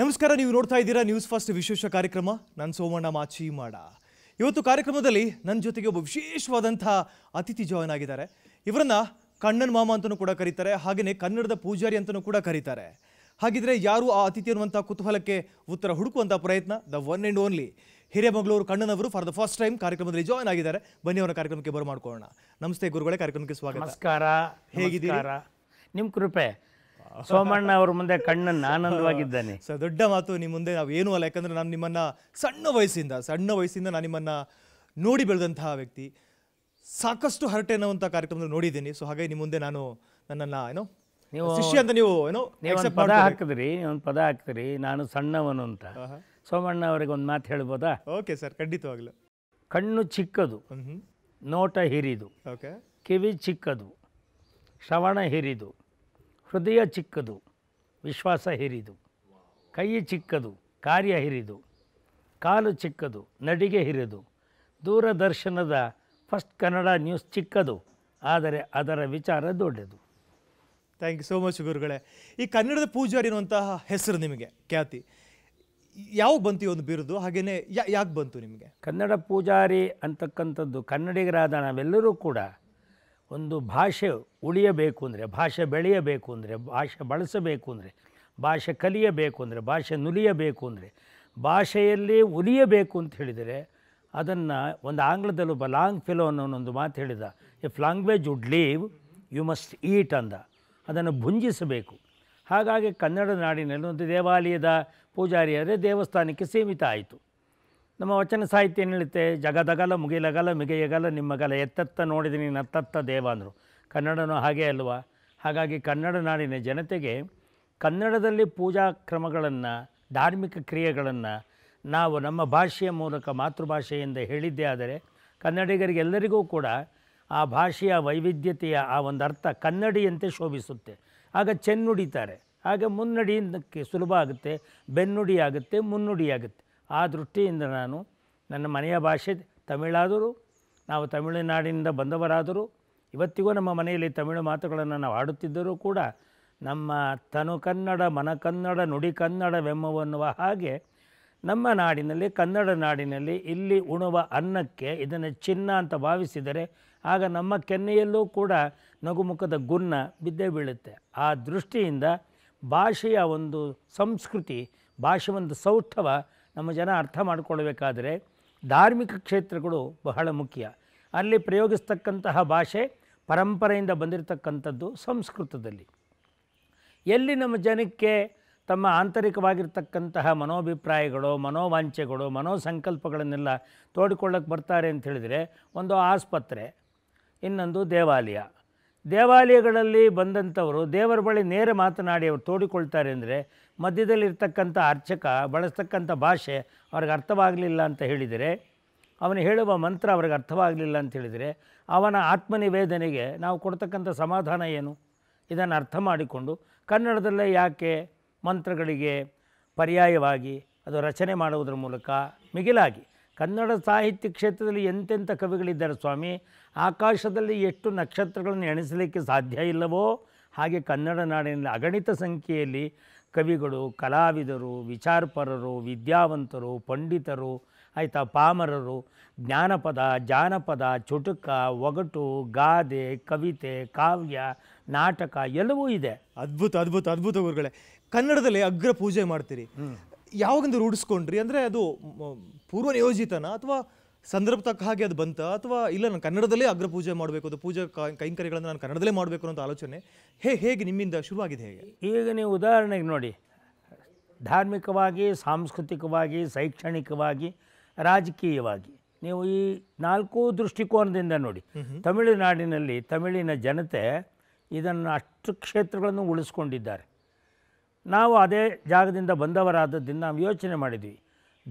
ನಮಸ್ಕಾರ ನೀವು ನೋಡ್ತಾ ಇದ್ದೀರಾ ನ್ಯೂಸ್ ಫಸ್ಟ್ ವಿಶೇಷ ಕಾರ್ಯಕ್ರಮ ನಾನು ಸೋಮಣ್ಣ ಮಾಚಿ ಮಾಡ ಇವತ್ತು ಕಾರ್ಯಕ್ರಮದಲ್ಲಿ ನನ್ನ ಜೊತೆಗೆ ಒಬ್ಬ ವಿಶೇಷವಾದಂಥ ಅತಿಥಿ ಜಾಯ್ನ್ ಆಗಿದ್ದಾರೆ ಇವರನ್ನ ಕಣ್ಣನ್ ಮಾಮ ಅಂತಲೂ ಕೂಡ ಕರೀತಾರೆ ಹಾಗೆಯೇ ಕನ್ನಡದ ಪೂಜಾರಿ ಅಂತಲೂ ಕೂಡ ಕರೀತಾರೆ ಹಾಗಿದ್ರೆ ಯಾರು ಆ ಅತಿಥಿ ಅನ್ನುವಂಥ ಕುತೂಹಲಕ್ಕೆ ಉತ್ತರ ಹುಡುಕುವಂಥ ಪ್ರಯತ್ನ the one and only Hiremagaluru ಕಣ್ಣನವರು ಫಾರ್ ದ ಫಸ್ಟ್ ಟೈಮ್ ಕಾರ್ಯಕ್ರಮದಲ್ಲಿ ಜಾಯ್ನ್ ಆಗಿದ್ದಾರೆ ಬನ್ನಿ ಅವರ ಕಾರ್ಯಕ್ರಮಕ್ಕೆ ಬರಮಾಡ್ಕೊಳ್ಳೋಣ ನಮಸ್ತೆ ಗುರುಗಳೇ ಕಾರ್ಯಕ್ರಮಕ್ಕೆ ಸ್ವಾಗತ ನಮಸ್ಕಾರ ಹೇಗಿದ್ದೀರಾ ನಿಮ್ಮ ಕೃಪೆ ಸೋಮಣ್ಣ ಅವ್ರ ಮುಂದೆ ಕಣ್ಣನ್ನು ಆನಂದವಾಗಿದ್ದಾನೆ ಸರ್ ದೊಡ್ಡ ಮಾತು ನಿಮ್ಮ ಮುಂದೆ ನಾವು ಏನೂ ಅಲ್ಲ ಯಾಕಂದ್ರೆ ನಾನು ನಿಮ್ಮನ್ನ ಸಣ್ಣ ವಯಸ್ಸಿಂದ ಸಣ್ಣ ವಯಸ್ಸಿಂದ ನಾನು ನಿಮ್ಮನ್ನ ನೋಡಿ ಬೆಳೆದಂತಹ ವ್ಯಕ್ತಿ ಸಾಕಷ್ಟು ಹರಟೆ ಅನ್ನುವಂಥ ಕಾರ್ಯಕ್ರಮದಲ್ಲಿ ನೋಡಿದ್ದೀನಿ ಸೊ ಹಾಗಾಗಿ ನಿಮ್ಮ ಮುಂದೆ ನಾನು ನನ್ನನ್ನು ಏನೋ ನೀವು ಶಿಷ್ಯ ಅಂತ ನೀವು ಏನೋ ಪದ ಹಾಕಿದ್ರಿ ಒಂದು ಪದ ಹಾಕಿದ್ರಿ ನಾನು ಸಣ್ಣವನು ಅಂತ ಸೋಮಣ್ಣ ಅವರಿಗೆ ಒಂದು ಮಾತು ಹೇಳ್ಬೋದಾ ಓಕೆ ಸರ್ ಖಂಡಿತವಾಗ್ಲೂ ಕಣ್ಣು ಚಿಕ್ಕದು ನೋಟ ಹಿರಿದು ಓಕೆ ಕಿವಿ ಚಿಕ್ಕದು ಶ್ರವಣ ಹಿರಿದು ಹೃದಯ ಚಿಕ್ಕದು ವಿಶ್ವಾಸ ಹಿರಿದು ಕೈ ಚಿಕ್ಕದು ಕಾರ್ಯ ಹಿರಿದು ಕಾಲು ಚಿಕ್ಕದು ನಡಿಗೆ ಹಿರಿದು ದೂರದರ್ಶನದ ಫಸ್ಟ್ ಕನ್ನಡ ನ್ಯೂಸ್ ಚಿಕ್ಕದು ಆದರೆ ಅದರ ವಿಚಾರ ದೊಡ್ಡದು ಥ್ಯಾಂಕ್ ಯು ಸೋ ಮಚ್ ಗುರುಗಳೇ ಈ ಕನ್ನಡದ ಪೂಜಾರಿ ಅನ್ನುವಂತಹ ಹೆಸರು ನಿಮಗೆ ಖ್ಯಾತಿ ಯಾವ ಬಂತು ಒಂದು ಬಿರುದು ಹಾಗೆಯೇ ಯಾಕೆ ಬಂತು ನಿಮಗೆ ಕನ್ನಡ ಪೂಜಾರಿ ಅಂತಕ್ಕಂಥದ್ದು ಕನ್ನಡಿಗರಾದ ನಾವೆಲ್ಲರೂ ಕೂಡ ಒಂದು ಭಾಷೆ ಉಳಿಯಬೇಕು ಅಂದರೆ ಭಾಷೆ ಬೆಳೆಯಬೇಕು ಅಂದರೆ ಭಾಷೆ ಬಳಸಬೇಕು ಅಂದರೆ ಭಾಷೆ ಕಲಿಯಬೇಕು ಅಂದರೆ ಭಾಷೆ ನುಲಿಯಬೇಕು ಅಂದರೆ ಭಾಷೆಯಲ್ಲಿ ಉಲಿಯಬೇಕು ಅಂತ ಹೇಳಿದರೆ ಅದನ್ನು ಒಂದು ಆಂಗ್ಲದಲ್ಲಿ ಒಬ್ಬ ಲಾಂಗ್ ಫಿಲೋ ಅನ್ನೋನೊಂದು ಒಂದು ಮಾತು ಹೇಳಿದ if language would leave you must eat ಅಂದ ಅದನ್ನು ಭುಂಜಿಸಬೇಕು ಹಾಗಾಗಿ ಕನ್ನಡ ನಾಡಿನಲ್ಲಿ ಒಂದು ದೇವಾಲಯದ ಪೂಜಾರಿಯಾದರೆ ದೇವಸ್ಥಾನಕ್ಕೆ ಸೀಮಿತ ಆಯಿತು ನಮ್ಮ ವಚನ ಸಾಹಿತ್ಯ ಏನು ಹೇಳುತ್ತೆ ಜಗದಗಲ ಮುಗಿಲಗಲ ಮಿಗೆಯಗಲ ನಿಮ್ಮಗಲ ಎತ್ತತ್ತ ನೋಡಿದ ನತ್ತತ್ತ ಅತ್ತತ್ತ ದೇವ ಅಂದರು ಕನ್ನಡನೂ ಹಾಗೇ ಅಲ್ವಾ ಹಾಗಾಗಿ ಕನ್ನಡ ನಾಡಿನ ಜನತೆಗೆ ಕನ್ನಡದಲ್ಲಿ ಪೂಜಾ ಕ್ರಮಗಳನ್ನು ಧಾರ್ಮಿಕ ಕ್ರಿಯೆಗಳನ್ನು ನಾವು ನಮ್ಮ ಭಾಷೆಯ ಮೂಲಕ ಮಾತೃಭಾಷೆಯಿಂದ ಹೇಳಿದ್ದೇ ಆದರೆ ಕನ್ನಡಿಗರಿಗೆಲ್ಲರಿಗೂ ಕೂಡ ಆ ಭಾಷೆಯ ವೈವಿಧ್ಯತೆಯ ಆ ಒಂದು ಅರ್ಥ ಕನ್ನಡಿಯಂತೆ ಶೋಭಿಸುತ್ತೆ ಆಗ ಚೆನ್ನುಡಿತಾರೆ ಆಗ ಮುನ್ನುಡಿಯಕ್ಕೆ ಸುಲಭ ಆಗುತ್ತೆ ಬೆನ್ನುಡಿ ಆಗುತ್ತೆ ಮುನ್ನುಡಿಯಾಗುತ್ತೆ ಆ ದೃಷ್ಟಿಯಿಂದ ನಾನು ನನ್ನ ಮನೆಯ ಭಾಷೆ ತಮಿಳಾದರೂ ನಾವು ತಮಿಳುನಾಡಿನಿಂದ ಬಂದವರಾದರೂ ಇವತ್ತಿಗೂ ನಮ್ಮ ಮನೆಯಲ್ಲಿ ತಮಿಳು ಮಾತುಗಳನ್ನು ನಾವು ಆಡುತ್ತಿದ್ದರೂ ಕೂಡ ನಮ್ಮ ತನು ಕನ್ನಡ ಮನ ಕನ್ನಡ ನುಡಿ ವೆಮ್ಮವನ್ನುವ ಹಾಗೆ ನಮ್ಮ ನಾಡಿನಲ್ಲಿ ಕನ್ನಡ ನಾಡಿನಲ್ಲಿ ಇಲ್ಲಿ ಉಣುವ ಅನ್ನಕ್ಕೆ ಇದನ್ನು ಚಿನ್ನ ಅಂತ ಭಾವಿಸಿದರೆ ಆಗ ನಮ್ಮ ಕೆನ್ನೆಯಲ್ಲೂ ಕೂಡ ನಗುಮುಖದ ಗುನ್ನ ಬಿದ್ದೇ ಬೀಳುತ್ತೆ ಆ ದೃಷ್ಟಿಯಿಂದ ಭಾಷೆಯ ಒಂದು ಸಂಸ್ಕೃತಿ ಭಾಷೆ ಒಂದು ಸೌಷ್ಠವ ನಮ್ಮ ಜನ ಅರ್ಥ ಮಾಡಿಕೊಳ್ಬೇಕಾದರೆ ಧಾರ್ಮಿಕ ಕ್ಷೇತ್ರಗಳು ಬಹಳ ಮುಖ್ಯ ಅಲ್ಲಿ ಪ್ರಯೋಗಿಸ್ತಕ್ಕಂತಹ ಭಾಷೆ ಪರಂಪರೆಯಿಂದ ಬಂದಿರತಕ್ಕಂಥದ್ದು ಸಂಸ್ಕೃತದಲ್ಲಿ ಎಲ್ಲಿ ನಮ್ಮ ಜನಕ್ಕೆ ತಮ್ಮ ಆಂತರಿಕವಾಗಿರ್ತಕ್ಕಂತಹ ಮನೋಭಿಪ್ರಾಯಗಳು ಮನೋವಾಂಛೆಗಳು ಮನೋಸಂಕಲ್ಪಗಳನ್ನೆಲ್ಲ ತೋಡಿಕೊಳ್ಳಕ್ಕೆ ಬರ್ತಾರೆ ಅಂತ ಹೇಳಿದರೆ ಒಂದು ಆಸ್ಪತ್ರೆ ಇನ್ನೊಂದು ದೇವಾಲಯ ದೇವಾಲಯಗಳಲ್ಲಿ ಬಂದಂಥವರು ದೇವರ ಬಳಿ ನೇರ ಮಾತನಾಡಿ ಅವರು ತೋಡಿಕೊಳ್ತಾರೆ ಅಂದರೆ ಮಧ್ಯದಲ್ಲಿರ್ತಕ್ಕಂಥ ಅರ್ಚಕ ಬಳಸ್ತಕ್ಕಂಥ ಭಾಷೆ ಅವ್ರಿಗೆ ಅರ್ಥವಾಗಲಿಲ್ಲ ಅಂತ ಹೇಳಿದರೆ ಅವನು ಹೇಳುವ ಮಂತ್ರ ಅವ್ರಿಗೆ ಅರ್ಥವಾಗಲಿಲ್ಲ ಅಂತ ಹೇಳಿದರೆ ಅವನ ಆತ್ಮನಿವೇದನೆಗೆ ನಾವು ಕೊಡ್ತಕ್ಕಂಥ ಸಮಾಧಾನ ಏನು ಇದನ್ನು ಅರ್ಥ ಮಾಡಿಕೊಂಡು ಕನ್ನಡದಲ್ಲೇ ಯಾಕೆ ಮಂತ್ರಗಳಿಗೆ ಪರ್ಯಾಯವಾಗಿ ಅದು ರಚನೆ ಮಾಡುವುದರ ಮೂಲಕ ಮಿಗಿಲಾಗಿ ಕನ್ನಡ ಸಾಹಿತ್ಯ ಕ್ಷೇತ್ರದಲ್ಲಿ ಎಂತೆಂಥ ಕವಿಗಳಿದ್ದಾರೆ ಸ್ವಾಮಿ ಆಕಾಶದಲ್ಲಿ ಎಷ್ಟು ನಕ್ಷತ್ರಗಳನ್ನು ಎಣಿಸಲಿಕ್ಕೆ ಸಾಧ್ಯ ಇಲ್ಲವೋ ಹಾಗೆ ಕನ್ನಡ ನಾಡಿನಲ್ಲಿ ಅಗಣಿತ ಸಂಖ್ಯೆಯಲ್ಲಿ ಕವಿಗಳು ಕಲಾವಿದರು ವಿಚಾರಪರರು ವಿದ್ಯಾವಂತರು ಪಂಡಿತರು ಆಯಿತಾ ಪಾಮರರು ಜ್ಞಾನಪದ ಜಾನಪದ ಚುಟುಕ ಒಗಟು ಗಾದೆ ಕವಿತೆ ಕಾವ್ಯ ನಾಟಕ ಎಲ್ಲವೂ ಇದೆ ಅದ್ಭುತ ಅದ್ಭುತ ಅದ್ಭುತ ಗುರುಗಳೇ ಕನ್ನಡದಲ್ಲಿ ಅಗ್ರ ಪೂಜೆ ಮಾಡ್ತೀರಿ ಯಾವಾಗಿಂದ ರೂಢಿಸ್ಕೊಂಡ್ರಿ ಅಂದರೆ ಅದು ಪೂರ್ವ ನಿಯೋಜಿತನ ಅಥವಾ ಸಂದರ್ಭ ತಕ್ಕ ಹಾಗೆ ಅದು ಬಂತ ಅಥವಾ ಇಲ್ಲ ನಾನು ಕನ್ನಡದಲ್ಲೇ ಅಗ್ರ ಪೂಜೆ ಮಾಡಬೇಕು ಅದು ಪೂಜಾ ಕೈಂಕರ್ಯಗಳನ್ನು ನಾನು ಕನ್ನಡದಲ್ಲೇ ಮಾಡಬೇಕು ಅನ್ನೋ ಆಲೋಚನೆ ಹೇ ಹೇಗೆ ನಿಮ್ಮಿಂದ ಶುರುವಾಗಿದೆ ಹೇಗೆ ಈಗ ನೀವು ಉದಾಹರಣೆಗೆ ನೋಡಿ ಧಾರ್ಮಿಕವಾಗಿ ಸಾಂಸ್ಕೃತಿಕವಾಗಿ ಶೈಕ್ಷಣಿಕವಾಗಿ ರಾಜಕೀಯವಾಗಿ ನೀವು ಈ ನಾಲ್ಕು ದೃಷ್ಟಿಕೋನದಿಂದ ನೋಡಿ ತಮಿಳುನಾಡಿನಲ್ಲಿ ತಮಿಳಿನ ಜನತೆ ಇದನ್ನು ಅಷ್ಟು ಕ್ಷೇತ್ರಗಳನ್ನು ಉಳಿಸ್ಕೊಂಡಿದ್ದಾರೆ ನಾವು ಅದೇ ಜಾಗದಿಂದ ಬಂದವರಾದದ್ದಿಂದ ನಾವು ಯೋಚನೆ ಮಾಡಿದ್ವಿ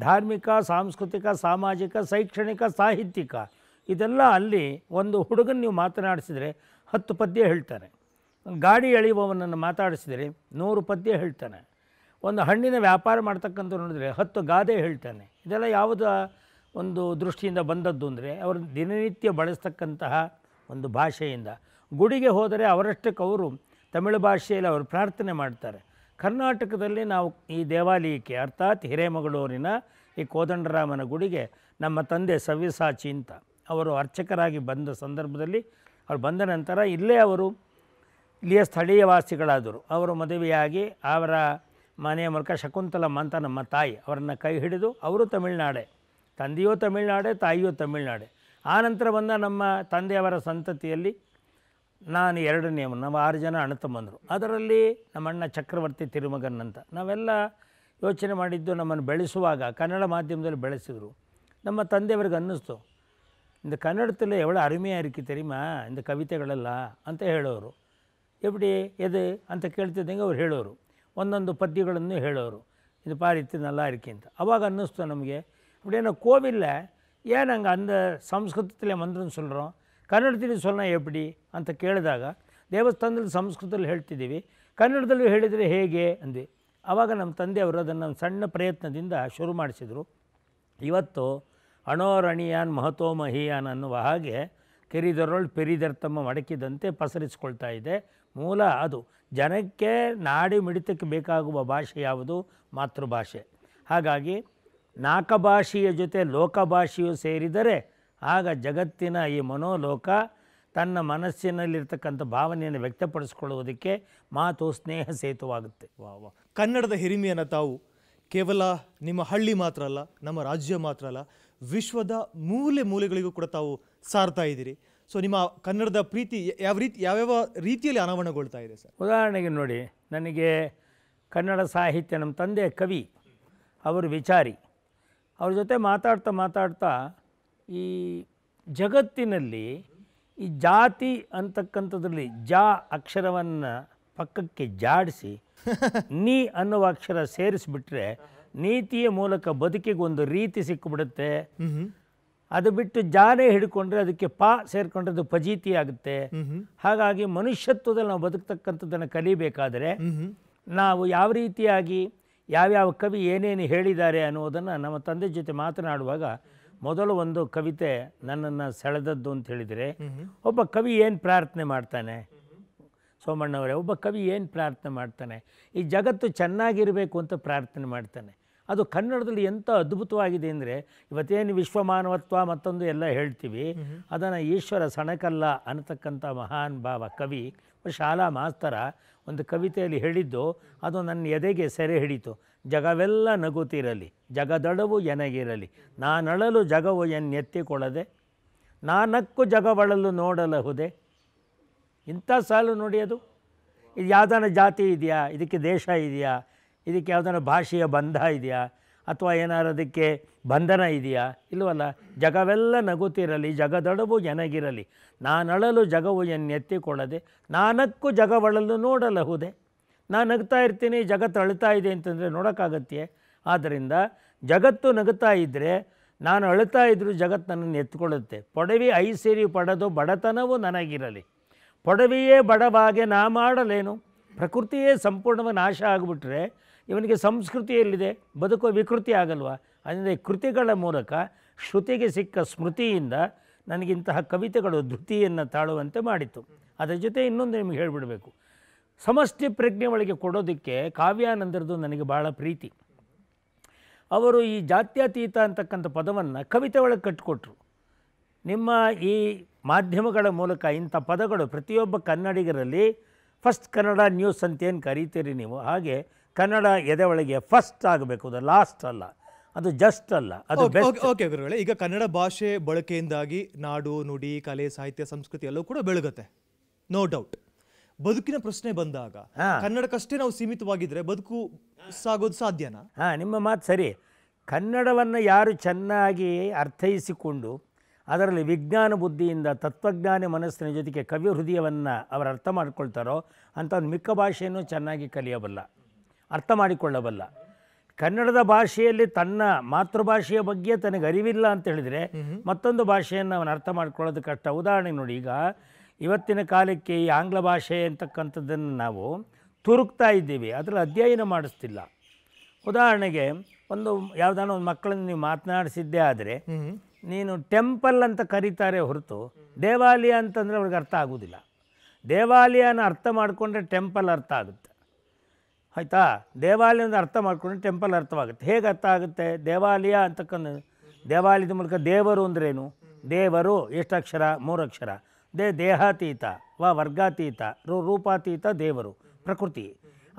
ಧಾರ್ಮಿಕ ಸಾಂಸ್ಕೃತಿಕ ಸಾಮಾಜಿಕ ಶೈಕ್ಷಣಿಕ ಸಾಹಿತ್ಯಿಕ ಇದೆಲ್ಲ ಅಲ್ಲಿ ಒಂದು ಹುಡುಗನ ನೀವು ಮಾತನಾಡಿಸಿದರೆ ಹತ್ತು ಪದ್ಯ ಹೇಳ್ತಾನೆ ಗಾಡಿ ಎಳೆಯುವವನನ್ನು ಮಾತಾಡಿಸಿದರೆ ನೂರು ಪದ್ಯ ಹೇಳ್ತಾನೆ ಒಂದು ಹಣ್ಣಿನ ವ್ಯಾಪಾರ ಮಾಡ್ತಕ್ಕಂಥ ನೋಡಿದರೆ ಹತ್ತು ಗಾದೆ ಹೇಳ್ತಾನೆ ಇದೆಲ್ಲ ಯಾವುದ ಒಂದು ದೃಷ್ಟಿಯಿಂದ ಬಂದದ್ದು ಅಂದರೆ ಅವರು ದಿನನಿತ್ಯ ಬಳಸ್ತಕ್ಕಂತಹ ಒಂದು ಭಾಷೆಯಿಂದ ಗುಡಿಗೆ ಹೋದರೆ ಅವರಷ್ಟಕ್ಕೆ ಅವರು ತಮಿಳು ಭಾಷೆಯಲ್ಲಿ ಅವರು ಪ್ರಾರ್ಥನೆ ಮಾಡ್ತಾರೆ ಕರ್ನಾಟಕದಲ್ಲಿ ನಾವು ಈ ದೇವಾಲಯಕ್ಕೆ ಅರ್ಥಾತ್ ಹಿರೇಮಗಳೂರಿನ ಈ ಕೋದಂಡರಾಮನ ಗುಡಿಗೆ ನಮ್ಮ ತಂದೆ ಸವ್ಯಸಾಚಿ ಅಂತ ಅವರು ಅರ್ಚಕರಾಗಿ ಬಂದ ಸಂದರ್ಭದಲ್ಲಿ ಅವರು ಬಂದ ನಂತರ ಇಲ್ಲೇ ಅವರು ಇಲ್ಲಿಯ ಸ್ಥಳೀಯ ವಾಸಿಗಳಾದರು ಅವರು ಮದುವೆಯಾಗಿ ಅವರ ಮನೆಯ ಮೂಲಕ ಶಕುಂತಲಮ್ಮ ಅಂತ ನಮ್ಮ ತಾಯಿ ಅವರನ್ನು ಕೈ ಹಿಡಿದು ಅವರು ತಮಿಳ್ನಾಡೆ ತಂದೆಯೋ ತಮಿಳ್ನಾಡೇ ತಾಯಿಯೋ ತಮಿಳ್ನಾಡೇ ಆನಂತರ ಬಂದ ನಮ್ಮ ತಂದೆಯವರ ಸಂತತಿಯಲ್ಲಿ ನಾನು ಎರಡನೇವು ನಾವು ಆರು ಜನ ಅಣ್ಣ ತಮ್ಮಂದರು ಅದರಲ್ಲಿ ನಮ್ಮಣ್ಣ ಚಕ್ರವರ್ತಿ ತಿರುಮಗನ್ ಅಂತ ನಾವೆಲ್ಲ ಯೋಚನೆ ಮಾಡಿದ್ದು ನಮ್ಮನ್ನು ಬೆಳೆಸುವಾಗ ಕನ್ನಡ ಮಾಧ್ಯಮದಲ್ಲಿ ಬೆಳೆಸಿದರು ನಮ್ಮ ತಂದೆಯವ್ರಿಗೆ ಅನ್ನಿಸ್ತು ಇಂದು ಕನ್ನಡದಲ್ಲಿ ಎವಳು அருமையாக இருக்குது ಇಂದು ಕವಿತೆಗಳೆಲ್ಲ ಅಂತ ಹೇಳೋರು ಎಪ್ಪಡಿ ಎದು ಅಂತ ಕೇಳ್ತಿದ್ದಂಗೆ ಅವ್ರು ಹೇಳೋರು ಒಂದೊಂದು ಪದ್ಯಗಳನ್ನು ಹೇಳೋರು ಇದು ಪಾರಿತಿ ನಲ್ಲ இருக்கே ಅಂತ ಅವಾಗ ಅನ್ನಿಸ್ತು ನಮಗೆ அப்படியே ಕೋವಿಲ್ಲ ಏನು ಹಂಗೆ ಅಂದ ಸಂಸ್ಕೃತದಲ್ಲೇ ಮಂದ್ರನ್ನು ಸುಲ್ರೋ ಕನ್ನಡದಲ್ಲಿ ಸೊನ್ನ ಎಪ್ಪಡಿ ಅಂತ ಕೇಳಿದಾಗ ದೇವಸ್ಥಾನದಲ್ಲಿ ಸಂಸ್ಕೃತದಲ್ಲಿ ಹೇಳ್ತಿದ್ದೀವಿ ಕನ್ನಡದಲ್ಲೂ ಹೇಳಿದರೆ ಹೇಗೆ ಅಂದ್ವಿ ಆವಾಗ ನಮ್ಮ ತಂದೆಯವರು ಅದನ್ನು ಸಣ್ಣ ಪ್ರಯತ್ನದಿಂದ ಶುರು ಮಾಡಿಸಿದರು ಇವತ್ತು ಅಣೋರಣಿಯಾನ್ ಮಹತೋ ಮಹಿಯಾನ್ ಅನ್ನುವ ಹಾಗೆ ಪೆರಿದರ್ ತಮ್ಮ ಮಡಕಿದಂತೆ ಪಸರಿಸಿಕೊಳ್ತಾ ಇದೆ ಮೂಲ ಅದು ಜನಕ್ಕೆ ನಾಡಿ ಮಿಡಿತಕ್ಕೆ ಬೇಕಾಗುವ ಭಾಷೆ ಯಾವುದು ಮಾತೃಭಾಷೆ ಹಾಗಾಗಿ ನಾಕಭಾಷೆಯ ಜೊತೆ ಲೋಕಭಾಷೆಯು ಸೇರಿದರೆ ಆಗ ಜಗತ್ತಿನ ಈ ಮನೋಲೋಕ ತನ್ನ ಮನಸ್ಸಿನಲ್ಲಿರ್ತಕ್ಕಂಥ ಭಾವನೆಯನ್ನು ವ್ಯಕ್ತಪಡಿಸ್ಕೊಳ್ಳುವುದಕ್ಕೆ ಮಾತು ಸ್ನೇಹ ಸೇತುವಾಗುತ್ತೆ ವಾ ವಾ ಕನ್ನಡದ ಹಿರಿಮೆಯನ್ನು ತಾವು ಕೇವಲ ನಿಮ್ಮ ಹಳ್ಳಿ ಮಾತ್ರ ಅಲ್ಲ ನಮ್ಮ ರಾಜ್ಯ ಮಾತ್ರ ಅಲ್ಲ ವಿಶ್ವದ ಮೂಲೆ ಮೂಲೆಗಳಿಗೂ ಕೂಡ ತಾವು ಸಾರ್ತಾ ಇದ್ದೀರಿ ಸೊ ನಿಮ್ಮ ಕನ್ನಡದ ಪ್ರೀತಿ ಯಾವ ರೀತಿ ಯಾವ್ಯಾವ ರೀತಿಯಲ್ಲಿ ಅನಾವರಣಗೊಳ್ತಾ ಇದೆ ಸರ್ ಉದಾಹರಣೆಗೆ ನೋಡಿ ನನಗೆ ಕನ್ನಡ ಸಾಹಿತ್ಯ ನಮ್ಮ ತಂದೆ ಕವಿ ಅವರು ವಿಚಾರಿ ಅವ್ರ ಜೊತೆ ಮಾತಾಡ್ತಾ ಮಾತಾಡ್ತಾ ಈ ಜಗತ್ತಿನಲ್ಲಿ ಈ ಜಾತಿ ಅಂತಕ್ಕಂಥದ್ರಲ್ಲಿ ಜಾ ಅಕ್ಷರವನ್ನು ಪಕ್ಕಕ್ಕೆ ಜಾಡಿಸಿ ನೀ ಅನ್ನುವ ಅಕ್ಷರ ಸೇರಿಸಿಬಿಟ್ರೆ ನೀತಿಯ ಮೂಲಕ ಬದುಕಿಗೆ ಒಂದು ರೀತಿ ಸಿಕ್ಕಿಬಿಡುತ್ತೆ ಅದು ಬಿಟ್ಟು ಜಾನೆ ಹಿಡ್ಕೊಂಡ್ರೆ ಅದಕ್ಕೆ ಪಾ ಸೇರ್ಕೊಂಡ್ರೆ ಅದು ಫಜೀತಿ ಆಗುತ್ತೆ ಹಾಗಾಗಿ ಮನುಷ್ಯತ್ವದಲ್ಲಿ ನಾವು ಬದುಕ್ತಕ್ಕಂಥದ್ದನ್ನು ಕಲಿಬೇಕಾದರೆ ನಾವು ಯಾವ ರೀತಿಯಾಗಿ ಯಾವ್ಯಾವ ಕವಿ ಏನೇನು ಹೇಳಿದ್ದಾರೆ ಅನ್ನೋದನ್ನು ನಮ್ಮ ತಂದೆ ಜೊತೆ ಮಾತನಾಡುವಾಗ ಮೊದಲು ಒಂದು ಕವಿತೆ ನನ್ನನ್ನು ಸೆಳೆದದ್ದು ಅಂತ ಹೇಳಿದರೆ ಒಬ್ಬ ಕವಿ ಏನು ಪ್ರಾರ್ಥನೆ ಮಾಡ್ತಾನೆ ಸೋಮಣ್ಣವರೇ ಒಬ್ಬ ಕವಿ ಏನು ಪ್ರಾರ್ಥನೆ ಮಾಡ್ತಾನೆ ಈ ಜಗತ್ತು ಚೆನ್ನಾಗಿರಬೇಕು ಅಂತ ಪ್ರಾರ್ಥನೆ ಮಾಡ್ತಾನೆ ಅದು ಕನ್ನಡದಲ್ಲಿ ಎಂಥ ಅದ್ಭುತವಾಗಿದೆ ಅಂದರೆ ಇವತ್ತೇನು ಮಾನವತ್ವ ಮತ್ತೊಂದು ಎಲ್ಲ ಹೇಳ್ತೀವಿ ಅದನ್ನು ಈಶ್ವರ ಸಣಕಲ್ಲ ಅನ್ನತಕ್ಕಂಥ ಮಹಾನ್ ಭಾವ ಕವಿ ಶಾಲಾ ಮಾಸ್ತರ ಒಂದು ಕವಿತೆಯಲ್ಲಿ ಹೇಳಿದ್ದು ಅದು ನನ್ನ ಎದೆಗೆ ಸೆರೆ ಹಿಡಿತು ಜಗವೆಲ್ಲ ನಗುತ್ತಿರಲಿ ಜಗದಡವು ಎನಗಿರಲಿ ನಾನಳಲು ಜಗವು ಎನ್ನೆತ್ತಿಕೊಳ್ಳದೆ ನಾನಕ್ಕು ಜಗವಳಲು ನೋಡಲಹುದೆ ಇಂಥ ಸಾಲು ನೋಡಿ ಅದು ಇದು ಯಾವ್ದಾನ ಜಾತಿ ಇದೆಯಾ ಇದಕ್ಕೆ ದೇಶ ಇದೆಯಾ ಇದಕ್ಕೆ ಯಾವ್ದಾನ ಭಾಷೆಯ ಬಂಧ ಇದೆಯಾ ಅಥವಾ ಏನಾರು ಅದಕ್ಕೆ ಬಂಧನ ಇದೆಯಾ ಇಲ್ಲವಲ್ಲ ಜಗವೆಲ್ಲ ನಗುತ್ತಿರಲಿ ಜಗದಡವು ಎನಗಿರಲಿ ನಾನಳಲು ಜಗವು ಎನ್ನೆತ್ತಿಕೊಳ್ಳದೆ ನಾನಕ್ಕೂ ಜಗವಳಲು ನೋಡಲಹುದೆ ನಾನು ನಗ್ತಾ ಇರ್ತೀನಿ ಜಗತ್ತು ಅಳ್ತಾ ಇದೆ ಅಂತಂದರೆ ನೋಡೋಕ್ಕಾಗತ್ತೆ ಆದ್ದರಿಂದ ಜಗತ್ತು ನಗುತ್ತಾ ಇದ್ದರೆ ನಾನು ಅಳುತ್ತಾ ಇದ್ದರೂ ಜಗತ್ತು ನನ್ನನ್ನು ಎತ್ಕೊಳ್ಳುತ್ತೆ ಪೊಡವಿ ಐಸಿರಿ ಪಡದು ಪಡೆದು ಬಡತನವು ನನಗಿರಲಿ ಪೊಡವಿಯೇ ಬಡವಾಗೆ ನಾ ಮಾಡಲೇನು ಪ್ರಕೃತಿಯೇ ಸಂಪೂರ್ಣವಾಗಿ ನಾಶ ಆಗಿಬಿಟ್ರೆ ಇವನಿಗೆ ಸಂಸ್ಕೃತಿಯಲ್ಲಿದೆ ಬದುಕೋ ವಿಕೃತಿ ಆಗಲ್ವಾ ಅದರಿಂದ ಕೃತಿಗಳ ಮೂಲಕ ಶ್ರುತಿಗೆ ಸಿಕ್ಕ ಸ್ಮೃತಿಯಿಂದ ನನಗಿಂತಹ ಕವಿತೆಗಳು ಧೃತಿಯನ್ನು ತಾಳುವಂತೆ ಮಾಡಿತು ಅದರ ಜೊತೆ ಇನ್ನೊಂದು ನಿಮಗೆ ಹೇಳಿಬಿಡಬೇಕು ಸಮಷ್ಟಿ ಪ್ರಜ್ಞೆ ಒಳಗೆ ಕೊಡೋದಕ್ಕೆ ಕಾವ್ಯಾನಂದರದು ನನಗೆ ಭಾಳ ಪ್ರೀತಿ ಅವರು ಈ ಜಾತ್ಯತೀತ ಅಂತಕ್ಕಂಥ ಪದವನ್ನು ಕವಿತೆ ಒಳಗೆ ಕಟ್ಟಿಕೊಟ್ರು ನಿಮ್ಮ ಈ ಮಾಧ್ಯಮಗಳ ಮೂಲಕ ಇಂಥ ಪದಗಳು ಪ್ರತಿಯೊಬ್ಬ ಕನ್ನಡಿಗರಲ್ಲಿ ಫಸ್ಟ್ ಕನ್ನಡ ನ್ಯೂಸ್ ಅಂತ ಏನು ಕರೀತೀರಿ ನೀವು ಹಾಗೆ ಕನ್ನಡ ಎದೆ ಒಳಗೆ ಫಸ್ಟ್ ಆಗಬೇಕು ಅದು ಲಾಸ್ಟ್ ಅಲ್ಲ ಅದು ಜಸ್ಟ್ ಅಲ್ಲ ಅದು ಓಕೆ ಗುರುಗಳೇ ಈಗ ಕನ್ನಡ ಭಾಷೆ ಬಳಕೆಯಿಂದಾಗಿ ನಾಡು ನುಡಿ ಕಲೆ ಸಾಹಿತ್ಯ ಸಂಸ್ಕೃತಿ ಎಲ್ಲವೂ ಕೂಡ ಬೆಳಗುತ್ತೆ ನೋ ಡೌಟ್ ಬದುಕಿನ ಪ್ರಶ್ನೆ ಬಂದಾಗ ಕನ್ನಡಕ್ಕಷ್ಟೇ ನಾವು ಸೀಮಿತವಾಗಿದ್ರೆ ಬದುಕು ಸಾಗೋದು ಸಾಧ್ಯನಾ ಹಾಂ ನಿಮ್ಮ ಮಾತು ಸರಿ ಕನ್ನಡವನ್ನು ಯಾರು ಚೆನ್ನಾಗಿ ಅರ್ಥೈಸಿಕೊಂಡು ಅದರಲ್ಲಿ ವಿಜ್ಞಾನ ಬುದ್ಧಿಯಿಂದ ತತ್ವಜ್ಞಾನ ಮನಸ್ಸಿನ ಜೊತೆಗೆ ಕವಿ ಹೃದಯವನ್ನು ಅವರು ಅರ್ಥ ಮಾಡ್ಕೊಳ್ತಾರೋ ಅಂಥ ಮಿಕ್ಕ ಭಾಷೆಯನ್ನು ಚೆನ್ನಾಗಿ ಕಲಿಯಬಲ್ಲ ಅರ್ಥ ಮಾಡಿಕೊಳ್ಳಬಲ್ಲ ಕನ್ನಡದ ಭಾಷೆಯಲ್ಲಿ ತನ್ನ ಮಾತೃಭಾಷೆಯ ಬಗ್ಗೆ ತನಗೆ ಅರಿವಿಲ್ಲ ಅಂತ ಹೇಳಿದರೆ ಮತ್ತೊಂದು ಭಾಷೆಯನ್ನು ಅವನು ಅರ್ಥ ಮಾಡ್ಕೊಳ್ಳೋದು ಕಷ್ಟ ಉದಾಹರಣೆಗೆ ನೋಡಿ ಈಗ ಇವತ್ತಿನ ಕಾಲಕ್ಕೆ ಈ ಆಂಗ್ಲ ಭಾಷೆ ಅಂತಕ್ಕಂಥದ್ದನ್ನು ನಾವು ತುರುಕ್ತಾ ಇದ್ದೀವಿ ಅದರಲ್ಲಿ ಅಧ್ಯಯನ ಮಾಡಿಸ್ತಿಲ್ಲ ಉದಾಹರಣೆಗೆ ಒಂದು ಯಾವ್ದಾನೋ ಒಂದು ಮಕ್ಕಳನ್ನು ನೀವು ಮಾತನಾಡಿಸಿದ್ದೇ ಆದರೆ ನೀನು ಟೆಂಪಲ್ ಅಂತ ಕರೀತಾರೆ ಹೊರತು ದೇವಾಲಯ ಅಂತಂದರೆ ಅವ್ರಿಗೆ ಅರ್ಥ ಆಗೋದಿಲ್ಲ ದೇವಾಲಯನ ಅರ್ಥ ಮಾಡಿಕೊಂಡ್ರೆ ಟೆಂಪಲ್ ಅರ್ಥ ಆಗುತ್ತೆ ಆಯಿತಾ ದೇವಾಲಯ ಅಂತ ಅರ್ಥ ಮಾಡ್ಕೊಂಡ್ರೆ ಟೆಂಪಲ್ ಅರ್ಥವಾಗುತ್ತೆ ಹೇಗೆ ಅರ್ಥ ಆಗುತ್ತೆ ದೇವಾಲಯ ಅಂತಕ್ಕಂಥ ದೇವಾಲಯದ ಮೂಲಕ ದೇವರು ಅಂದ್ರೇನು ದೇವರು ಎಷ್ಟು ಅಕ್ಷರ ಮೂರು ಅಕ್ಷರ ದೇ ದೇಹಾತೀತ ವಾ ವರ್ಗಾತೀತ ರೂ ರೂಪಾತೀತ ದೇವರು ಪ್ರಕೃತಿ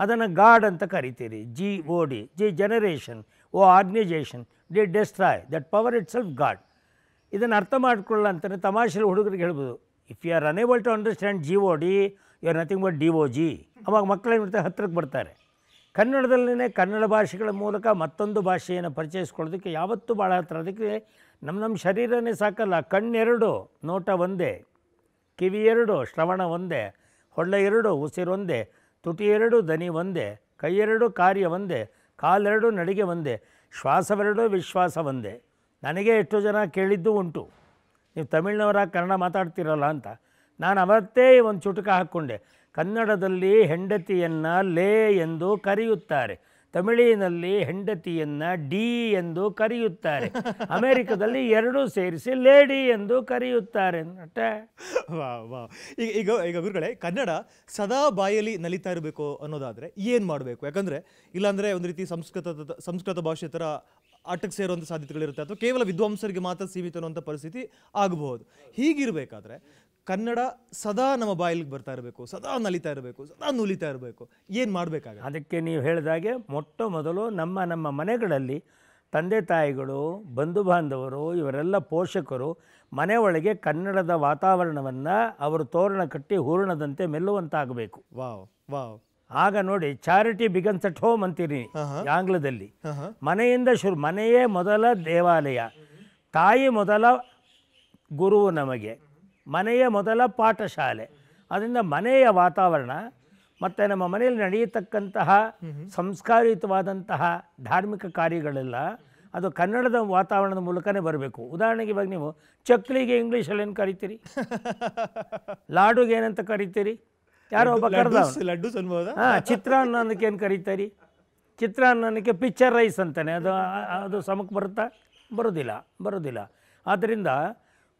ಅದನ್ನು ಗಾಡ್ ಅಂತ ಕರಿತೀರಿ G O D G generation O organization D destroy that power itself God ಇದನ್ನು ಅರ್ಥ ಮಾಡಿಕೊಳ್ಳಲ್ಲ ಅಂತಲೇ ತಮಾಷೆಲಿ ಹುಡುಗರಿಗೆ ಹೇಳ್ಬೋದು if you are unable to understand G O D you are nothing but D O G ಅವಾಗ ಮಕ್ಕಳೇನು ಮಾಡ್ತಾರೆ ಹತ್ತಿರಕ್ಕೆ ಬರ್ತಾರೆ ಕನ್ನಡದಲ್ಲೇ ಕನ್ನಡ ಭಾಷೆಗಳ ಮೂಲಕ ಮತ್ತೊಂದು ಭಾಷೆಯನ್ನು ಪರಿಚಯಿಸ್ಕೊಳ್ಳೋದಕ್ಕೆ ಯಾವತ್ತೂ ಭಾಳ ಹತ್ರ ಅದಕ್ಕೆ ನಮ್ಮ ನಮ್ಮ ಶರೀರನೇ ಸಾಕಲ್ಲ ಕಣ್ಣೆರಡು ನೋಟ ಒಂದೇ ಕಿವಿ ಎರಡು ಶ್ರವಣ ಒಂದೇ ಹೊಳ್ಳೆ ಎರಡು ಉಸಿರೊಂದೇ ತುಟಿ ಎರಡು ದನಿ ಒಂದೇ ಕೈಯೆರಡು ಕಾರ್ಯ ಒಂದೇ ಕಾಲೆರಡು ನಡಿಗೆ ಒಂದೇ ಶ್ವಾಸವೆರಡು ವಿಶ್ವಾಸ ಒಂದೇ ನನಗೆ ಎಷ್ಟು ಜನ ಕೇಳಿದ್ದು ಉಂಟು ನೀವು ತಮಿಳ್ನವರಾಗಿ ಕನ್ನಡ ಮಾತಾಡ್ತಿರಲ್ಲ ಅಂತ ನಾನು ಅವತ್ತೇ ಒಂದು ಚುಟುಕ ಹಾಕ್ಕೊಂಡೆ ಕನ್ನಡದಲ್ಲಿ ಹೆಂಡತಿಯನ್ನು ಲೇ ಎಂದು ಕರೆಯುತ್ತಾರೆ ತಮಿಳಿನಲ್ಲಿ ಹೆಂಡತಿಯನ್ನು ಡಿ ಎಂದು ಕರೆಯುತ್ತಾರೆ ಅಮೆರಿಕದಲ್ಲಿ ಎರಡೂ ಸೇರಿಸಿ ಲೇಡಿ ಎಂದು ಕರೆಯುತ್ತಾರೆ ಈಗ ಈಗ ಈಗ ಗುರುಗಳೇ ಕನ್ನಡ ಸದಾ ಬಾಯಲ್ಲಿ ನಲಿತಾ ಇರಬೇಕು ಅನ್ನೋದಾದರೆ ಏನು ಮಾಡಬೇಕು ಯಾಕಂದರೆ ಇಲ್ಲಾಂದರೆ ಒಂದು ರೀತಿ ಸಂಸ್ಕೃತದ ಸಂಸ್ಕೃತ ಭಾಷೆ ಥರ ಆಟಕ್ಕೆ ಸೇರುವಂಥ ಸಾಧ್ಯತೆಗಳಿರುತ್ತೆ ಅಥವಾ ಕೇವಲ ವಿದ್ವಾಂಸರಿಗೆ ಮಾತ್ರ ಸೀಮಿತ ಅನ್ನುವಂಥ ಪರಿಸ್ಥಿತಿ ಆಗಬಹುದು ಹೀಗಿರಬೇಕಾದ್ರೆ ಕನ್ನಡ ಸದಾ ನಮ್ಮ ಬಾಯಿಲಿಗೆ ಬರ್ತಾ ಇರಬೇಕು ಸದಾ ನಲಿತಾ ಇರಬೇಕು ಸದಾ ನುಲಿತಾ ಇರಬೇಕು ಏನು ಮಾಡಬೇಕಾಗ ಅದಕ್ಕೆ ನೀವು ಹೇಳಿದಾಗೆ ಮೊಟ್ಟ ಮೊದಲು ನಮ್ಮ ನಮ್ಮ ಮನೆಗಳಲ್ಲಿ ತಂದೆ ತಾಯಿಗಳು ಬಂಧು ಬಾಂಧವರು ಇವರೆಲ್ಲ ಪೋಷಕರು ಮನೆ ಒಳಗೆ ಕನ್ನಡದ ವಾತಾವರಣವನ್ನು ಅವರು ತೋರಣ ಕಟ್ಟಿ ಹೂರಣದಂತೆ ಮೆಲ್ಲುವಂತಾಗಬೇಕು ವಾವ್ ವಾವ್ ಆಗ ನೋಡಿ ಚಾರಿಟಿ ಬಿಗನ್ಸ್ ಅಟ್ ಹೋಮ್ ಅಂತೀರಿ ಆಂಗ್ಲದಲ್ಲಿ ಮನೆಯಿಂದ ಶುರು ಮನೆಯೇ ಮೊದಲ ದೇವಾಲಯ ತಾಯಿ ಮೊದಲ ಗುರುವು ನಮಗೆ ಮನೆಯ ಮೊದಲ ಪಾಠಶಾಲೆ ಅದರಿಂದ ಮನೆಯ ವಾತಾವರಣ ಮತ್ತು ನಮ್ಮ ಮನೆಯಲ್ಲಿ ನಡೆಯತಕ್ಕಂತಹ ಸಂಸ್ಕಾರಯುತವಾದಂತಹ ಧಾರ್ಮಿಕ ಕಾರ್ಯಗಳೆಲ್ಲ ಅದು ಕನ್ನಡದ ವಾತಾವರಣದ ಮೂಲಕನೇ ಬರಬೇಕು ಉದಾಹರಣೆಗೆ ಇವಾಗ ನೀವು ಚಕ್ಲಿಗೆ ಇಂಗ್ಲೀಷಲ್ಲಿ ಏನು ಕರಿತೀರಿ ಲಾಡುಗೆ ಏನಂತ ಕರಿತೀರಿ ಯಾರೋ ಒಬ್ಬ ಕರೆದ ಲಡ್ಡು ಹಾಂ ಚಿತ್ರಾನ್ನಕ್ಕೆ ಏನು ಕರೀತೀರಿ ಚಿತ್ರಾನ್ನಕ್ಕೆ ಪಿಚ್ಚರ್ ರೈಸ್ ಅಂತಾನೆ ಅದು ಅದು ಸಮಕ್ಕೆ ಬರುತ್ತಾ ಬರೋದಿಲ್ಲ ಬರೋದಿಲ್ಲ ಆದ್ದರಿಂದ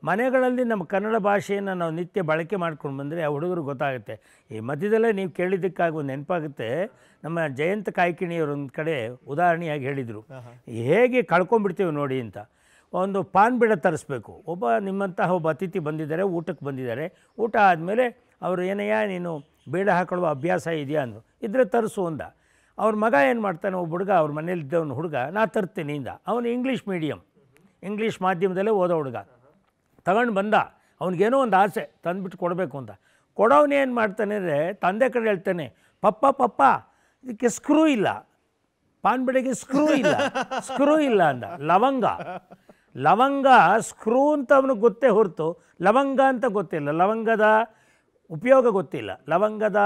ಮನೆಗಳಲ್ಲಿ ನಮ್ಮ ಕನ್ನಡ ಭಾಷೆಯನ್ನು ನಾವು ನಿತ್ಯ ಬಳಕೆ ಮಾಡ್ಕೊಂಡು ಬಂದರೆ ಆ ಹುಡುಗರು ಗೊತ್ತಾಗುತ್ತೆ ಈ ಮಧ್ಯದಲ್ಲೇ ನೀವು ಕೇಳಿದ್ದಕ್ಕಾಗಿ ಒಂದು ನೆನಪಾಗುತ್ತೆ ನಮ್ಮ ಜಯಂತ ಕಾಯ್ಕಿಣಿಯವರೊಂದು ಕಡೆ ಉದಾಹರಣೆಯಾಗಿ ಹೇಳಿದರು ಹೇಗೆ ಕಳ್ಕೊಂಡ್ಬಿಡ್ತೀವಿ ನೋಡಿ ಅಂತ ಒಂದು ಪಾನ್ ಬಿಡ ತರಿಸ್ಬೇಕು ಒಬ್ಬ ನಿಮ್ಮಂತಹ ಒಬ್ಬ ಅತಿಥಿ ಬಂದಿದ್ದಾರೆ ಊಟಕ್ಕೆ ಬಂದಿದ್ದಾರೆ ಊಟ ಆದಮೇಲೆ ಅವರು ಏನಯ್ಯ ನೀನು ಬೇಡ ಹಾಕೊಳ್ಳುವ ಅಭ್ಯಾಸ ಇದೆಯಾ ಅಂದರು ಇದ್ದರೆ ತರಿಸು ಅಂದ ಅವ್ರ ಮಗ ಏನು ಮಾಡ್ತಾನೆ ಒಬ್ಬ ಹುಡುಗ ಅವ್ರ ಮನೇಲಿದ್ದವನು ಹುಡುಗ ನಾ ತರ್ತೀನಿ ಇಂದ ಅವನು ಇಂಗ್ಲೀಷ್ ಮೀಡಿಯಮ್ ಇಂಗ್ಲೀಷ್ ಮಾಧ್ಯಮದಲ್ಲೇ ಓದೋ ಹುಡುಗ ತಗೊಂಡು ಬಂದ ಅವ್ನಿಗೇನೋ ಒಂದು ಆಸೆ ತಂದುಬಿಟ್ಟು ಕೊಡಬೇಕು ಅಂತ ಕೊಡೋವನೇ ಏನು ಮಾಡ್ತಾನೆ ಅಂದರೆ ತಂದೆ ಕಡೆ ಹೇಳ್ತಾನೆ ಪಪ್ಪ ಪಪ್ಪ ಇದಕ್ಕೆ ಸ್ಕ್ರೂ ಇಲ್ಲ ಪಾನ್ ಬಿಡಿಗೆ ಸ್ಕ್ರೂ ಇಲ್ಲ ಸ್ಕ್ರೂ ಇಲ್ಲ ಅಂದ ಲವಂಗ ಲವಂಗ ಸ್ಕ್ರೂ ಅಂತ ಅವನಿಗೆ ಗೊತ್ತೇ ಹೊರತು ಲವಂಗ ಅಂತ ಗೊತ್ತಿಲ್ಲ ಲವಂಗದ ಉಪಯೋಗ ಗೊತ್ತಿಲ್ಲ ಲವಂಗದ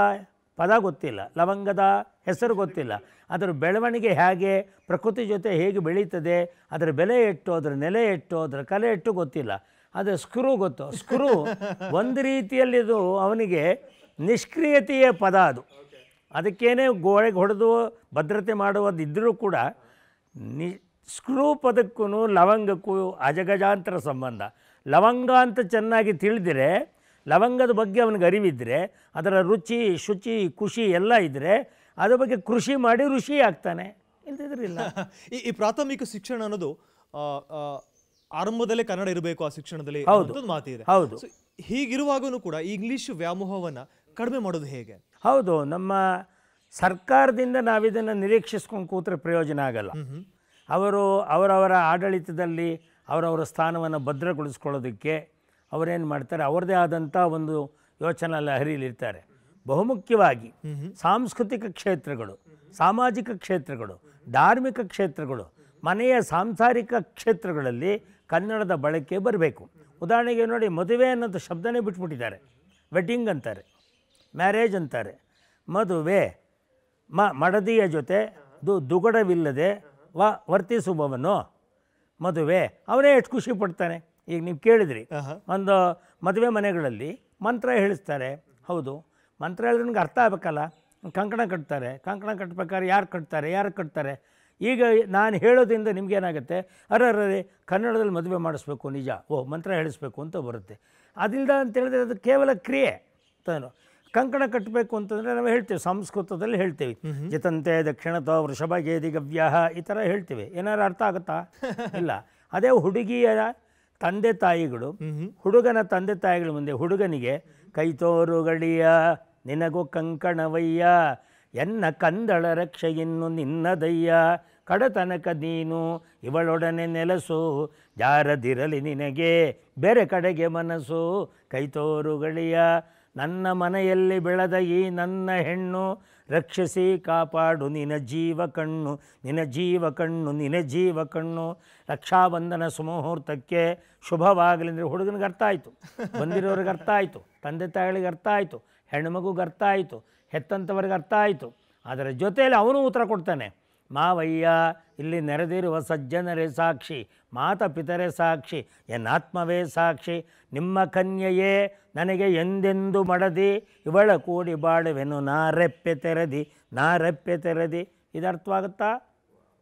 ಪದ ಗೊತ್ತಿಲ್ಲ ಲವಂಗದ ಹೆಸರು ಗೊತ್ತಿಲ್ಲ ಅದರ ಬೆಳವಣಿಗೆ ಹೇಗೆ ಪ್ರಕೃತಿ ಜೊತೆ ಹೇಗೆ ಬೆಳೀತದೆ ಅದರ ಬೆಲೆ ಎಷ್ಟು ಅದರ ನೆಲೆ ಎಷ್ಟು ಅದರ ಕಲೆ ಎಷ್ಟು ಗೊತ್ತಿಲ್ಲ ಅದು ಸ್ಕ್ರೂ ಗೊತ್ತು ಸ್ಕ್ರೂ ಒಂದು ರೀತಿಯಲ್ಲಿ ಇದು ಅವನಿಗೆ ನಿಷ್ಕ್ರಿಯತೆಯ ಪದ ಅದು ಅದಕ್ಕೇನೆ ಗೋಡೆಗೆ ಹೊಡೆದು ಭದ್ರತೆ ಮಾಡುವುದಿದ್ದರೂ ಕೂಡ ನಿ ಸ್ಕ್ರೂ ಪದಕ್ಕೂ ಲವಂಗಕ್ಕೂ ಅಜಗಜಾಂತರ ಸಂಬಂಧ ಲವಂಗ ಅಂತ ಚೆನ್ನಾಗಿ ತಿಳಿದರೆ ಲವಂಗದ ಬಗ್ಗೆ ಅವನಿಗೆ ಅರಿವಿದ್ದರೆ ಅದರ ರುಚಿ ಶುಚಿ ಖುಷಿ ಎಲ್ಲ ಇದ್ದರೆ ಅದ್ರ ಬಗ್ಗೆ ಕೃಷಿ ಮಾಡಿ ಋಷಿ ಆಗ್ತಾನೆ ಇಲ್ಲ ಈ ಪ್ರಾಥಮಿಕ ಶಿಕ್ಷಣ ಅನ್ನೋದು ಆರಂಭದಲ್ಲೇ ಕನ್ನಡ ಇರಬೇಕು ಆ ಶಿಕ್ಷಣದಲ್ಲಿ ಮಾತಿದೆ ಹೌದು ಹೀಗಿರುವಾಗೂ ಕೂಡ ಇಂಗ್ಲಿಷ್ ವ್ಯಾಮೋಹವನ್ನು ಕಡಿಮೆ ಮಾಡೋದು ಹೇಗೆ ಹೌದು ನಮ್ಮ ಸರ್ಕಾರದಿಂದ ನಾವಿದನ್ನು ನಿರೀಕ್ಷಿಸ್ಕೊಂಡು ಕೂತ್ರೆ ಪ್ರಯೋಜನ ಆಗಲ್ಲ ಅವರು ಅವರವರ ಆಡಳಿತದಲ್ಲಿ ಅವರವರ ಸ್ಥಾನವನ್ನು ಭದ್ರಗೊಳಿಸ್ಕೊಳ್ಳೋದಕ್ಕೆ ಅವರೇನು ಮಾಡ್ತಾರೆ ಅವರದೇ ಆದಂಥ ಒಂದು ಯೋಚನಾ ಲಹರಿಯಲ್ಲಿರ್ತಾರೆ ಬಹುಮುಖ್ಯವಾಗಿ ಸಾಂಸ್ಕೃತಿಕ ಕ್ಷೇತ್ರಗಳು ಸಾಮಾಜಿಕ ಕ್ಷೇತ್ರಗಳು ಧಾರ್ಮಿಕ ಕ್ಷೇತ್ರಗಳು ಮನೆಯ ಸಾಂಸಾರಿಕ ಕ್ಷೇತ್ರಗಳಲ್ಲಿ ಕನ್ನಡದ ಬಳಕೆ ಬರಬೇಕು ಉದಾಹರಣೆಗೆ ನೋಡಿ ಮದುವೆ ಅನ್ನೋದು ಶಬ್ದನೇ ಬಿಟ್ಬಿಟ್ಟಿದ್ದಾರೆ ವೆಡ್ಡಿಂಗ್ ಅಂತಾರೆ ಮ್ಯಾರೇಜ್ ಅಂತಾರೆ ಮದುವೆ ಮ ಮಡದಿಯ ಜೊತೆ ದು ದುಗಡವಿಲ್ಲದೆ ವ ವರ್ತಿಸುವವನು ಮದುವೆ ಅವನೇ ಎಷ್ಟು ಖುಷಿ ಪಡ್ತಾನೆ ಈಗ ನೀವು ಕೇಳಿದ್ರಿ ಒಂದು ಮದುವೆ ಮನೆಗಳಲ್ಲಿ ಮಂತ್ರ ಹೇಳಿಸ್ತಾರೆ ಹೌದು ಮಂತ್ರ ಹೇಳಿದ್ರೆ ನನಗೆ ಅರ್ಥ ಆಗಬೇಕಲ್ಲ ಕಂಕಣ ಕಟ್ತಾರೆ ಕಂಕಣ ಕಟ್ಟಬೇಕಾದ್ರೆ ಯಾರು ಕಟ್ತಾರೆ ಯಾರು ಕಟ್ತಾರೆ ಈಗ ನಾನು ಹೇಳೋದ್ರಿಂದ ನಿಮಗೇನಾಗುತ್ತೆ ಅರರೇ ಕನ್ನಡದಲ್ಲಿ ಮದುವೆ ಮಾಡಿಸ್ಬೇಕು ನಿಜ ಓ ಮಂತ್ರ ಹೇಳಿಸ್ಬೇಕು ಅಂತ ಬರುತ್ತೆ ಅದಿಲ್ಲ ಹೇಳಿದ್ರೆ ಅದು ಕೇವಲ ಕ್ರಿಯೆ ತಾನು ಕಂಕಣ ಕಟ್ಟಬೇಕು ಅಂತಂದರೆ ನಾವು ಹೇಳ್ತೇವೆ ಸಂಸ್ಕೃತದಲ್ಲಿ ಹೇಳ್ತೀವಿ ಜಿತಂತೆ ದಕ್ಷಿಣತ ವೃಷಭ ಗೇದಿ ಗವ್ಯಾಹ ಈ ಥರ ಹೇಳ್ತೀವಿ ಏನಾರು ಅರ್ಥ ಆಗುತ್ತಾ ಇಲ್ಲ ಅದೇ ಹುಡುಗಿಯ ತಂದೆ ತಾಯಿಗಳು ಹುಡುಗನ ತಂದೆ ತಾಯಿಗಳ ಮುಂದೆ ಹುಡುಗನಿಗೆ ಕೈ ತೋರುಗಳಿಯ ನಿನಗೂ ಕಂಕಣವಯ್ಯ ಎನ್ನ ಕಂದಳ ರಕ್ಷೆಯನ್ನು ನಿನ್ನದಯ್ಯ ಕಡತನಕ ನೀನು ಇವಳೊಡನೆ ನೆಲಸು ಜಾರದಿರಲಿ ನಿನಗೆ ಬೇರೆ ಕಡೆಗೆ ಮನಸ್ಸು ಕೈತೋರುಗಳಿಯ ನನ್ನ ಮನೆಯಲ್ಲಿ ಬೆಳೆದ ಈ ನನ್ನ ಹೆಣ್ಣು ರಕ್ಷಿಸಿ ಕಾಪಾಡು ನಿನ ಜೀವ ಕಣ್ಣು ನಿನ ಜೀವ ಕಣ್ಣು ನಿನ ಜೀವ ಕಣ್ಣು ರಕ್ಷಾಬಂಧನ ಸುಮುಹೂರ್ತಕ್ಕೆ ಶುಭವಾಗಲಿ ಅಂದರೆ ಹುಡುಗನಿಗೆ ಅರ್ಥ ಆಯಿತು ಬಂದಿರೋರಿಗೆ ಅರ್ಥ ಆಯಿತು ತಂದೆ ತಾಯಿಗಳಿಗೆ ಅರ್ಥ ಆಯಿತು ಮಗುಗೆ ಅರ್ಥ ಆಯಿತು ಹೆತ್ತಂಥವರಿಗೆ ಅರ್ಥ ಆಯಿತು ಅದರ ಜೊತೆಯಲ್ಲಿ ಅವನು ಉತ್ತರ ಕೊಡ್ತಾನೆ ಮಾವಯ್ಯ ಇಲ್ಲಿ ನೆರೆದಿರುವ ಸಜ್ಜನರೇ ಸಾಕ್ಷಿ ಮಾತ ಪಿತರೇ ಸಾಕ್ಷಿ ಎನ್ನಾತ್ಮವೇ ಸಾಕ್ಷಿ ನಿಮ್ಮ ಕನ್ಯೆಯೇ ನನಗೆ ಎಂದೆಂದು ಮಡದಿ ಇವಳ ಕೂಡಿ ಬಾಳುವೆನು ನಾ ರೆಪ್ಪೆ ತೆರೆದಿ ನಾ ರೆಪ್ಪೆ ತೆರೆದಿ ಇದು ಅರ್ಥವಾಗುತ್ತಾ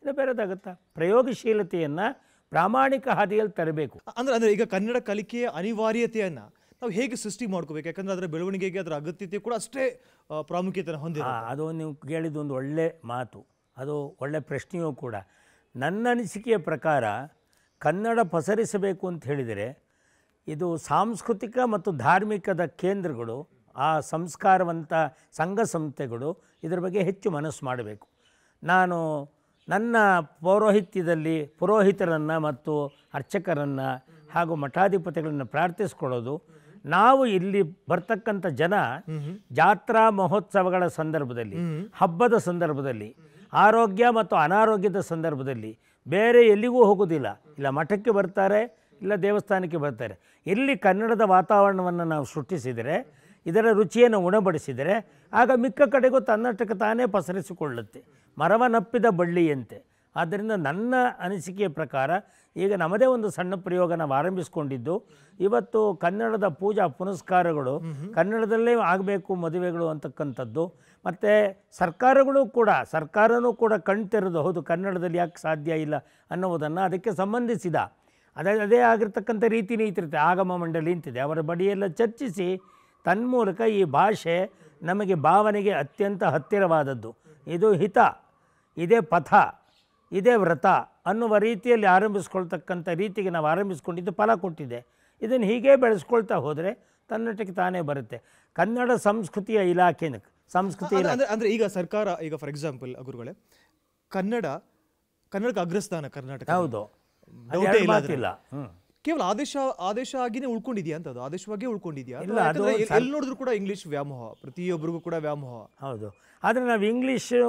ಇದು ಬೇರೆದಾಗುತ್ತಾ ಪ್ರಯೋಗಶೀಲತೆಯನ್ನು ಪ್ರಾಮಾಣಿಕ ಹಾದಿಯಲ್ಲಿ ತರಬೇಕು ಅಂದರೆ ಅಂದರೆ ಈಗ ಕನ್ನಡ ಕಲಿಕೆಯ ಅನಿವಾರ್ಯತೆಯನ್ನು ನಾವು ಹೇಗೆ ಸೃಷ್ಟಿ ಮಾಡ್ಕೋಬೇಕು ಯಾಕಂದರೆ ಅದರ ಬೆಳವಣಿಗೆಗೆ ಅದರ ಅಗತ್ಯತೆ ಕೂಡ ಅಷ್ಟೇ ಪ್ರಾಮುಖ್ಯತೆ ಹೊಂದಿದೆ ಅದು ನೀವು ಕೇಳಿದ ಒಂದು ಒಳ್ಳೆ ಮಾತು ಅದು ಒಳ್ಳೆ ಪ್ರಶ್ನೆಯೂ ಕೂಡ ನನ್ನ ಅನಿಸಿಕೆಯ ಪ್ರಕಾರ ಕನ್ನಡ ಪಸರಿಸಬೇಕು ಅಂತ ಹೇಳಿದರೆ ಇದು ಸಾಂಸ್ಕೃತಿಕ ಮತ್ತು ಧಾರ್ಮಿಕದ ಕೇಂದ್ರಗಳು ಆ ಸಂಸ್ಕಾರವಂತ ಸಂಘ ಸಂಸ್ಥೆಗಳು ಇದರ ಬಗ್ಗೆ ಹೆಚ್ಚು ಮನಸ್ಸು ಮಾಡಬೇಕು ನಾನು ನನ್ನ ಪೌರೋಹಿತ್ಯದಲ್ಲಿ ಪುರೋಹಿತರನ್ನು ಮತ್ತು ಅರ್ಚಕರನ್ನು ಹಾಗೂ ಮಠಾಧಿಪತಿಗಳನ್ನು ಪ್ರಾರ್ಥಿಸ್ಕೊಳ್ಳೋದು ನಾವು ಇಲ್ಲಿ ಬರ್ತಕ್ಕಂಥ ಜನ ಜಾತ್ರಾ ಮಹೋತ್ಸವಗಳ ಸಂದರ್ಭದಲ್ಲಿ ಹಬ್ಬದ ಸಂದರ್ಭದಲ್ಲಿ ಆರೋಗ್ಯ ಮತ್ತು ಅನಾರೋಗ್ಯದ ಸಂದರ್ಭದಲ್ಲಿ ಬೇರೆ ಎಲ್ಲಿಗೂ ಹೋಗೋದಿಲ್ಲ ಇಲ್ಲ ಮಠಕ್ಕೆ ಬರ್ತಾರೆ ಇಲ್ಲ ದೇವಸ್ಥಾನಕ್ಕೆ ಬರ್ತಾರೆ ಎಲ್ಲಿ ಕನ್ನಡದ ವಾತಾವರಣವನ್ನು ನಾವು ಸೃಷ್ಟಿಸಿದರೆ ಇದರ ರುಚಿಯನ್ನು ಉಣಬಡಿಸಿದರೆ ಆಗ ಮಿಕ್ಕ ಕಡೆಗೂ ತನ್ನಷ್ಟಕ್ಕೆ ತಾನೇ ಪಸರಿಸಿಕೊಳ್ಳುತ್ತೆ ಮರವನಪ್ಪಿದ ಬಳ್ಳಿಯಂತೆ ಆದ್ದರಿಂದ ನನ್ನ ಅನಿಸಿಕೆಯ ಪ್ರಕಾರ ಈಗ ನಮ್ಮದೇ ಒಂದು ಸಣ್ಣ ಪ್ರಯೋಗ ನಾವು ಆರಂಭಿಸಿಕೊಂಡಿದ್ದು ಇವತ್ತು ಕನ್ನಡದ ಪೂಜಾ ಪುನಸ್ಕಾರಗಳು ಕನ್ನಡದಲ್ಲೇ ಆಗಬೇಕು ಮದುವೆಗಳು ಅಂತಕ್ಕಂಥದ್ದು ಮತ್ತು ಸರ್ಕಾರಗಳು ಕೂಡ ಸರ್ಕಾರನೂ ಕೂಡ ಕಣ್ತೆರೋದು ಹೌದು ಕನ್ನಡದಲ್ಲಿ ಯಾಕೆ ಸಾಧ್ಯ ಇಲ್ಲ ಅನ್ನೋದನ್ನು ಅದಕ್ಕೆ ಸಂಬಂಧಿಸಿದ ಅದೇ ಅದೇ ಆಗಿರ್ತಕ್ಕಂಥ ರೀತಿ ನೀತಿರುತ್ತೆ ಆಗಮ ಮಂಡಳಿ ಅಂತಿದೆ ಅವರ ಬಡಿಯೆಲ್ಲ ಚರ್ಚಿಸಿ ತನ್ಮೂಲಕ ಈ ಭಾಷೆ ನಮಗೆ ಭಾವನೆಗೆ ಅತ್ಯಂತ ಹತ್ತಿರವಾದದ್ದು ಇದು ಹಿತ ಇದೇ ಪಥ ಇದೇ ವ್ರತ ಅನ್ನುವ ರೀತಿಯಲ್ಲಿ ಆರಂಭಿಸ್ಕೊಳ್ತಕ್ಕಂಥ ರೀತಿಗೆ ನಾವು ಆರಂಭಿಸ್ಕೊಂಡಿದ್ದು ಫಲ ಕೊಟ್ಟಿದೆ ಇದನ್ನು ಹೀಗೆ ಬೆಳೆಸ್ಕೊಳ್ತಾ ಹೋದರೆ ತನ್ನಟಕ್ಕೆ ತಾನೇ ಬರುತ್ತೆ ಕನ್ನಡ ಸಂಸ್ಕೃತಿಯ ಇಲಾಖೆ ಸಂಸ್ಕೃತಿ ಅಂದರೆ ಈಗ ಸರ್ಕಾರ ಈಗ ಫಾರ್ ಎಕ್ಸಾಂಪಲ್ ಗುರುಗಳೇ ಕನ್ನಡ ಕನ್ನಡಕ್ಕೆ ಅಗ್ರಸ್ಥಾನ ಕರ್ನಾಟಕ ಹೌದು ಇಲ್ಲ ಕೇವಲ ಆದೇಶ ಆದೇಶ ಆಗಿನೇ ಉಳ್ಕೊಂಡಿದ್ಯಾ ಅಂತ ಅದು ಆದೇಶವಾಗಿ ಉಳ್ಕೊಂಡಿದ್ಯಾ ಎಲ್ಲಿ ನೋಡಿದ್ರು ಕೂಡ ಇಂಗ್ಲೀಷ್ ವ್ಯಾಮೋಹ ಪ್ರತಿಯೊಬ್ಬರಿಗೂ ಕೂಡ ವ್ಯಾಮೋಹ ಹೌದು ಆದರೆ ನಾವು ಇಂಗ್ಲೀಷು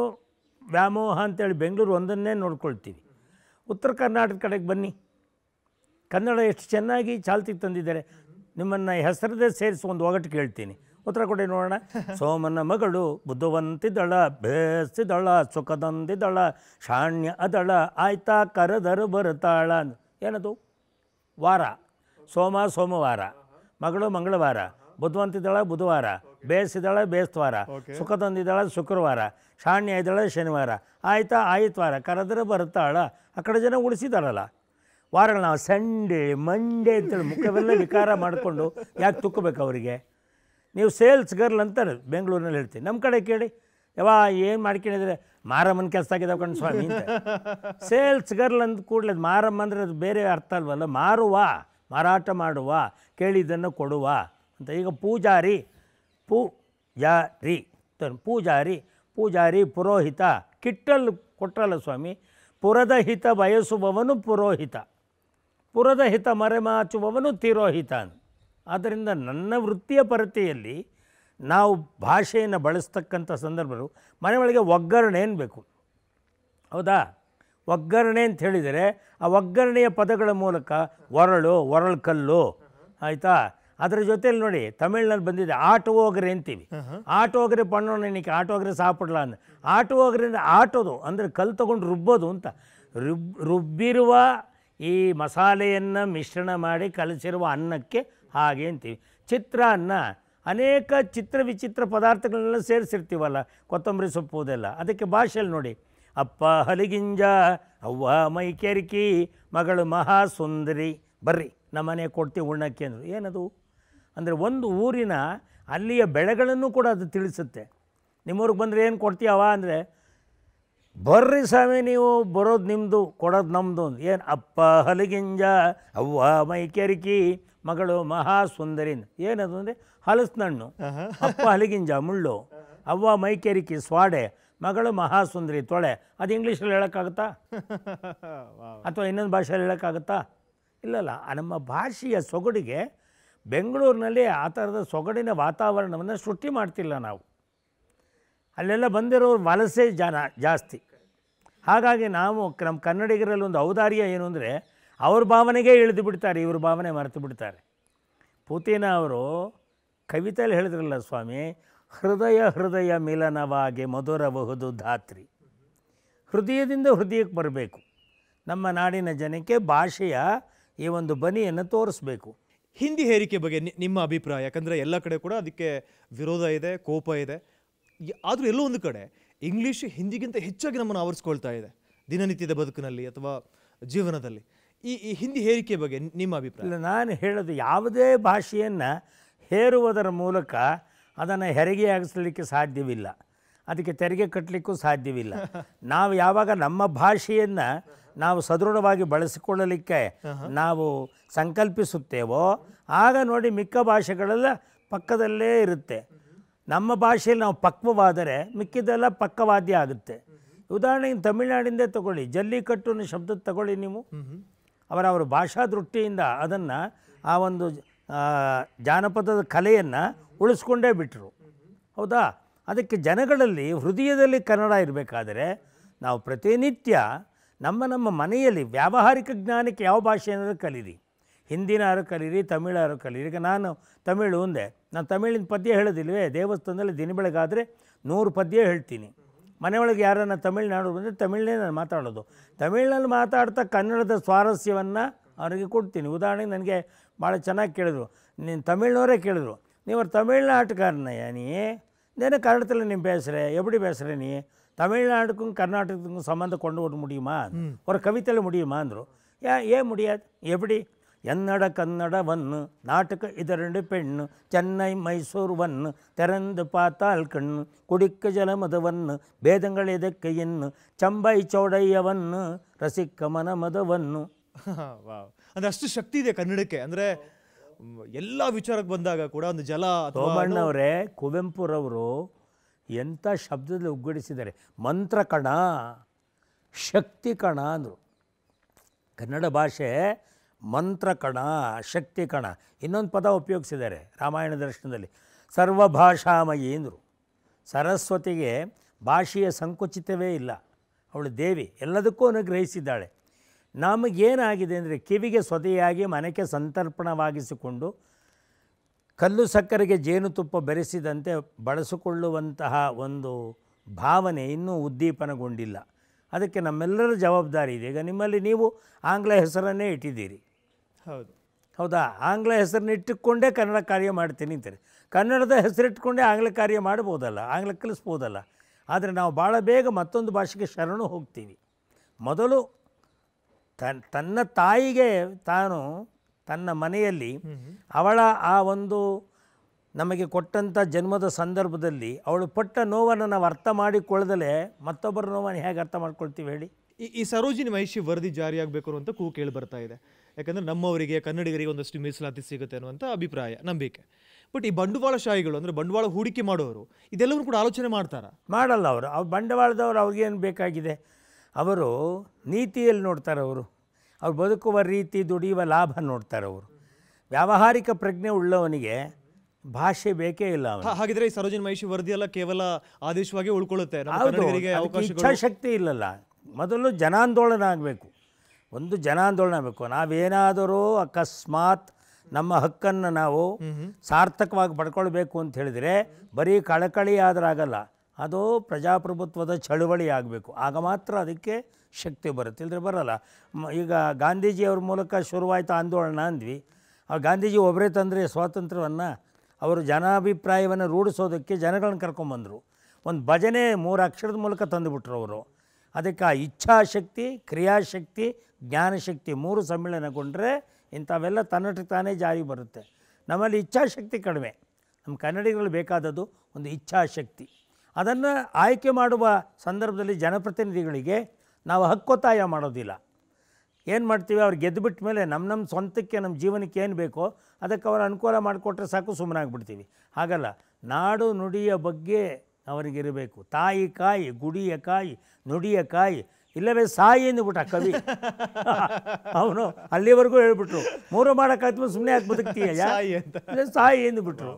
ವ್ಯಾಮೋಹ ಅಂತೇಳಿ ಬೆಂಗಳೂರು ಒಂದನ್ನೇ ನೋಡ್ಕೊಳ್ತೀವಿ ಉತ್ತರ ಕರ್ನಾಟಕ ಕಡೆಗೆ ಬನ್ನಿ ಕನ್ನಡ ಎಷ್ಟು ಚೆನ್ನಾಗಿ ಚಾಲ್ತಿಗೆ ತಂದಿದ್ದಾರೆ ನಿಮ್ಮನ್ನು ಹೆಸರದೇ ಸೇರಿಸಿ ಒಂದು ಒಗಟು ಕೇಳ್ತೀನಿ ಉತ್ತರ ಕೊಡಿ ನೋಡೋಣ ಸೋಮನ ಮಗಳು ಬುದ್ಧವಂತಿದಳ ಬೇಸಿದಳ ಸುಖದಂದಿದಳ ಶಾಣ್ಯ ಅದಳ ಆಯ್ತಾ ಕರೆದರು ಬರುತ್ತಾಳ ಏನದು ವಾರ ಸೋಮ ಸೋಮವಾರ ಮಗಳು ಮಂಗಳವಾರ ಬುದ್ಧವಂತಿದಳ ಬುಧವಾರ ಬೇಸಿದಳ ಬೇಸ್ತವಾರ ಸುಖದಂದಿದಳ ಶುಕ್ರವಾರ ಶಾಣ್ಯ ಇದ್ದಾಳೆ ಶನಿವಾರ ಆಯಿತಾ ಆಯಿತವಾರ ಕರೆದ್ರೆ ಬರ್ತಾಳ ಆ ಕಡೆ ಜನ ಉಳಿಸಿದಾರಲ್ಲ ವಾರಗಳು ನಾವು ಸಂಡೇ ಮಂಡೇ ಅಂತೇಳಿ ಮುಖವೆಲ್ಲ ವಿಕಾರ ಮಾಡಿಕೊಂಡು ಯಾಕೆ ತುಕ್ಕಬೇಕು ಅವರಿಗೆ ನೀವು ಸೇಲ್ಸ್ ಗರ್ಲ್ ಅಂತಾರೆ ಬೆಂಗಳೂರಿನಲ್ಲಿ ಹೇಳ್ತೀನಿ ನಮ್ಮ ಕಡೆ ಕೇಳಿ ಯಾವ ಏನು ಮಾಡ್ಕೊಂಡಿದ್ರೆ ಮಾರಮ್ಮನ ಕೆಲಸ ಆಗಿದೆ ಕಣ್ಣು ಸ್ವಾಮಿ ಅಂತ ಸೇಲ್ಸ್ ಗರ್ಲ್ ಅಂದ ಕೂಡಲೇ ಮಾರಮ್ಮ ಅಂದರೆ ಅದು ಬೇರೆ ಅರ್ಥ ಅಲ್ವಲ್ಲ ಮಾರುವ ಮಾರಾಟ ಮಾಡುವ ಕೇಳಿದ್ದನ್ನು ಕೊಡುವ ಅಂತ ಈಗ ಪೂಜಾರಿ ಪೂ ಜಾರಿ ಪೂಜಾರಿ ಪೂಜಾರಿ ಪುರೋಹಿತ ಕಿಟ್ಟಲ್ ಕೊಟ್ರಲ್ಲ ಸ್ವಾಮಿ ಪುರದ ಹಿತ ಬಯಸುವವನು ಪುರೋಹಿತ ಪುರದ ಹಿತ ಮರೆಮಾಚುವವನು ತಿರೋಹಿತ ಆದ್ದರಿಂದ ನನ್ನ ವೃತ್ತಿಯ ಪರತೆಯಲ್ಲಿ ನಾವು ಭಾಷೆಯನ್ನು ಬಳಸ್ತಕ್ಕಂಥ ಸಂದರ್ಭಗಳು ಮನೆ ಒಳಗೆ ಒಗ್ಗರಣೆ ಬೇಕು ಹೌದಾ ಒಗ್ಗರಣೆ ಅಂತ ಹೇಳಿದರೆ ಆ ಒಗ್ಗರಣೆಯ ಪದಗಳ ಮೂಲಕ ಒರಳು ಒರಳು ಕಲ್ಲು ಆಯಿತಾ ಅದರ ಜೊತೆಲಿ ನೋಡಿ ತಮಿಳ್ನಲ್ಲಿ ಬಂದಿದೆ ಆಟೋಗ್ರೆ ಅಂತೀವಿ ಆಟೋಗ್ರೆ ಪಣ್ಣೋಣ ಏನಕ್ಕೆ ಆಟೋಗ್ರೆ ಸಾಪಿಡ್ಲ ಅಂದ ಆಟೋಗ್ರಿಂದ ಆಟೋದು ಅಂದರೆ ಕಲ್ಲು ತೊಗೊಂಡು ರುಬ್ಬೋದು ಅಂತ ರುಬ್ ರುಬ್ಬಿರುವ ಈ ಮಸಾಲೆಯನ್ನು ಮಿಶ್ರಣ ಮಾಡಿ ಕಲಸಿರುವ ಅನ್ನಕ್ಕೆ ಹಾಗೆ ಅಂತೀವಿ ಅನ್ನ ಅನೇಕ ಚಿತ್ರ ವಿಚಿತ್ರ ಪದಾರ್ಥಗಳನ್ನೆಲ್ಲ ಸೇರಿಸಿರ್ತೀವಲ್ಲ ಕೊತ್ತಂಬರಿ ಸೊಪ್ಪು ಅದೆಲ್ಲ ಅದಕ್ಕೆ ಭಾಷೆಯಲ್ಲಿ ನೋಡಿ ಅಪ್ಪ ಹಲಿಗಿಂಜ ಅವ್ವ ಮೈ ಕೆರಿಕಿ ಮಗಳು ಮಹಾಸುಂದರಿ ಬರ್ರಿ ನಮ್ಮನೆ ಕೊಡ್ತೀವಿ ಉಣ್ಣಕ್ಕೆ ಅಂದರು ಏನದು ಅಂದರೆ ಒಂದು ಊರಿನ ಅಲ್ಲಿಯ ಬೆಳೆಗಳನ್ನು ಕೂಡ ಅದು ತಿಳಿಸುತ್ತೆ ನಿಮ್ಮೂರಿಗೆ ಬಂದರೆ ಏನು ಕೊಡ್ತೀಯವ ಅಂದರೆ ಬರ್ರಿ ಸ್ವಾಮಿ ನೀವು ಬರೋದು ನಿಮ್ಮದು ಕೊಡೋದು ನಮ್ಮದು ಏನು ಅಪ್ಪ ಹಲಗಿಂಜ ಅವ್ವ ಮೈಕೆರಿಕಿ ಮಗಳು ಮಹಾ ಸುಂದರಿನ ಏನದು ಅಂದರೆ ಹಲಸಿನಣ್ಣು ಅಪ್ಪ ಹಲಗಿಂಜ ಮುಳ್ಳು ಅವ್ವ ಮೈಕೆರಿಕಿ ಸ್ವಾಡೆ ಮಗಳು ಮಹಾ ಸುಂದರಿ ತೊಳೆ ಅದು ಇಂಗ್ಲೀಷಲ್ಲಿ ಹೇಳೋಕ್ಕಾಗುತ್ತಾ ಅಥವಾ ಇನ್ನೊಂದು ಭಾಷೆಯಲ್ಲಿ ಹೇಳೋಕ್ಕಾಗುತ್ತಾ ಇಲ್ಲಲ್ಲ ನಮ್ಮ ಭಾಷೆಯ ಸೊಗಡಿಗೆ ಬೆಂಗಳೂರಿನಲ್ಲಿ ಆ ಥರದ ಸೊಗಡಿನ ವಾತಾವರಣವನ್ನು ಸೃಷ್ಟಿ ಮಾಡ್ತಿಲ್ಲ ನಾವು ಅಲ್ಲೆಲ್ಲ ಬಂದಿರೋರು ವಲಸೆ ಜನ ಜಾಸ್ತಿ ಹಾಗಾಗಿ ನಾವು ನಮ್ಮ ಕನ್ನಡಿಗರಲ್ಲಿ ಒಂದು ಔದಾರ್ಯ ಏನು ಅಂದರೆ ಅವ್ರ ಭಾವನೆಗೆ ಇಳಿದು ಬಿಡ್ತಾರೆ ಇವ್ರ ಭಾವನೆ ಮರೆತು ಬಿಡ್ತಾರೆ ಪುತಿನ ಅವರು ಕವಿತೆಯಲ್ಲಿ ಹೇಳಿದ್ರಲ್ಲ ಸ್ವಾಮಿ ಹೃದಯ ಹೃದಯ ಮಿಲನವಾಗಿ ಮಧುರಬಹುದು ಧಾತ್ರಿ ಹೃದಯದಿಂದ ಹೃದಯಕ್ಕೆ ಬರಬೇಕು ನಮ್ಮ ನಾಡಿನ ಜನಕ್ಕೆ ಭಾಷೆಯ ಈ ಒಂದು ಬನಿಯನ್ನು ತೋರಿಸ್ಬೇಕು ಹಿಂದಿ ಹೇರಿಕೆ ಬಗ್ಗೆ ನಿಮ್ಮ ಅಭಿಪ್ರಾಯ ಯಾಕಂದರೆ ಎಲ್ಲ ಕಡೆ ಕೂಡ ಅದಕ್ಕೆ ವಿರೋಧ ಇದೆ ಕೋಪ ಇದೆ ಆದರೂ ಎಲ್ಲೋ ಒಂದು ಕಡೆ ಇಂಗ್ಲೀಷ್ ಹಿಂದಿಗಿಂತ ಹೆಚ್ಚಾಗಿ ನಮ್ಮನ್ನು ಆವರಿಸ್ಕೊಳ್ತಾ ಇದೆ ದಿನನಿತ್ಯದ ಬದುಕಿನಲ್ಲಿ ಅಥವಾ ಜೀವನದಲ್ಲಿ ಈ ಈ ಹಿಂದಿ ಹೇರಿಕೆ ಬಗ್ಗೆ ನಿಮ್ಮ ಅಭಿಪ್ರಾಯ ನಾನು ಹೇಳೋದು ಯಾವುದೇ ಭಾಷೆಯನ್ನು ಹೇರುವುದರ ಮೂಲಕ ಅದನ್ನು ಹೆರಿಗೆಯಾಗಿಸಲಿಕ್ಕೆ ಸಾಧ್ಯವಿಲ್ಲ ಅದಕ್ಕೆ ತೆರಿಗೆ ಕಟ್ಟಲಿಕ್ಕೂ ಸಾಧ್ಯವಿಲ್ಲ ನಾವು ಯಾವಾಗ ನಮ್ಮ ಭಾಷೆಯನ್ನು ನಾವು ಸದೃಢವಾಗಿ ಬಳಸಿಕೊಳ್ಳಲಿಕ್ಕೆ ನಾವು ಸಂಕಲ್ಪಿಸುತ್ತೇವೋ ಆಗ ನೋಡಿ ಮಿಕ್ಕ ಭಾಷೆಗಳೆಲ್ಲ ಪಕ್ಕದಲ್ಲೇ ಇರುತ್ತೆ ನಮ್ಮ ಭಾಷೆಯಲ್ಲಿ ನಾವು ಪಕ್ವವಾದರೆ ಮಿಕ್ಕಿದೆಲ್ಲ ಪಕ್ಕವಾದ್ಯ ಆಗುತ್ತೆ ಉದಾಹರಣೆಗೆ ತಮಿಳ್ನಾಡಿಂದ ತಗೊಳ್ಳಿ ಜಲ್ಲಿಕಟ್ಟು ಅನ್ನೋ ಶಬ್ದ ತಗೊಳ್ಳಿ ನೀವು ಅವರ ಭಾಷಾ ದೃಷ್ಟಿಯಿಂದ ಅದನ್ನು ಆ ಒಂದು ಜಾನಪದದ ಕಲೆಯನ್ನು ಉಳಿಸ್ಕೊಂಡೇ ಬಿಟ್ಟರು ಹೌದಾ ಅದಕ್ಕೆ ಜನಗಳಲ್ಲಿ ಹೃದಯದಲ್ಲಿ ಕನ್ನಡ ಇರಬೇಕಾದರೆ ನಾವು ಪ್ರತಿನಿತ್ಯ ನಮ್ಮ ನಮ್ಮ ಮನೆಯಲ್ಲಿ ವ್ಯಾವಹಾರಿಕ ಜ್ಞಾನಕ್ಕೆ ಯಾವ ಭಾಷೆ ಅನ್ನೋದು ಕಲೀರಿ ಹಿಂದಿನಾರು ಕಲೀರಿ ತಮಿಳಾರು ಕಲೀರಿ ಈಗ ನಾನು ತಮಿಳು ಒಂದೇ ನಾನು ತಮಿಳಿನ ಪದ್ಯ ಹೇಳೋದಿಲ್ವೇ ದೇವಸ್ಥಾನದಲ್ಲಿ ದಿನ ಬೆಳಗಾದರೆ ನೂರು ಪದ್ಯ ಹೇಳ್ತೀನಿ ಮನೆಯೊಳಗೆ ಯಾರನ್ನ ತಮಿಳ್ನಾಡು ಬಂದರೆ ತಮಿಳನ್ನೇ ನಾನು ಮಾತಾಡೋದು ತಮಿಳಿನಲ್ಲಿ ಮಾತಾಡ್ತಾ ಕನ್ನಡದ ಸ್ವಾರಸ್ಯವನ್ನು ಅವರಿಗೆ ಕೊಡ್ತೀನಿ ಉದಾಹರಣೆಗೆ ನನಗೆ ಭಾಳ ಚೆನ್ನಾಗಿ ಕೇಳಿದ್ರು ನೀನು ತಮಿಳ್ನವರೇ ಕೇಳಿದ್ರು ನೀವು ತಮಿಳ್ನಾಟಗಾರನಯ್ಯ ನೀ என்ன கன்னடத்தில் நீ பேசுகிற எப்படி பேசுகிற நீ தமிழ்நாடுக்கும் கர்நாடகத்துக்கும் சம்மந்தம் கொண்டு வர முடியுமா ஒரு கவிதையில் முடியுமாந்துரும் ஏன் ஏன் முடியாது எப்படி என்னட கன்னட வன்னு நாட்டுக்கு இது ரெண்டு பெண்ணு சென்னை மைசூர் வன்னு திறந்து பார்த்தால் கண்ணு குடிக்க ஜலம் அது வன்னு பேதங்கள் எதற்கு இன்னு சம்பை சோடைய ரசிக்க ಚೌಡಯ್ಯವನು ರಸಿಕ அந்த அஷ்டு சக்தி இதே ಕನ್ನಡಕ್ಕೆ அந்த ಎಲ್ಲ ವಿಚಾರಕ್ಕೆ ಬಂದಾಗ ಕೂಡ ಒಂದು ಜಲ ತೋಮಣ್ಣವರೇ ಕುವೆಂಪುರವರು ಎಂಥ ಶಬ್ದದಲ್ಲಿ ಉಗ್ಗಡಿಸಿದ್ದಾರೆ ಮಂತ್ರ ಕಣ ಶಕ್ತಿ ಕಣ ಅಂದರು ಕನ್ನಡ ಭಾಷೆ ಮಂತ್ರ ಕಣ ಶಕ್ತಿ ಕಣ ಇನ್ನೊಂದು ಪದ ಉಪಯೋಗಿಸಿದ್ದಾರೆ ರಾಮಾಯಣ ದರ್ಶನದಲ್ಲಿ ಸರ್ವಭಾಷಾಮಯಿ ಅಂದರು ಸರಸ್ವತಿಗೆ ಭಾಷೆಯ ಸಂಕುಚಿತವೇ ಇಲ್ಲ ಅವಳು ದೇವಿ ಎಲ್ಲದಕ್ಕೂ ಅನುಗ್ರಹಿಸಿದ್ದಾಳೆ ನಮಗೇನಾಗಿದೆ ಅಂದರೆ ಕಿವಿಗೆ ಸೊದೆಯಾಗಿ ಮನೆಗೆ ಸಂತರ್ಪಣವಾಗಿಸಿಕೊಂಡು ಕಲ್ಲು ಸಕ್ಕರೆಗೆ ಜೇನುತುಪ್ಪ ಬೆರೆಸಿದಂತೆ ಬಳಸಿಕೊಳ್ಳುವಂತಹ ಒಂದು ಭಾವನೆ ಇನ್ನೂ ಉದ್ದೀಪನಗೊಂಡಿಲ್ಲ ಅದಕ್ಕೆ ನಮ್ಮೆಲ್ಲರ ಜವಾಬ್ದಾರಿ ಇದೆ ಈಗ ನಿಮ್ಮಲ್ಲಿ ನೀವು ಆಂಗ್ಲ ಹೆಸರನ್ನೇ ಇಟ್ಟಿದ್ದೀರಿ ಹೌದು ಹೌದಾ ಆಂಗ್ಲ ಹೆಸರನ್ನಿಟ್ಟುಕೊಂಡೇ ಕನ್ನಡ ಕಾರ್ಯ ಮಾಡ್ತೀನಿ ಅಂತಾರೆ ಕನ್ನಡದ ಹೆಸರಿಟ್ಟುಕೊಂಡೇ ಆಂಗ್ಲ ಕಾರ್ಯ ಮಾಡ್ಬೋದಲ್ಲ ಆಂಗ್ಲ ಕಲಿಸ್ಬೋದಲ್ಲ ಆದರೆ ನಾವು ಭಾಳ ಬೇಗ ಮತ್ತೊಂದು ಭಾಷೆಗೆ ಶರಣು ಹೋಗ್ತೀವಿ ಮೊದಲು ತನ್ ತನ್ನ ತಾಯಿಗೆ ತಾನು ತನ್ನ ಮನೆಯಲ್ಲಿ ಅವಳ ಆ ಒಂದು ನಮಗೆ ಕೊಟ್ಟಂಥ ಜನ್ಮದ ಸಂದರ್ಭದಲ್ಲಿ ಅವಳು ಪಟ್ಟ ನೋವನ್ನು ನಾವು ಅರ್ಥ ಮಾಡಿಕೊಳ್ಳದಲೇ ಮತ್ತೊಬ್ಬರ ನೋವನ್ನು ಹೇಗೆ ಅರ್ಥ ಮಾಡ್ಕೊಳ್ತೀವಿ ಹೇಳಿ ಈ ಈ ಸರೋಜಿನಿ ಮಹಿಷಿ ವರದಿ ಜಾರಿಯಾಗಬೇಕು ಅಂತ ಕೂ ಕೇಳಿ ಬರ್ತಾ ಇದೆ ಯಾಕಂದರೆ ನಮ್ಮವರಿಗೆ ಕನ್ನಡಿಗರಿಗೆ ಒಂದಷ್ಟು ಮೀಸಲಾತಿ ಸಿಗುತ್ತೆ ಅನ್ನುವಂಥ ಅಭಿಪ್ರಾಯ ನಂಬಿಕೆ ಬಟ್ ಈ ಬಂಡವಾಳ ಶಾಹಿಗಳು ಅಂದರೆ ಬಂಡವಾಳ ಹೂಡಿಕೆ ಮಾಡೋರು ಇದೆಲ್ಲವೂ ಕೂಡ ಆಲೋಚನೆ ಮಾಡ್ತಾರೆ ಮಾಡಲ್ಲ ಅವರು ಅವ್ರು ಬಂಡವಾಳದವ್ರು ಅವ್ರಿಗೇನು ಬೇಕಾಗಿದೆ ಅವರು ನೀತಿಯಲ್ಲಿ ನೋಡ್ತಾರೆ ಅವರು ಅವ್ರು ಬದುಕುವ ರೀತಿ ದುಡಿಯುವ ಲಾಭ ನೋಡ್ತಾರೆ ಅವರು ವ್ಯಾವಹಾರಿಕ ಪ್ರಜ್ಞೆ ಉಳ್ಳವನಿಗೆ ಭಾಷೆ ಬೇಕೇ ಇಲ್ಲ ಹಾಗಿದ್ರೆ ಈ ಮಹಿಷಿ ವರದಿ ಎಲ್ಲ ಕೇವಲ ಆದೇಶವಾಗಿ ಉಳ್ಕೊಳ್ಳುತ್ತೆ ಶಕ್ತಿ ಇಲ್ಲಲ್ಲ ಮೊದಲು ಜನಾಂದೋಳನ ಆಗಬೇಕು ಒಂದು ಜನಾಂದೋಳನ ಆಗಬೇಕು ನಾವೇನಾದರೂ ಅಕಸ್ಮಾತ್ ನಮ್ಮ ಹಕ್ಕನ್ನು ನಾವು ಸಾರ್ಥಕವಾಗಿ ಪಡ್ಕೊಳ್ಬೇಕು ಅಂತ ಹೇಳಿದರೆ ಬರೀ ಕಳಕಳಿ ಆದ್ರೆ ಆಗಲ್ಲ ಅದು ಪ್ರಜಾಪ್ರಭುತ್ವದ ಚಳುವಳಿ ಆಗಬೇಕು ಆಗ ಮಾತ್ರ ಅದಕ್ಕೆ ಶಕ್ತಿ ಬರುತ್ತೆ ಇಲ್ಲದ್ರೆ ಬರೋಲ್ಲ ಈಗ ಗಾಂಧೀಜಿಯವ್ರ ಮೂಲಕ ಶುರುವಾಯಿತು ಆಂದೋಲನ ಅಂದ್ವಿ ಆ ಗಾಂಧೀಜಿ ಒಬ್ಬರೇ ತಂದರೆ ಸ್ವಾತಂತ್ರ್ಯವನ್ನು ಅವರು ಜನಾಭಿಪ್ರಾಯವನ್ನು ರೂಢಿಸೋದಕ್ಕೆ ಜನಗಳನ್ನ ಕರ್ಕೊಂಬಂದರು ಒಂದು ಭಜನೆ ಮೂರು ಅಕ್ಷರದ ಮೂಲಕ ತಂದುಬಿಟ್ರು ಅವರು ಅದಕ್ಕೆ ಆ ಇಚ್ಛಾಶಕ್ತಿ ಕ್ರಿಯಾಶಕ್ತಿ ಜ್ಞಾನಶಕ್ತಿ ಮೂರು ಸಮ್ಮೇಳನಗೊಂಡ್ರೆ ಇಂಥವೆಲ್ಲ ತನ್ನಟ ತಾನೇ ಜಾರಿ ಬರುತ್ತೆ ನಮ್ಮಲ್ಲಿ ಇಚ್ಛಾಶಕ್ತಿ ಕಡಿಮೆ ನಮ್ಮ ಕನ್ನಡಿಗರಲ್ಲಿ ಬೇಕಾದದ್ದು ಒಂದು ಇಚ್ಛಾಶಕ್ತಿ ಅದನ್ನು ಆಯ್ಕೆ ಮಾಡುವ ಸಂದರ್ಭದಲ್ಲಿ ಜನಪ್ರತಿನಿಧಿಗಳಿಗೆ ನಾವು ಹಕ್ಕೊತ್ತಾಯ ಮಾಡೋದಿಲ್ಲ ಏನು ಮಾಡ್ತೀವಿ ಅವ್ರು ಗೆದ್ದು ಬಿಟ್ಟ ಮೇಲೆ ನಮ್ಮ ನಮ್ಮ ಸ್ವಂತಕ್ಕೆ ನಮ್ಮ ಜೀವನಕ್ಕೆ ಏನು ಬೇಕೋ ಅದಕ್ಕೆ ಅವರ ಅನುಕೂಲ ಮಾಡಿಕೊಟ್ರೆ ಸಾಕು ಸುಮ್ಮನಾಗ್ಬಿಡ್ತೀವಿ ಹಾಗಲ್ಲ ನಾಡು ನುಡಿಯ ಬಗ್ಗೆ ಅವರಿಗಿರಬೇಕು ತಾಯಿ ಕಾಯಿ ಗುಡಿಯ ಕಾಯಿ ನುಡಿಯ ಕಾಯಿ ಇಲ್ಲವೇ ಸಾಯಿ ಅಂದ್ಬಿಟ್ಟ ಕವಿ ಅವನು ಅಲ್ಲಿವರೆಗೂ ಹೇಳ್ಬಿಟ್ರು ಮೂರು ಮಾಡಕ್ಕಾಯ್ತು ಸುಮ್ಮನೆ ಯಾಕೆ ಬದುಕ್ತೀಯ ಸಾಯಿ ಬಿಟ್ರು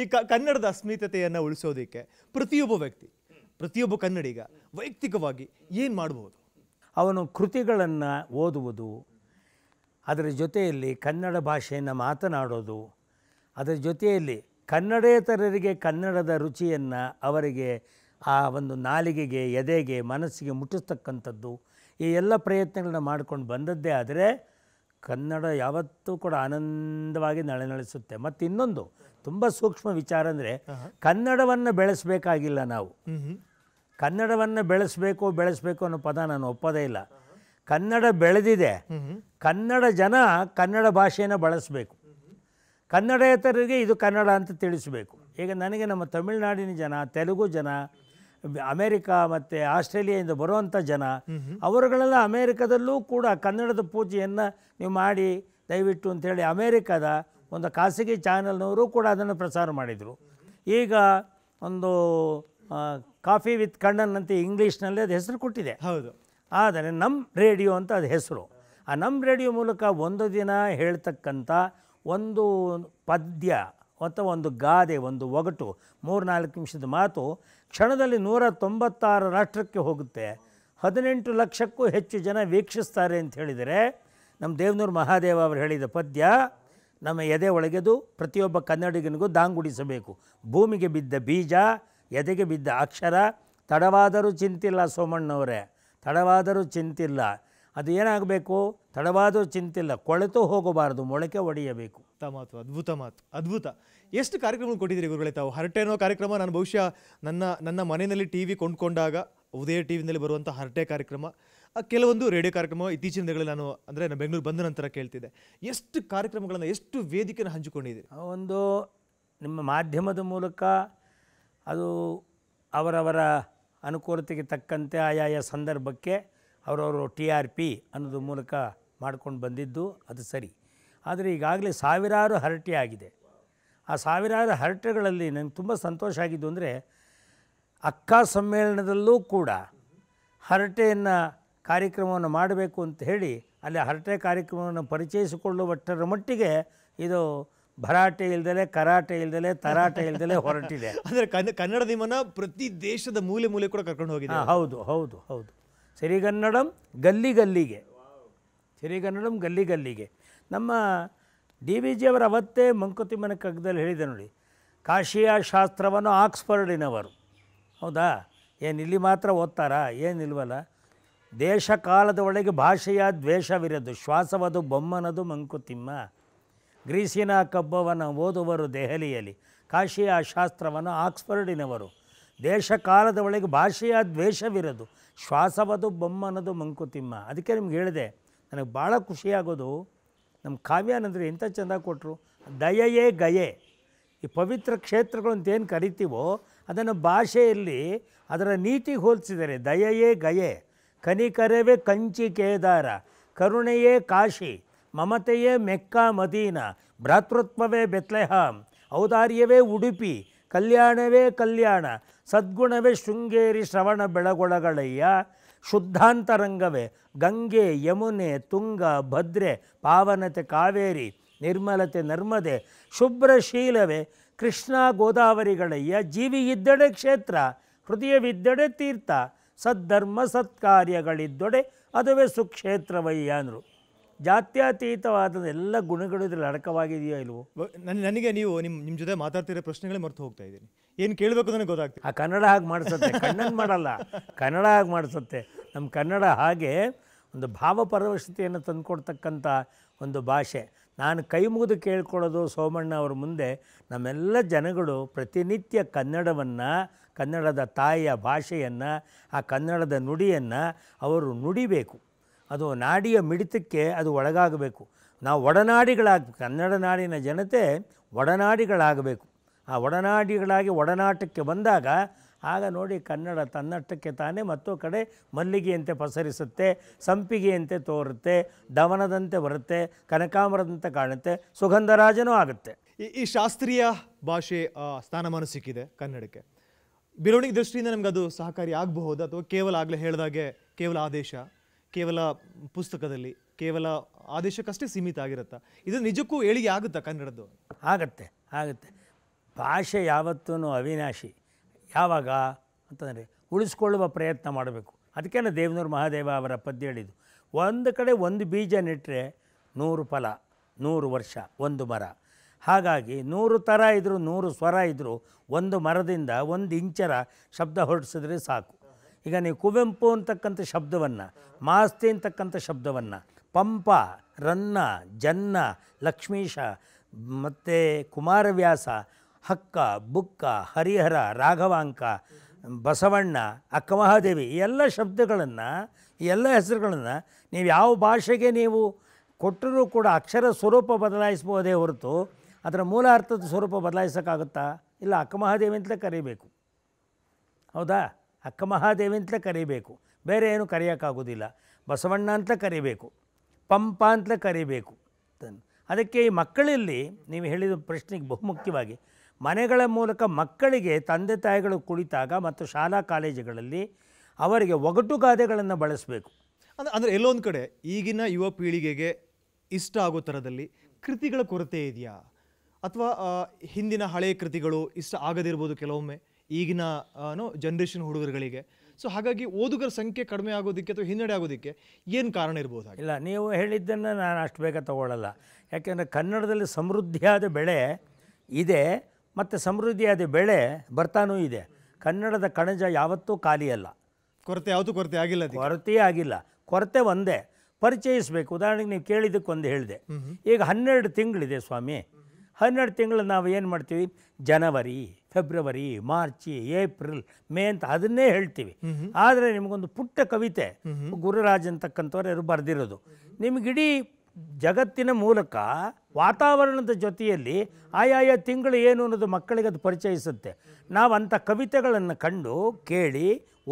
ಈ ಕನ್ನಡದ ಅಸ್ಮಿತತೆಯನ್ನು ಉಳಿಸೋದಕ್ಕೆ ಪ್ರತಿಯೊಬ್ಬ ವ್ಯಕ್ತಿ ಪ್ರತಿಯೊಬ್ಬ ಕನ್ನಡಿಗ ವೈಯಕ್ತಿಕವಾಗಿ ಏನು ಮಾಡ್ಬೋದು ಅವನು ಕೃತಿಗಳನ್ನು ಓದುವುದು ಅದರ ಜೊತೆಯಲ್ಲಿ ಕನ್ನಡ ಭಾಷೆಯನ್ನು ಮಾತನಾಡೋದು ಅದರ ಜೊತೆಯಲ್ಲಿ ಕನ್ನಡೇತರರಿಗೆ ಕನ್ನಡದ ರುಚಿಯನ್ನು ಅವರಿಗೆ ಆ ಒಂದು ನಾಲಿಗೆಗೆ ಎದೆಗೆ ಮನಸ್ಸಿಗೆ ಮುಟ್ಟಿಸ್ತಕ್ಕಂಥದ್ದು ಈ ಎಲ್ಲ ಪ್ರಯತ್ನಗಳನ್ನ ಮಾಡ್ಕೊಂಡು ಬಂದದ್ದೇ ಆದರೆ ಕನ್ನಡ ಯಾವತ್ತೂ ಕೂಡ ಆನಂದವಾಗಿ ನಳನಳಿಸುತ್ತೆ ಮತ್ತು ಇನ್ನೊಂದು ತುಂಬ ಸೂಕ್ಷ್ಮ ವಿಚಾರ ಅಂದರೆ ಕನ್ನಡವನ್ನು ಬೆಳೆಸಬೇಕಾಗಿಲ್ಲ ನಾವು ಕನ್ನಡವನ್ನು ಬೆಳೆಸಬೇಕು ಬೆಳೆಸಬೇಕು ಅನ್ನೋ ಪದ ನಾನು ಒಪ್ಪದೇ ಇಲ್ಲ ಕನ್ನಡ ಬೆಳೆದಿದೆ ಕನ್ನಡ ಜನ ಕನ್ನಡ ಭಾಷೆಯನ್ನು ಬಳಸಬೇಕು ಕನ್ನಡೇತರಿಗೆ ಇದು ಕನ್ನಡ ಅಂತ ತಿಳಿಸಬೇಕು ಈಗ ನನಗೆ ನಮ್ಮ ತಮಿಳುನಾಡಿನ ಜನ ತೆಲುಗು ಜನ ಅಮೇರಿಕಾ ಮತ್ತು ಆಸ್ಟ್ರೇಲಿಯಾದಿಂದ ಬರುವಂಥ ಜನ ಅವರುಗಳೆಲ್ಲ ಅಮೇರಿಕಾದಲ್ಲೂ ಕೂಡ ಕನ್ನಡದ ಪೂಜೆಯನ್ನು ನೀವು ಮಾಡಿ ದಯವಿಟ್ಟು ಅಂಥೇಳಿ ಅಮೇರಿಕಾದ ಒಂದು ಖಾಸಗಿ ಚಾನೆಲ್ನವರು ಕೂಡ ಅದನ್ನು ಪ್ರಸಾರ ಮಾಡಿದರು ಈಗ ಒಂದು ಕಾಫಿ ವಿತ್ ಕಣ್ಣನ್ ಅಂತ ಇಂಗ್ಲೀಷ್ನಲ್ಲಿ ಅದು ಹೆಸರು ಕೊಟ್ಟಿದೆ ಹೌದು ಆದರೆ ನಮ್ಮ ರೇಡಿಯೋ ಅಂತ ಅದು ಹೆಸರು ಆ ನಮ್ಮ ರೇಡಿಯೋ ಮೂಲಕ ಒಂದು ದಿನ ಹೇಳ್ತಕ್ಕಂಥ ಒಂದು ಪದ್ಯ ಅಥವಾ ಒಂದು ಗಾದೆ ಒಂದು ಒಗಟು ಮೂರು ನಾಲ್ಕು ನಿಮಿಷದ ಮಾತು ಕ್ಷಣದಲ್ಲಿ ನೂರ ತೊಂಬತ್ತಾರು ರಾಷ್ಟ್ರಕ್ಕೆ ಹೋಗುತ್ತೆ ಹದಿನೆಂಟು ಲಕ್ಷಕ್ಕೂ ಹೆಚ್ಚು ಜನ ವೀಕ್ಷಿಸ್ತಾರೆ ಅಂತ ಹೇಳಿದರೆ ನಮ್ಮ ದೇವನೂರು ಮಹಾದೇವ ಅವರು ಹೇಳಿದ ಪದ್ಯ ನಮ್ಮ ಎದೆ ಒಳಗೆದು ಪ್ರತಿಯೊಬ್ಬ ಕನ್ನಡಿಗನಿಗೂ ದಾಂಗುಡಿಸಬೇಕು ಭೂಮಿಗೆ ಬಿದ್ದ ಬೀಜ ಎದೆಗೆ ಬಿದ್ದ ಅಕ್ಷರ ತಡವಾದರೂ ಚಿಂತಿಲ್ಲ ಸೋಮಣ್ಣವರೇ ತಡವಾದರೂ ಚಿಂತಿಲ್ಲ ಅದು ಏನಾಗಬೇಕು ತಡವಾದರೂ ಚಿಂತಿಲ್ಲ ಕೊಳೆತು ಹೋಗಬಾರದು ಮೊಳಕೆ ಒಡೆಯಬೇಕು ಮಾತು ಅದ್ಭುತ ಮಾತು ಅದ್ಭುತ ಎಷ್ಟು ಕಾರ್ಯಕ್ರಮಗಳು ಕೊಟ್ಟಿದ್ದೀರಿ ಗುರುಗಳೇ ತಾವು ಅನ್ನೋ ಕಾರ್ಯಕ್ರಮ ನಾನು ಬಹುಶಃ ನನ್ನ ನನ್ನ ಮನೆಯಲ್ಲಿ ಟಿ ವಿ ಕೊಂಡ್ಕೊಂಡಾಗ ಉದಯ ಟಿ ವಿನಲ್ಲಿ ಬರುವಂಥ ಹರಟೆ ಕಾರ್ಯಕ್ರಮ ಕೆಲವೊಂದು ರೇಡಿಯೋ ಕಾರ್ಯಕ್ರಮ ಇತ್ತೀಚಿನ ದಿನಗಳಲ್ಲಿ ನಾನು ಅಂದರೆ ನಾನು ಬೆಂಗಳೂರು ಬಂದ ನಂತರ ಕೇಳ್ತಿದ್ದೆ ಎಷ್ಟು ಕಾರ್ಯಕ್ರಮಗಳನ್ನು ಎಷ್ಟು ವೇದಿಕೆಯನ್ನು ಹಂಚಿಕೊಂಡಿದ್ದೀರಿ ಒಂದು ನಿಮ್ಮ ಮಾಧ್ಯಮದ ಮೂಲಕ ಅದು ಅವರವರ ಅನುಕೂಲತೆಗೆ ತಕ್ಕಂತೆ ಆಯಾಯ ಸಂದರ್ಭಕ್ಕೆ ಅವರವರು ಟಿ ಆರ್ ಪಿ ಅನ್ನೋದು ಮೂಲಕ ಮಾಡ್ಕೊಂಡು ಬಂದಿದ್ದು ಅದು ಸರಿ ಆದರೆ ಈಗಾಗಲೇ ಸಾವಿರಾರು ಹರಟೆ ಆಗಿದೆ ಆ ಸಾವಿರಾರು ಹರಟೆಗಳಲ್ಲಿ ನನಗೆ ತುಂಬ ಸಂತೋಷ ಆಗಿದ್ದು ಅಂದರೆ ಅಕ್ಕ ಸಮ್ಮೇಳನದಲ್ಲೂ ಕೂಡ ಹರಟೆಯನ್ನು ಕಾರ್ಯಕ್ರಮವನ್ನು ಮಾಡಬೇಕು ಅಂತ ಹೇಳಿ ಅಲ್ಲಿ ಹರಟೆ ಕಾರ್ಯಕ್ರಮವನ್ನು ಪರಿಚಯಿಸಿಕೊಳ್ಳುವಟ್ಟರ ಮಟ್ಟಿಗೆ ಇದು ಭರಾಟೆ ಇಲ್ದಲೆ ಕರಾಟೆ ಇಲ್ದಲೆ ತರಾಟೆ ಇಲ್ದಲೆ ಹೊರಟಿದೆ ಅಂದರೆ ಕನ್ನಡ ನಿಮ್ಮನ್ನು ಪ್ರತಿ ದೇಶದ ಮೂಲೆ ಮೂಲೆ ಕೂಡ ಕರ್ಕೊಂಡು ಹೋಗಿದೆ ಹೌದು ಹೌದು ಹೌದು ಸಿರಿಗನ್ನಡಂ ಗಲ್ಲಿ ಗಲ್ಲಿಗೆ ಸಿರಿಗನ್ನಡಂ ಗಲ್ಲಿ ಗಲ್ಲಿಗೆ ನಮ್ಮ ಡಿ ವಿ ಜಿ ಅವರು ಅವತ್ತೇ ಮಂಕುತಿಮ್ಮನ ಕಗ್ಗದಲ್ಲಿ ಹೇಳಿದೆ ನೋಡಿ ಕಾಶಿಯ ಶಾಸ್ತ್ರವನ್ನು ಆಕ್ಸ್ಫರ್ಡಿನವರು ಹೌದಾ ಏನು ಇಲ್ಲಿ ಮಾತ್ರ ಓದ್ತಾರಾ ಏನಿಲ್ವಲ್ಲ ದೇಶ ಕಾಲದ ಒಳಗೆ ಭಾಷೆಯ ದ್ವೇಷವಿರೋದು ಶ್ವಾಸವದು ಬೊಮ್ಮನದು ಮಂಕುತಿಮ್ಮ ಗ್ರೀಸಿನ ಕಬ್ಬವನ್ನು ಓದುವರು ದೆಹಲಿಯಲ್ಲಿ ಕಾಶಿಯ ಶಾಸ್ತ್ರವನ್ನು ಆಕ್ಸ್ಫರ್ಡಿನವರು ಕಾಲದ ಒಳಗೆ ಭಾಷೆಯ ದ್ವೇಷವಿರೋದು ಶ್ವಾಸವದು ಬೊಮ್ಮನದು ಮಂಕುತಿಮ್ಮ ಅದಕ್ಕೆ ನಿಮ್ಗೆ ಹೇಳಿದೆ ನನಗೆ ಭಾಳ ಖುಷಿಯಾಗೋದು ನಮ್ಮ ಕಾವ್ಯಾನಂದ್ರೆ ಎಂಥ ಚೆಂದ ಕೊಟ್ಟರು ದಯೆಯೇ ಗಯೆ ಈ ಪವಿತ್ರ ಕ್ಷೇತ್ರಗಳು ಏನು ಕರಿತೀವೋ ಅದನ್ನು ಭಾಷೆಯಲ್ಲಿ ಅದರ ನೀತಿ ಹೋಲಿಸಿದರೆ ದಯೆಯೇ ಗಯೆ ಕನಿಕರವೇ ಕಂಚಿ ಕೇದಾರ ಕರುಣೆಯೇ ಕಾಶಿ ಮಮತೆಯೇ ಮೆಕ್ಕ ಮದೀನ ಭ್ರಾತೃತ್ವವೇ ಬೆತ್ಲೆಹಾಮ್ ಔದಾರ್ಯವೇ ಉಡುಪಿ ಕಲ್ಯಾಣವೇ ಕಲ್ಯಾಣ ಸದ್ಗುಣವೇ ಶೃಂಗೇರಿ ಶ್ರವಣ ಬೆಳಗೊಳಗಳಯ್ಯ ಶುದ್ಧಾಂತರಂಗವೇ ಗಂಗೆ ಯಮುನೆ ತುಂಗ ಭದ್ರೆ ಪಾವನತೆ ಕಾವೇರಿ ನಿರ್ಮಲತೆ ನರ್ಮದೆ ಶುಭ್ರಶೀಲವೇ ಕೃಷ್ಣ ಗೋದಾವರಿಗಳಯ್ಯ ಜೀವಿ ಇದ್ದಡೆ ಕ್ಷೇತ್ರ ಹೃದಯವಿದ್ದಡೆ ತೀರ್ಥ ಸದ್ಧರ್ಮ ಸತ್ಕಾರ್ಯಗಳಿದ್ದೊಡೆ ಅದುವೇ ಸುಕ್ಷೇತ್ರವಯ್ಯ ಅಂದರು ಜಾತ್ಯತೀತವಾದ ಎಲ್ಲ ಗುಣಗಳು ಇದರಲ್ಲಿ ಅಡಕವಾಗಿದೆಯೋ ಇಲ್ವೋ ನನಗೆ ನೀವು ನಿಮ್ಮ ನಿಮ್ಮ ಜೊತೆ ಮಾತಾಡ್ತಿರೋ ಪ್ರಶ್ನೆಗಳೇ ಮರೆತು ಹೋಗ್ತಾ ಇದ್ದೀನಿ ಏನು ಕೇಳಬೇಕು ನನಗೆ ಗೊತ್ತಾಗ್ತದೆ ಆ ಕನ್ನಡ ಹಾಗೆ ಮಾಡಿಸುತ್ತೆ ಕಣ್ಣನ್ನು ಮಾಡಲ್ಲ ಕನ್ನಡ ಹಾಗೆ ಮಾಡಿಸುತ್ತೆ ನಮ್ಮ ಕನ್ನಡ ಹಾಗೆ ಒಂದು ಭಾವಪರವಶತೆಯನ್ನು ತಂದುಕೊಡ್ತಕ್ಕಂಥ ಒಂದು ಭಾಷೆ ನಾನು ಕೈ ಮುಗಿದು ಕೇಳ್ಕೊಳ್ಳೋದು ಸೋಮಣ್ಣ ಅವರ ಮುಂದೆ ನಮ್ಮೆಲ್ಲ ಜನಗಳು ಪ್ರತಿನಿತ್ಯ ಕನ್ನಡವನ್ನು ಕನ್ನಡದ ತಾಯಿಯ ಭಾಷೆಯನ್ನು ಆ ಕನ್ನಡದ ನುಡಿಯನ್ನು ಅವರು ನುಡಿಬೇಕು ಅದು ನಾಡಿಯ ಮಿಡಿತಕ್ಕೆ ಅದು ಒಳಗಾಗಬೇಕು ನಾವು ಒಡನಾಡಿಗಳಾಗಬೇಕು ಕನ್ನಡ ನಾಡಿನ ಜನತೆ ಒಡನಾಡಿಗಳಾಗಬೇಕು ಆ ಒಡನಾಡಿಗಳಾಗಿ ಒಡನಾಟಕ್ಕೆ ಬಂದಾಗ ಆಗ ನೋಡಿ ಕನ್ನಡ ತನ್ನಷ್ಟಕ್ಕೆ ತಾನೇ ಮತ್ತೊ ಕಡೆ ಮಲ್ಲಿಗೆಯಂತೆ ಪಸರಿಸುತ್ತೆ ಸಂಪಿಗೆಯಂತೆ ತೋರುತ್ತೆ ದವನದಂತೆ ಬರುತ್ತೆ ಕನಕಾಮರದಂತೆ ಕಾಣುತ್ತೆ ಸುಗಂಧರಾಜನೂ ಆಗುತ್ತೆ ಈ ಈ ಶಾಸ್ತ್ರೀಯ ಭಾಷೆ ಸ್ಥಾನಮಾನ ಸಿಕ್ಕಿದೆ ಕನ್ನಡಕ್ಕೆ ಬೆಳವಣಿಗೆ ದೃಷ್ಟಿಯಿಂದ ನಮ್ಗೆ ಅದು ಸಹಕಾರಿ ಆಗಬಹುದು ಅಥವಾ ಕೇವಲ ಆಗಲೇ ಹೇಳಿದಾಗೆ ಕೇವಲ ಆದೇಶ ಕೇವಲ ಪುಸ್ತಕದಲ್ಲಿ ಕೇವಲ ಆದೇಶಕ್ಕಷ್ಟೇ ಸೀಮಿತ ಆಗಿರುತ್ತಾ ಇದು ನಿಜಕ್ಕೂ ಏಳಿಗೆ ಆಗುತ್ತಾ ಕನ್ನಡದ್ದು ಆಗತ್ತೆ ಆಗುತ್ತೆ ಭಾಷೆ ಯಾವತ್ತೂ ಅವಿನಾಶಿ ಯಾವಾಗ ಅಂತಂದರೆ ಉಳಿಸ್ಕೊಳ್ಳುವ ಪ್ರಯತ್ನ ಮಾಡಬೇಕು ಅದಕ್ಕೇನೆ ದೇವನೂರು ಮಹಾದೇವ ಅವರ ಪದ್ಯ ಹೇಳಿದ್ದು ಒಂದು ಕಡೆ ಒಂದು ಬೀಜ ನೆಟ್ಟರೆ ನೂರು ಫಲ ನೂರು ವರ್ಷ ಒಂದು ಮರ ಹಾಗಾಗಿ ನೂರು ಥರ ಇದ್ದರೂ ನೂರು ಸ್ವರ ಇದ್ದರೂ ಒಂದು ಮರದಿಂದ ಒಂದು ಇಂಚರ ಶಬ್ದ ಹೊರಡಿಸಿದ್ರೆ ಸಾಕು ಈಗ ನೀವು ಕುವೆಂಪು ಅಂತಕ್ಕಂಥ ಶಬ್ದವನ್ನು ಮಾಸ್ತಿ ಅಂತಕ್ಕಂಥ ಶಬ್ದವನ್ನು ಪಂಪ ರನ್ನ ಜನ್ನ ಲಕ್ಷ್ಮೀಶ ಮತ್ತು ಕುಮಾರವ್ಯಾಸ ಹಕ್ಕ ಬುಕ್ಕ ಹರಿಹರ ರಾಘವಾಂಕ ಬಸವಣ್ಣ ಅಕ್ಕಮಹಾದೇವಿ ಎಲ್ಲ ಶಬ್ದಗಳನ್ನು ಎಲ್ಲ ಹೆಸರುಗಳನ್ನು ನೀವು ಯಾವ ಭಾಷೆಗೆ ನೀವು ಕೊಟ್ಟರೂ ಕೂಡ ಅಕ್ಷರ ಸ್ವರೂಪ ಬದಲಾಯಿಸ್ಬೋದೇ ಹೊರತು ಅದರ ಮೂಲ ಅರ್ಥದ ಸ್ವರೂಪ ಬದಲಾಯಿಸೋಕ್ಕಾಗುತ್ತಾ ಇಲ್ಲ ಅಕ್ಕಮಹಾದೇವಿ ಅಂತಲೇ ಕರಿಬೇಕು ಹೌದಾ ಅಕ್ಕ ಮಹಾದೇವಿ ಅಂತಲೇ ಕರಿಬೇಕು ಬೇರೆ ಏನು ಕರೆಯೋಕ್ಕಾಗೋದಿಲ್ಲ ಬಸವಣ್ಣ ಅಂತ ಕರಿಬೇಕು ಪಂಪ ಅಂತಲೇ ಕರಿಬೇಕು ಅದಕ್ಕೆ ಈ ಮಕ್ಕಳಲ್ಲಿ ನೀವು ಹೇಳಿದ ಪ್ರಶ್ನೆಗೆ ಬಹುಮುಖ್ಯವಾಗಿ ಮನೆಗಳ ಮೂಲಕ ಮಕ್ಕಳಿಗೆ ತಂದೆ ತಾಯಿಗಳು ಕುಳಿತಾಗ ಮತ್ತು ಶಾಲಾ ಕಾಲೇಜುಗಳಲ್ಲಿ ಅವರಿಗೆ ಒಗಟು ಗಾದೆಗಳನ್ನು ಬಳಸಬೇಕು ಅಂದರೆ ಅಂದರೆ ಎಲ್ಲೊಂದು ಕಡೆ ಈಗಿನ ಯುವ ಪೀಳಿಗೆಗೆ ಇಷ್ಟ ಆಗೋ ಥರದಲ್ಲಿ ಕೃತಿಗಳ ಕೊರತೆ ಇದೆಯಾ ಅಥವಾ ಹಿಂದಿನ ಹಳೆಯ ಕೃತಿಗಳು ಇಷ್ಟ ಆಗದಿರ್ಬೋದು ಕೆಲವೊಮ್ಮೆ ಈಗಿನ ಏನು ಜನ್ರೇಷನ್ ಹುಡುಗರುಗಳಿಗೆ ಸೊ ಹಾಗಾಗಿ ಓದುಗರ ಸಂಖ್ಯೆ ಕಡಿಮೆ ಆಗೋದಕ್ಕೆ ಅಥವಾ ಹಿನ್ನಡೆ ಆಗೋದಕ್ಕೆ ಏನು ಕಾರಣ ಇರ್ಬೋದು ಇಲ್ಲ ನೀವು ಹೇಳಿದ್ದನ್ನು ನಾನು ಅಷ್ಟು ಬೇಗ ತಗೊಳ್ಳಲ್ಲ ಯಾಕೆಂದರೆ ಕನ್ನಡದಲ್ಲಿ ಸಮೃದ್ಧಿಯಾದ ಬೆಳೆ ಇದೆ ಮತ್ತು ಸಮೃದ್ಧಿಯಾದ ಬೆಳೆ ಬರ್ತಾನೂ ಇದೆ ಕನ್ನಡದ ಕಣಜ ಯಾವತ್ತೂ ಖಾಲಿಯಲ್ಲ ಕೊರತೆ ಯಾವತ್ತೂ ಕೊರತೆ ಆಗಿಲ್ಲ ಕೊರತೆ ಆಗಿಲ್ಲ ಕೊರತೆ ಒಂದೇ ಪರಿಚಯಿಸಬೇಕು ಉದಾಹರಣೆಗೆ ನೀವು ಕೇಳಿದ್ದಕ್ಕೆ ಒಂದು ಹೇಳಿದೆ ಈಗ ಹನ್ನೆರಡು ತಿಂಗಳಿದೆ ಸ್ವಾಮಿ ಹನ್ನೆರಡು ತಿಂಗಳು ನಾವು ಏನು ಮಾಡ್ತೀವಿ ಜನವರಿ ಫೆಬ್ರವರಿ ಮಾರ್ಚ್ ಏಪ್ರಿಲ್ ಮೇ ಅಂತ ಅದನ್ನೇ ಹೇಳ್ತೀವಿ ಆದರೆ ನಿಮಗೊಂದು ಪುಟ್ಟ ಕವಿತೆ ಗುರುರಾಜ್ ಅಂತಕ್ಕಂಥವ್ರು ಯಾರು ಬರೆದಿರೋದು ನಿಮಗಿಡೀ ಜಗತ್ತಿನ ಮೂಲಕ ವಾತಾವರಣದ ಜೊತೆಯಲ್ಲಿ ಆಯಾಯ ತಿಂಗಳು ಏನು ಅನ್ನೋದು ಮಕ್ಕಳಿಗೆ ಅದು ಪರಿಚಯಿಸುತ್ತೆ ನಾವು ಅಂಥ ಕವಿತೆಗಳನ್ನು ಕಂಡು ಕೇಳಿ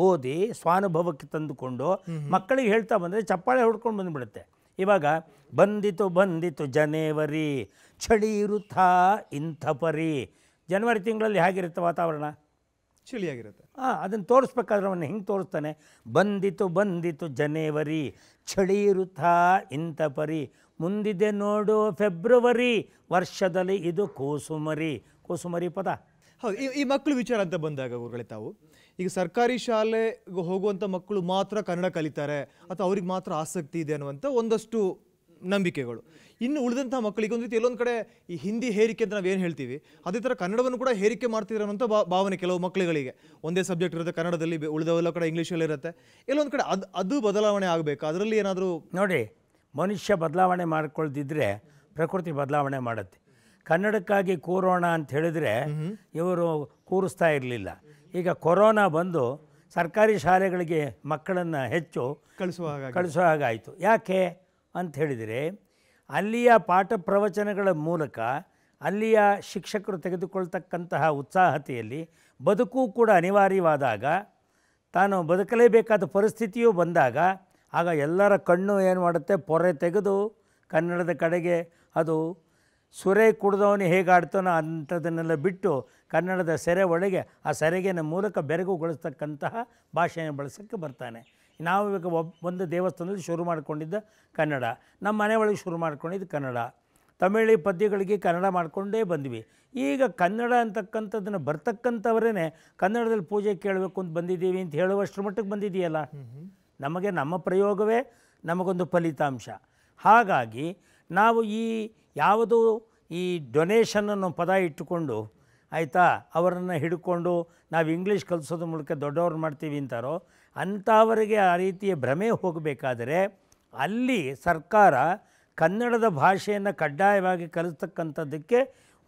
ಓದಿ ಸ್ವಾನುಭವಕ್ಕೆ ತಂದುಕೊಂಡು ಮಕ್ಕಳಿಗೆ ಹೇಳ್ತಾ ಬಂದರೆ ಚಪ್ಪಾಳೆ ಹೊಡ್ಕೊಂಡು ಬಂದುಬಿಡುತ್ತೆ ಇವಾಗ ಬಂದಿತು ಬಂದಿತು ಜನೇವರಿ ಚಳಿ ಇರುತ್ತಾ ಇಂಥ ಪರಿ ಜನವರಿ ತಿಂಗಳಲ್ಲಿ ಹೇಗಿರುತ್ತೆ ವಾತಾವರಣ ಚಳಿಯಾಗಿರುತ್ತೆ ಹಾಂ ಅದನ್ನು ತೋರಿಸ್ಬೇಕಾದ್ರೆ ಅವನು ಹಿಂಗೆ ತೋರಿಸ್ತಾನೆ ಬಂದಿತು ಬಂದಿತು ಜನೇವರಿ ಚಳಿ ಇರುತ್ತಾ ಇಂಥ ಪರಿ ಮುಂದಿದೆ ನೋಡು ಫೆಬ್ರವರಿ ವರ್ಷದಲ್ಲಿ ಇದು ಕೋಸುಮರಿ ಕೋಸುಮರಿ ಪದ ಹೌದು ಈ ಮಕ್ಕಳು ವಿಚಾರ ಅಂತ ಬಂದಾಗ ಗುರುಗಳೇ ತಾವು ಈಗ ಸರ್ಕಾರಿ ಶಾಲೆಗೆ ಹೋಗುವಂಥ ಮಕ್ಕಳು ಮಾತ್ರ ಕನ್ನಡ ಕಲಿತಾರೆ ಅಥವಾ ಅವ್ರಿಗೆ ಮಾತ್ರ ಆಸಕ್ತಿ ಇದೆ ಅನ್ನುವಂಥ ಒಂದಷ್ಟು ನಂಬಿಕೆಗಳು ಇನ್ನು ಉಳಿದಂಥ ಮಕ್ಕಳಿಗೆ ಒಂದು ರೀತಿ ಎಲ್ಲೊಂದು ಕಡೆ ಈ ಹಿಂದಿ ಹೇರಿಕೆ ಅಂತ ಏನು ಹೇಳ್ತೀವಿ ಅದೇ ಥರ ಕನ್ನಡವನ್ನು ಕೂಡ ಹೇರಿಕೆ ಮಾಡ್ತಿರೋ ಅಂತ ಭಾವನೆ ಕೆಲವು ಮಕ್ಕಳಿಗೆ ಒಂದೇ ಸಬ್ಜೆಕ್ಟ್ ಇರುತ್ತೆ ಕನ್ನಡದಲ್ಲಿ ಉಳಿದವೆಲ್ಲ ಕಡೆ ಇಂಗ್ಲೀಷಲ್ಲಿ ಇರುತ್ತೆ ಎಲ್ಲೊಂದು ಕಡೆ ಅದು ಅದು ಬದಲಾವಣೆ ಆಗಬೇಕು ಅದರಲ್ಲಿ ಏನಾದರೂ ನೋಡಿ ಮನುಷ್ಯ ಬದಲಾವಣೆ ಮಾಡ್ಕೊಳ್ತಿದ್ರೆ ಪ್ರಕೃತಿ ಬದಲಾವಣೆ ಮಾಡುತ್ತೆ ಕನ್ನಡಕ್ಕಾಗಿ ಕೂರೋಣ ಅಂತ ಹೇಳಿದ್ರೆ ಇವರು ಕೂರಿಸ್ತಾ ಇರಲಿಲ್ಲ ಈಗ ಕೊರೋನಾ ಬಂದು ಸರ್ಕಾರಿ ಶಾಲೆಗಳಿಗೆ ಮಕ್ಕಳನ್ನು ಹೆಚ್ಚು ಕಳಿಸುವ ಕಳಿಸೋ ಹಾಗಾಯಿತು ಯಾಕೆ ಅಂತ ಹೇಳಿದರೆ ಅಲ್ಲಿಯ ಪಾಠ ಪ್ರವಚನಗಳ ಮೂಲಕ ಅಲ್ಲಿಯ ಶಿಕ್ಷಕರು ತೆಗೆದುಕೊಳ್ತಕ್ಕಂತಹ ಉತ್ಸಾಹತೆಯಲ್ಲಿ ಬದುಕು ಕೂಡ ಅನಿವಾರ್ಯವಾದಾಗ ತಾನು ಬದುಕಲೇಬೇಕಾದ ಪರಿಸ್ಥಿತಿಯೂ ಬಂದಾಗ ಆಗ ಎಲ್ಲರ ಕಣ್ಣು ಏನು ಮಾಡುತ್ತೆ ಪೊರೆ ತೆಗೆದು ಕನ್ನಡದ ಕಡೆಗೆ ಅದು ಸುರೆ ಕುಡ್ದವನು ಹೇಗಾಡ್ತಾನೋ ಅಂಥದನ್ನೆಲ್ಲ ಬಿಟ್ಟು ಕನ್ನಡದ ಸೆರೆ ಒಳಗೆ ಆ ಸೆರೆಗಿನ ಮೂಲಕ ಬೆರಗುಗೊಳಿಸ್ತಕ್ಕಂತಹ ಭಾಷೆಯನ್ನು ಬಳಸೋಕ್ಕೆ ಬರ್ತಾನೆ ನಾವು ಇವಾಗ ಒಬ್ಬ ಒಂದು ದೇವಸ್ಥಾನದಲ್ಲಿ ಶುರು ಮಾಡಿಕೊಂಡಿದ್ದ ಕನ್ನಡ ನಮ್ಮ ಮನೆ ಒಳಗೆ ಶುರು ಮಾಡ್ಕೊಂಡಿದ್ದು ಕನ್ನಡ ತಮಿಳಿ ಪದ್ಯಗಳಿಗೆ ಕನ್ನಡ ಮಾಡಿಕೊಂಡೇ ಬಂದ್ವಿ ಈಗ ಕನ್ನಡ ಅಂತಕ್ಕಂಥದ್ದನ್ನು ಬರ್ತಕ್ಕಂಥವರೇ ಕನ್ನಡದಲ್ಲಿ ಪೂಜೆ ಕೇಳಬೇಕು ಅಂತ ಬಂದಿದ್ದೀವಿ ಅಂತ ಹೇಳುವಷ್ಟರ ಮಟ್ಟಕ್ಕೆ ಬಂದಿದೆಯಲ್ಲ ನಮಗೆ ನಮ್ಮ ಪ್ರಯೋಗವೇ ನಮಗೊಂದು ಫಲಿತಾಂಶ ಹಾಗಾಗಿ ನಾವು ಈ ಯಾವುದು ಈ ಡೊನೇಷನ್ ಅನ್ನೋ ಪದ ಇಟ್ಟುಕೊಂಡು ಆಯಿತಾ ಅವರನ್ನು ಹಿಡ್ಕೊಂಡು ನಾವು ಇಂಗ್ಲೀಷ್ ಕಲಿಸೋದ್ರ ಮೂಲಕ ದೊಡ್ಡವ್ರು ಮಾಡ್ತೀವಿ ಅಂತಾರೋ ಅಂಥವರಿಗೆ ಆ ರೀತಿಯ ಭ್ರಮೆ ಹೋಗಬೇಕಾದರೆ ಅಲ್ಲಿ ಸರ್ಕಾರ ಕನ್ನಡದ ಭಾಷೆಯನ್ನು ಕಡ್ಡಾಯವಾಗಿ ಕಲಿಸ್ತಕ್ಕಂಥದ್ದಕ್ಕೆ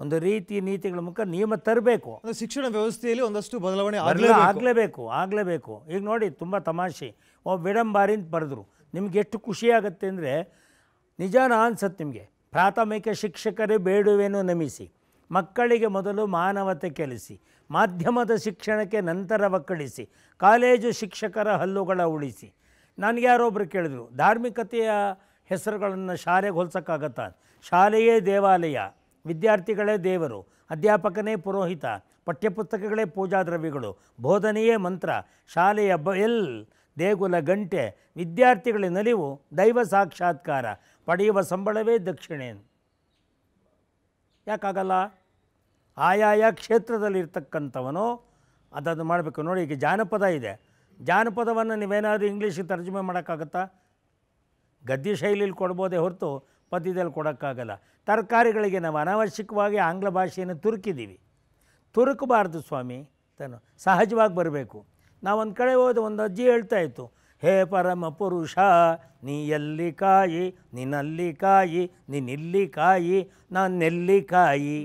ಒಂದು ರೀತಿ ನೀತಿಗಳ ಮುಖ ನಿಯಮ ತರಬೇಕು ಶಿಕ್ಷಣ ವ್ಯವಸ್ಥೆಯಲ್ಲಿ ಒಂದಷ್ಟು ಬದಲಾವಣೆ ಆಗಲೇಬೇಕು ಆಗಲೇಬೇಕು ಈಗ ನೋಡಿ ತುಂಬ ತಮಾಷೆ ಓ ವಿಡಂಬಾರಿ ಅಂತ ಬರೆದ್ರು ನಿಮ್ಗೆ ಎಷ್ಟು ಖುಷಿಯಾಗತ್ತೆ ಅಂದರೆ ನಿಜಾನ ಅನ್ಸತ್ತೆ ನಿಮಗೆ ಪ್ರಾಥಮಿಕ ಶಿಕ್ಷಕರೇ ಬೇಡುವೇನೋ ನಮಿಸಿ ಮಕ್ಕಳಿಗೆ ಮೊದಲು ಮಾನವತೆ ಕೆಲಸಿ ಮಾಧ್ಯಮದ ಶಿಕ್ಷಣಕ್ಕೆ ನಂತರ ಒಕ್ಕಳಿಸಿ ಕಾಲೇಜು ಶಿಕ್ಷಕರ ಹಲ್ಲುಗಳ ಉಳಿಸಿ ನನಗೆ ಯಾರೊಬ್ಬರು ಕೇಳಿದರು ಧಾರ್ಮಿಕತೆಯ ಹೆಸರುಗಳನ್ನು ಶಾಲೆಗೆ ಹೊಲ್ಸೋಕ್ಕಾಗತ್ತಾ ಶಾಲೆಯೇ ದೇವಾಲಯ ವಿದ್ಯಾರ್ಥಿಗಳೇ ದೇವರು ಅಧ್ಯಾಪಕನೇ ಪುರೋಹಿತ ಪಠ್ಯಪುಸ್ತಕಗಳೇ ಪೂಜಾ ದ್ರವ್ಯಗಳು ಬೋಧನೆಯೇ ಮಂತ್ರ ಶಾಲೆಯ ಬ ಎಲ್ ದೇಗುಲ ಗಂಟೆ ವಿದ್ಯಾರ್ಥಿಗಳ ನಲಿವು ದೈವ ಸಾಕ್ಷಾತ್ಕಾರ ಪಡೆಯುವ ಸಂಬಳವೇ ದಕ್ಷಿಣೆ ಯಾಕಾಗಲ್ಲ ಆಯಾಯ ಕ್ಷೇತ್ರದಲ್ಲಿರ್ತಕ್ಕಂಥವನು ಅದನ್ನು ಮಾಡಬೇಕು ನೋಡಿ ಈಗ ಜಾನಪದ ಇದೆ ಜಾನಪದವನ್ನು ನೀವೇನಾದರೂ ಇಂಗ್ಲೀಷಿಗೆ ತರ್ಜುಮೆ ಮಾಡೋಕ್ಕಾಗತ್ತಾ ಗದ್ಯ ಶೈಲಿಯಲ್ಲಿ ಕೊಡ್ಬೋದೇ ಹೊರತು ಪದ್ಯದಲ್ಲಿ ಕೊಡೋಕ್ಕಾಗಲ್ಲ ತರಕಾರಿಗಳಿಗೆ ನಾವು ಅನಾವಶ್ಯಕವಾಗಿ ಆಂಗ್ಲ ಭಾಷೆಯನ್ನು ತುರುಕಿದ್ದೀವಿ ತುರುಕಬಾರ್ದು ಸ್ವಾಮಿ ತಾನು ಸಹಜವಾಗಿ ಬರಬೇಕು ನಾವೊಂದು ಕಡೆ ಹೋದ ಒಂದು ಅಜ್ಜಿ ಹೇಳ್ತಾ ಇತ್ತು ಹೇ ಪರಮ ಪುರುಷ ನೀ ಎಲ್ಲಿ ಕಾಯಿ ನಿನ್ನಲ್ಲಿ ಕಾಯಿ ನಿನ್ನಿಲ್ಲಿ ಕಾಯಿ ನಾನೆಲ್ಲಿ ಕಾಯಿ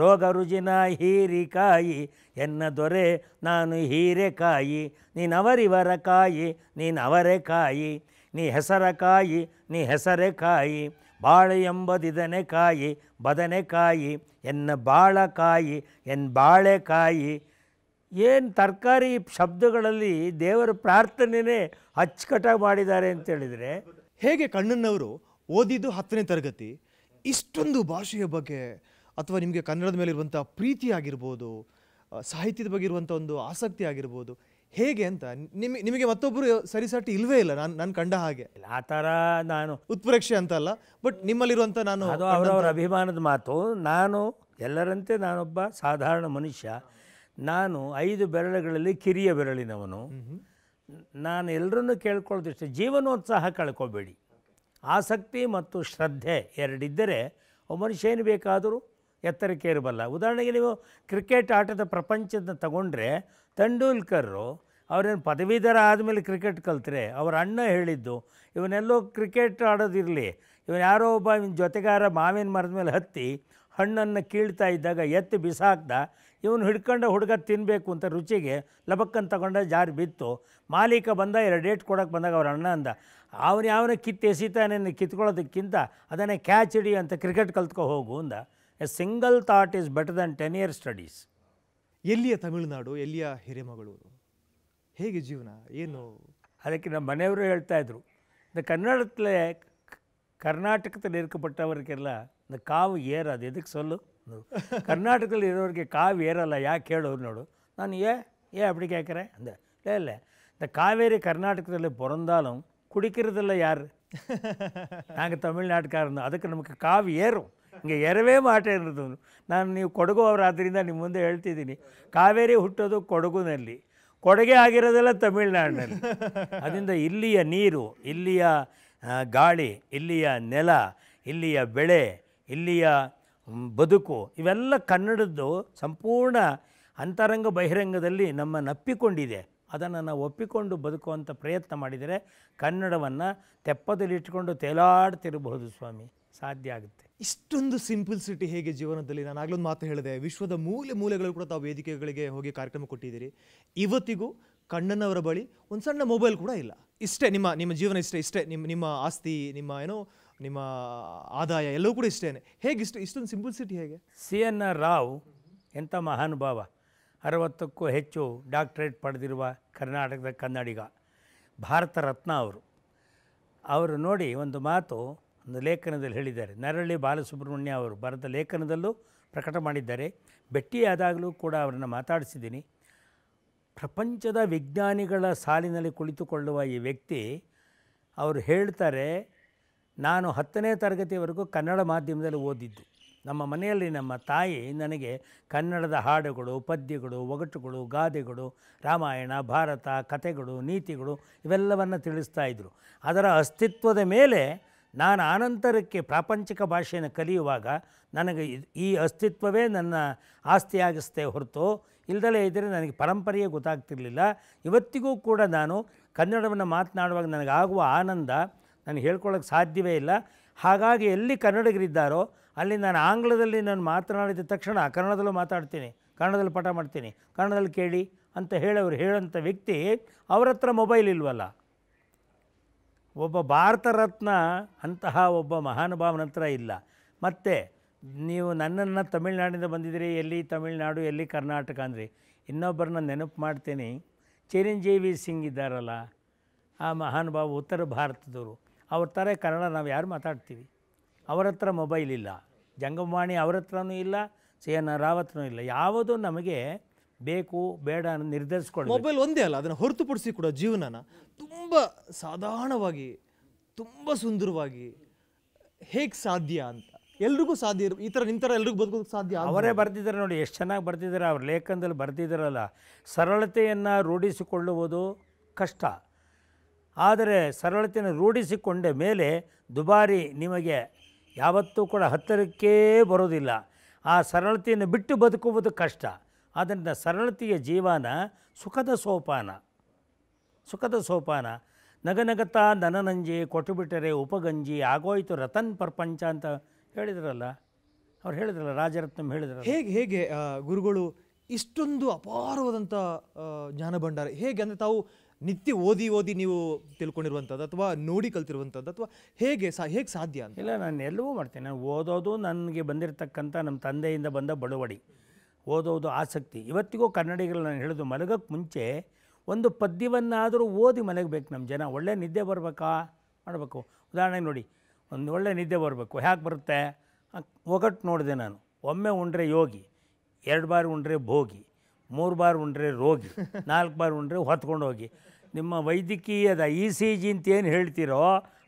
ರೋಗ ರುಜಿನ ಹೀರಿಕಾಯಿ ಎನ್ನ ದೊರೆ ನಾನು ಹೀರೆಕಾಯಿ ನೀನವರಿವರ ಕಾಯಿ ನೀನವರೇ ಕಾಯಿ ನೀ ಹೆಸರ ಕಾಯಿ ನೀ ಹೆಸರೇ ಕಾಯಿ ಬಾಳೆ ಎಂಬದಿದನೆ ಕಾಯಿ ಬದನೆಕಾಯಿ ಎನ್ನ ಕಾಯಿ ಎನ್ ಬಾಳೆಕಾಯಿ ಏನು ತರಕಾರಿ ಶಬ್ದಗಳಲ್ಲಿ ದೇವರ ಪ್ರಾರ್ಥನೆಯೇ ಅಚ್ಚುಕಟ್ಟಾಗಿ ಮಾಡಿದ್ದಾರೆ ಅಂತೇಳಿದರೆ ಹೇಗೆ ಕಣ್ಣನ್ನವರು ಓದಿದ್ದು ಹತ್ತನೇ ತರಗತಿ ಇಷ್ಟೊಂದು ಭಾಷೆಯ ಬಗ್ಗೆ ಅಥವಾ ನಿಮಗೆ ಕನ್ನಡದ ಮೇಲೆ ಇರುವಂಥ ಪ್ರೀತಿ ಆಗಿರ್ಬೋದು ಸಾಹಿತ್ಯದ ಬಗ್ಗೆ ಇರುವಂಥ ಒಂದು ಆಸಕ್ತಿ ಆಗಿರ್ಬೋದು ಹೇಗೆ ಅಂತ ನಿಮಗೆ ನಿಮಗೆ ಮತ್ತೊಬ್ಬರು ಸರಿಸಾಟಿ ಇಲ್ವೇ ಇಲ್ಲ ನಾನು ನಾನು ಕಂಡ ಹಾಗೆ ಆ ಥರ ನಾನು ಉತ್ಪ್ರೇಕ್ಷೆ ಅಂತ ಅಲ್ಲ ಬಟ್ ನಿಮ್ಮಲ್ಲಿರುವಂಥ ನಾನು ಅವರವರ ಅಭಿಮಾನದ ಮಾತು ನಾನು ಎಲ್ಲರಂತೆ ನಾನೊಬ್ಬ ಸಾಧಾರಣ ಮನುಷ್ಯ ನಾನು ಐದು ಬೆರಳುಗಳಲ್ಲಿ ಕಿರಿಯ ಬೆರಳಿನವನು ನಾನು ಎಲ್ಲರನ್ನೂ ಕೇಳ್ಕೊಳ್ಳೋದಿಷ್ಟೇ ಜೀವನೋತ್ಸಾಹ ಕಳ್ಕೊಬೇಡಿ ಆಸಕ್ತಿ ಮತ್ತು ಶ್ರದ್ಧೆ ಎರಡಿದ್ದರೆ ಒಬ್ಬ ಮನುಷ್ಯ ಏನು ಬೇಕಾದರೂ ಎತ್ತರಕ್ಕೆ ಇರಬಲ್ಲ ಉದಾಹರಣೆಗೆ ನೀವು ಕ್ರಿಕೆಟ್ ಆಟದ ಪ್ರಪಂಚದ ತಗೊಂಡ್ರೆ ತೆಂಡೂಲ್ಕರ್ರು ಅವ್ರೇನು ಪದವೀಧರ ಆದಮೇಲೆ ಕ್ರಿಕೆಟ್ ಕಲ್ತರೆ ಅವ್ರ ಅಣ್ಣ ಹೇಳಿದ್ದು ಇವನೆಲ್ಲೋ ಕ್ರಿಕೆಟ್ ಆಡೋದಿರಲಿ ಇವನು ಯಾರೋ ಒಬ್ಬ ಇವನ ಜೊತೆಗಾರ ಮಾವಿನ ಮರದ ಮೇಲೆ ಹತ್ತಿ ಹಣ್ಣನ್ನು ಕೀಳ್ತಾ ಇದ್ದಾಗ ಎತ್ತಿ ಬಿಸಾಕ್ದ ಇವನು ಹಿಡ್ಕೊಂಡ ಹುಡುಗ ತಿನ್ನಬೇಕು ಅಂತ ರುಚಿಗೆ ಲಬಕ್ಕನ್ನು ತಗೊಂಡ ಜಾರಿ ಬಿತ್ತು ಮಾಲೀಕ ಬಂದ ಎರಡು ಏಟ್ ಕೊಡೋಕೆ ಬಂದಾಗ ಅವ್ರ ಅಣ್ಣ ಅಂದ ಅವನು ಯಾವನ ಕಿತ್ತು ಎಸಿತಾನೆ ಕಿತ್ಕೊಳ್ಳೋದಕ್ಕಿಂತ ಅದನ್ನೇ ಕ್ಯಾಚ್ ಹಿಡಿ ಅಂತ ಕ್ರಿಕೆಟ್ ಕಲ್ತ್ಕೊ ಹೋಗು ಅಂದ a single thought is better then ten year studies ಎಲ್ಲಿಯ ತಮಿಳುನಾಡು ಎಲ್ಲಿಯ ಹಿರೇಮಗಳೂರು ಹೇಗೆ ಜೀವನ ಏನು ಅದಕ್ಕೆ ನಮ್ಮ ಮನೆಯವರು ಹೇಳ್ತಾಯಿದ್ರು இந்த கன்னடத்தில் கர்நாடகத்தில் இருக்கப்பட்டவருக்கெல்லாம் இந்த காவு ஏறாது எதுக்கு சொல்லு கர்நாடகத்தில் இருவருக்கு காவு ஏறலை யா கேளுன்னோடு நான் ஏன் ஏன் அப்படி கேட்குறேன் அந்த இல்லை இல்லை இந்த காவேரி கர்நாடகத்தில் பிறந்தாலும் குடிக்கிறதில்ல யார் நாங்கள் தமிழ்நாட்டுக்காக இருந்தோம் அதுக்கு நமக்கு காவு ஏறும் ಹಿಂಗೆ ಎರವೇ ಮಾಟ ಇರೋದು ನಾನು ನೀವು ಕೊಡಗು ಅವರಾದ್ರಿಂದ ನಿಮ್ಮ ಮುಂದೆ ಹೇಳ್ತಿದ್ದೀನಿ ಕಾವೇರಿ ಹುಟ್ಟೋದು ಕೊಡಗುನಲ್ಲಿ ಕೊಡಗೆ ಆಗಿರೋದೆಲ್ಲ ತಮಿಳುನಾಡಿನಲ್ಲಿ ಅದರಿಂದ ಇಲ್ಲಿಯ ನೀರು ಇಲ್ಲಿಯ ಗಾಳಿ ಇಲ್ಲಿಯ ನೆಲ ಇಲ್ಲಿಯ ಬೆಳೆ ಇಲ್ಲಿಯ ಬದುಕು ಇವೆಲ್ಲ ಕನ್ನಡದ್ದು ಸಂಪೂರ್ಣ ಅಂತರಂಗ ಬಹಿರಂಗದಲ್ಲಿ ನಮ್ಮ ನಪ್ಪಿಕೊಂಡಿದೆ ಅದನ್ನು ನಾವು ಒಪ್ಪಿಕೊಂಡು ಬದುಕುವಂಥ ಪ್ರಯತ್ನ ಮಾಡಿದರೆ ಕನ್ನಡವನ್ನು ತೆಪ್ಪದಲ್ಲಿಟ್ಕೊಂಡು ತೇಲಾಡ್ತಿರಬಹುದು ಸ್ವಾಮಿ ಸಾಧ್ಯ ಆಗುತ್ತೆ ಇಷ್ಟೊಂದು ಸಿಂಪಲ್ಸಿಟಿ ಹೇಗೆ ಜೀವನದಲ್ಲಿ ನಾನು ಆಗಲೊಂದು ಮಾತು ಹೇಳಿದೆ ವಿಶ್ವದ ಮೂಲೆ ಮೂಲೆಗಳು ಕೂಡ ತಾವು ವೇದಿಕೆಗಳಿಗೆ ಹೋಗಿ ಕಾರ್ಯಕ್ರಮ ಕೊಟ್ಟಿದ್ದೀರಿ ಇವತ್ತಿಗೂ ಕಣ್ಣನವರ ಬಳಿ ಒಂದು ಸಣ್ಣ ಮೊಬೈಲ್ ಕೂಡ ಇಲ್ಲ ಇಷ್ಟೇ ನಿಮ್ಮ ನಿಮ್ಮ ಜೀವನ ಇಷ್ಟೇ ಇಷ್ಟೇ ನಿಮ್ಮ ನಿಮ್ಮ ಆಸ್ತಿ ನಿಮ್ಮ ಏನೋ ನಿಮ್ಮ ಆದಾಯ ಎಲ್ಲವೂ ಕೂಡ ಇಷ್ಟೇ ಹೇಗೆ ಇಷ್ಟು ಇಷ್ಟೊಂದು ಸಿಂಪಲ್ಸಿಟಿ ಹೇಗೆ ಸಿ ಎನ್ ಆರ್ ರಾವ್ ಎಂಥ ಮಹಾನುಭಾವ ಅರವತ್ತಕ್ಕೂ ಹೆಚ್ಚು ಡಾಕ್ಟ್ರೇಟ್ ಪಡೆದಿರುವ ಕರ್ನಾಟಕದ ಕನ್ನಡಿಗ ಭಾರತ ರತ್ನ ಅವರು ಅವರು ನೋಡಿ ಒಂದು ಮಾತು ಒಂದು ಲೇಖನದಲ್ಲಿ ಹೇಳಿದ್ದಾರೆ ನರಳಿ ಬಾಲಸುಬ್ರಹ್ಮಣ್ಯ ಅವರು ಬರೆದ ಲೇಖನದಲ್ಲೂ ಪ್ರಕಟ ಮಾಡಿದ್ದಾರೆ ಭೇಟಿಯಾದಾಗಲೂ ಕೂಡ ಅವರನ್ನು ಮಾತಾಡಿಸಿದ್ದೀನಿ ಪ್ರಪಂಚದ ವಿಜ್ಞಾನಿಗಳ ಸಾಲಿನಲ್ಲಿ ಕುಳಿತುಕೊಳ್ಳುವ ಈ ವ್ಯಕ್ತಿ ಅವರು ಹೇಳ್ತಾರೆ ನಾನು ಹತ್ತನೇ ತರಗತಿವರೆಗೂ ಕನ್ನಡ ಮಾಧ್ಯಮದಲ್ಲಿ ಓದಿದ್ದು ನಮ್ಮ ಮನೆಯಲ್ಲಿ ನಮ್ಮ ತಾಯಿ ನನಗೆ ಕನ್ನಡದ ಹಾಡುಗಳು ಪದ್ಯಗಳು ಒಗಟುಗಳು ಗಾದೆಗಳು ರಾಮಾಯಣ ಭಾರತ ಕಥೆಗಳು ನೀತಿಗಳು ಇವೆಲ್ಲವನ್ನು ತಿಳಿಸ್ತಾ ಇದ್ದರು ಅದರ ಅಸ್ತಿತ್ವದ ಮೇಲೆ ನಾನು ಆನಂತರಕ್ಕೆ ಪ್ರಾಪಂಚಿಕ ಭಾಷೆಯನ್ನು ಕಲಿಯುವಾಗ ನನಗೆ ಈ ಅಸ್ತಿತ್ವವೇ ನನ್ನ ಆಸ್ತಿಯಾಗಿಸ್ತೇ ಹೊರತು ಇಲ್ಲದಲೇ ಇದ್ದರೆ ನನಗೆ ಪರಂಪರೆಯೇ ಗೊತ್ತಾಗ್ತಿರಲಿಲ್ಲ ಇವತ್ತಿಗೂ ಕೂಡ ನಾನು ಕನ್ನಡವನ್ನು ಮಾತನಾಡುವಾಗ ನನಗಾಗುವ ಆನಂದ ನನಗೆ ಹೇಳ್ಕೊಳ್ಳೋಕೆ ಸಾಧ್ಯವೇ ಇಲ್ಲ ಹಾಗಾಗಿ ಎಲ್ಲಿ ಕನ್ನಡಿಗರಿದ್ದಾರೋ ಅಲ್ಲಿ ನಾನು ಆಂಗ್ಲದಲ್ಲಿ ನಾನು ಮಾತನಾಡಿದ ತಕ್ಷಣ ಕನ್ನಡದಲ್ಲೂ ಮಾತಾಡ್ತೀನಿ ಕನ್ನಡದಲ್ಲಿ ಪಾಠ ಮಾಡ್ತೀನಿ ಕನ್ನಡದಲ್ಲಿ ಕೇಳಿ ಅಂತ ಹೇಳೋರು ಹೇಳೋಂಥ ವ್ಯಕ್ತಿ ಅವರ ಹತ್ರ ಮೊಬೈಲ್ ಇಲ್ವಲ್ಲ ಒಬ್ಬ ಭಾರತ ರತ್ನ ಅಂತಹ ಒಬ್ಬ ಮಹಾನುಭಾವನ ಹತ್ರ ಇಲ್ಲ ಮತ್ತು ನೀವು ನನ್ನನ್ನು ತಮಿಳ್ನಾಡಿಂದ ಬಂದಿದ್ದೀರಿ ಎಲ್ಲಿ ತಮಿಳ್ನಾಡು ಎಲ್ಲಿ ಕರ್ನಾಟಕ ಅಂದರೆ ಇನ್ನೊಬ್ಬರನ್ನ ನೆನಪು ಮಾಡ್ತೀನಿ ಚಿರಂಜೀವಿ ಸಿಂಗ್ ಇದ್ದಾರಲ್ಲ ಆ ಮಹಾನುಭಾವ ಉತ್ತರ ಭಾರತದವರು ಅವ್ರ ಥರ ಕನ್ನಡ ನಾವು ಯಾರು ಮಾತಾಡ್ತೀವಿ ಅವರ ಹತ್ರ ಮೊಬೈಲ್ ಇಲ್ಲ ಜಂಗಮವಾಣಿ ಅವರ ಹತ್ರನೂ ಇಲ್ಲ ಸಿ ಎನ್ ಇಲ್ಲ ಯಾವುದು ನಮಗೆ ಬೇಕು ಬೇಡ ಅನ್ನೋ ನಿರ್ಧರಿಸ್ಕೊಳ್ಳಿ ಮೊಬೈಲ್ ಒಂದೇ ಅಲ್ಲ ಅದನ್ನು ಹೊರತುಪಡಿಸಿ ಕೂಡ ಜೀವನನ ತುಂಬ ಸಾಧಾರಣವಾಗಿ ತುಂಬ ಸುಂದರವಾಗಿ ಹೇಗೆ ಸಾಧ್ಯ ಅಂತ ಎಲ್ರಿಗೂ ಸಾಧ್ಯ ಈ ಥರ ನಿಂತರ ಎಲ್ರಿಗೂ ಬದುಕೋದಕ್ಕೆ ಸಾಧ್ಯ ಅವರೇ ಬರ್ತಿದ್ದಾರೆ ನೋಡಿ ಎಷ್ಟು ಚೆನ್ನಾಗಿ ಬರ್ತಿದ್ದಾರೆ ಅವ್ರ ಲೇಖನದಲ್ಲಿ ಬರ್ತಿದ್ದಾರಲ್ಲ ಸರಳತೆಯನ್ನು ರೂಢಿಸಿಕೊಳ್ಳುವುದು ಕಷ್ಟ ಆದರೆ ಸರಳತೆಯನ್ನು ರೂಢಿಸಿಕೊಂಡ ಮೇಲೆ ದುಬಾರಿ ನಿಮಗೆ ಯಾವತ್ತೂ ಕೂಡ ಹತ್ತಿರಕ್ಕೇ ಬರೋದಿಲ್ಲ ಆ ಸರಳತೆಯನ್ನು ಬಿಟ್ಟು ಬದುಕುವುದು ಕಷ್ಟ ಆದ್ದರಿಂದ ಸರಳತೆಯ ಜೀವನ ಸುಖದ ಸೋಪಾನ ಸುಖದ ಸೋಪಾನ ನಗನಗತ ನನನಂಜಿ ಕೊಟ್ಟುಬಿಟ್ಟರೆ ಉಪಗಂಜಿ ಆಗೋಯ್ತು ರತನ್ ಪ್ರಪಂಚ ಅಂತ ಹೇಳಿದ್ರಲ್ಲ ಅವ್ರು ಹೇಳಿದ್ರಲ್ಲ ರಾಜರತ್ನಂ ಹೇಳಿದ್ರಲ್ಲ ಹೇಗೆ ಹೇಗೆ ಗುರುಗಳು ಇಷ್ಟೊಂದು ಅಪಾರವಾದಂಥ ಜ್ಞಾನ ಭಂಡಾರ ಹೇಗೆ ಅಂದರೆ ತಾವು ನಿತ್ಯ ಓದಿ ಓದಿ ನೀವು ತಿಳ್ಕೊಂಡಿರುವಂಥದ್ದು ಅಥವಾ ನೋಡಿ ಕಲ್ತಿರುವಂಥದ್ದು ಅಥವಾ ಹೇಗೆ ಸಾ ಹೇಗೆ ಸಾಧ್ಯ ಅಂತ ಇಲ್ಲ ನಾನು ಎಲ್ಲವೂ ಮಾಡ್ತೇನೆ ನಾನು ಓದೋದು ನನಗೆ ಬಂದಿರತಕ್ಕಂಥ ನಮ್ಮ ತಂದೆಯಿಂದ ಬಂದ ಬಡವಡಿ ಓದೋದು ಆಸಕ್ತಿ ಇವತ್ತಿಗೂ ಕನ್ನಡಿಗರು ನಾನು ಹೇಳೋದು ಮಲಗೋಕ್ಕೆ ಮುಂಚೆ ಒಂದು ಪದ್ಯವನ್ನಾದರೂ ಓದಿ ಮಲಗಬೇಕು ನಮ್ಮ ಜನ ಒಳ್ಳೆ ನಿದ್ದೆ ಬರಬೇಕಾ ಮಾಡಬೇಕು ಉದಾಹರಣೆಗೆ ನೋಡಿ ಒಂದು ಒಳ್ಳೆ ನಿದ್ದೆ ಬರಬೇಕು ಹ್ಯಾಕೆ ಬರುತ್ತೆ ಒಗಟ್ಟು ನೋಡಿದೆ ನಾನು ಒಮ್ಮೆ ಉಂಡ್ರೆ ಯೋಗಿ ಎರಡು ಬಾರಿ ಉಂಡ್ರೆ ಭೋಗಿ ಮೂರು ಬಾರಿ ಉಂಡ್ರೆ ರೋಗಿ ನಾಲ್ಕು ಬಾರಿ ಉಂಡ್ರೆ ಹೊತ್ಕೊಂಡು ಹೋಗಿ ನಿಮ್ಮ ವೈದ್ಯಕೀಯದ ಇ ಸಿ ಜಿ ಅಂತ ಏನು ಹೇಳ್ತೀರೋ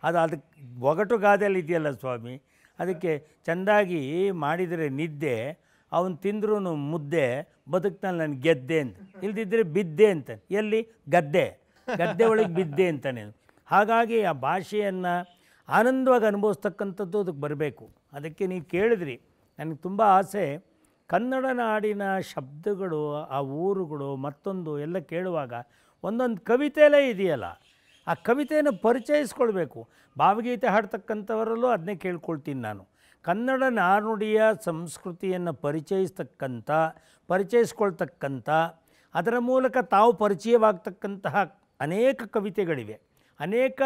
ಅದು ಅದಕ್ಕೆ ಒಗಟು ಗಾದೆಯಲ್ಲಿ ಇದೆಯಲ್ಲ ಸ್ವಾಮಿ ಅದಕ್ಕೆ ಚೆಂದಾಗಿ ಮಾಡಿದರೆ ನಿದ್ದೆ ಅವನು ತಿಂದ್ರೂ ಮುದ್ದೆ ಬದುಕ್ತಾನೆ ನಾನು ಗೆದ್ದೆ ಅಂತ ಇಲ್ದಿದ್ರೆ ಬಿದ್ದೆ ಅಂತ ಎಲ್ಲಿ ಗದ್ದೆ ಗದ್ದೆ ಒಳಗೆ ಬಿದ್ದೆ ಅಂತಾನೆ ಹಾಗಾಗಿ ಆ ಭಾಷೆಯನ್ನು ಆನಂದವಾಗಿ ಅನುಭವಿಸ್ತಕ್ಕಂಥದ್ದು ಅದಕ್ಕೆ ಬರಬೇಕು ಅದಕ್ಕೆ ನೀವು ಕೇಳಿದ್ರಿ ನನಗೆ ತುಂಬ ಆಸೆ ಕನ್ನಡ ನಾಡಿನ ಶಬ್ದಗಳು ಆ ಊರುಗಳು ಮತ್ತೊಂದು ಎಲ್ಲ ಕೇಳುವಾಗ ಒಂದೊಂದು ಕವಿತೆಯಲ್ಲೇ ಇದೆಯಲ್ಲ ಆ ಕವಿತೆಯನ್ನು ಪರಿಚಯಿಸ್ಕೊಳ್ಬೇಕು ಭಾವಗೀತೆ ಹಾಡ್ತಕ್ಕಂಥವರಲ್ಲೂ ಅದನ್ನೇ ಕೇಳ್ಕೊಳ್ತೀನಿ ನಾನು ಕನ್ನಡ ನಾನುಡಿಯ ಸಂಸ್ಕೃತಿಯನ್ನು ಪರಿಚಯಿಸ್ತಕ್ಕಂಥ ಪರಿಚಯಿಸ್ಕೊಳ್ತಕ್ಕಂಥ ಅದರ ಮೂಲಕ ತಾವು ಪರಿಚಯವಾಗ್ತಕ್ಕಂತಹ ಅನೇಕ ಕವಿತೆಗಳಿವೆ ಅನೇಕ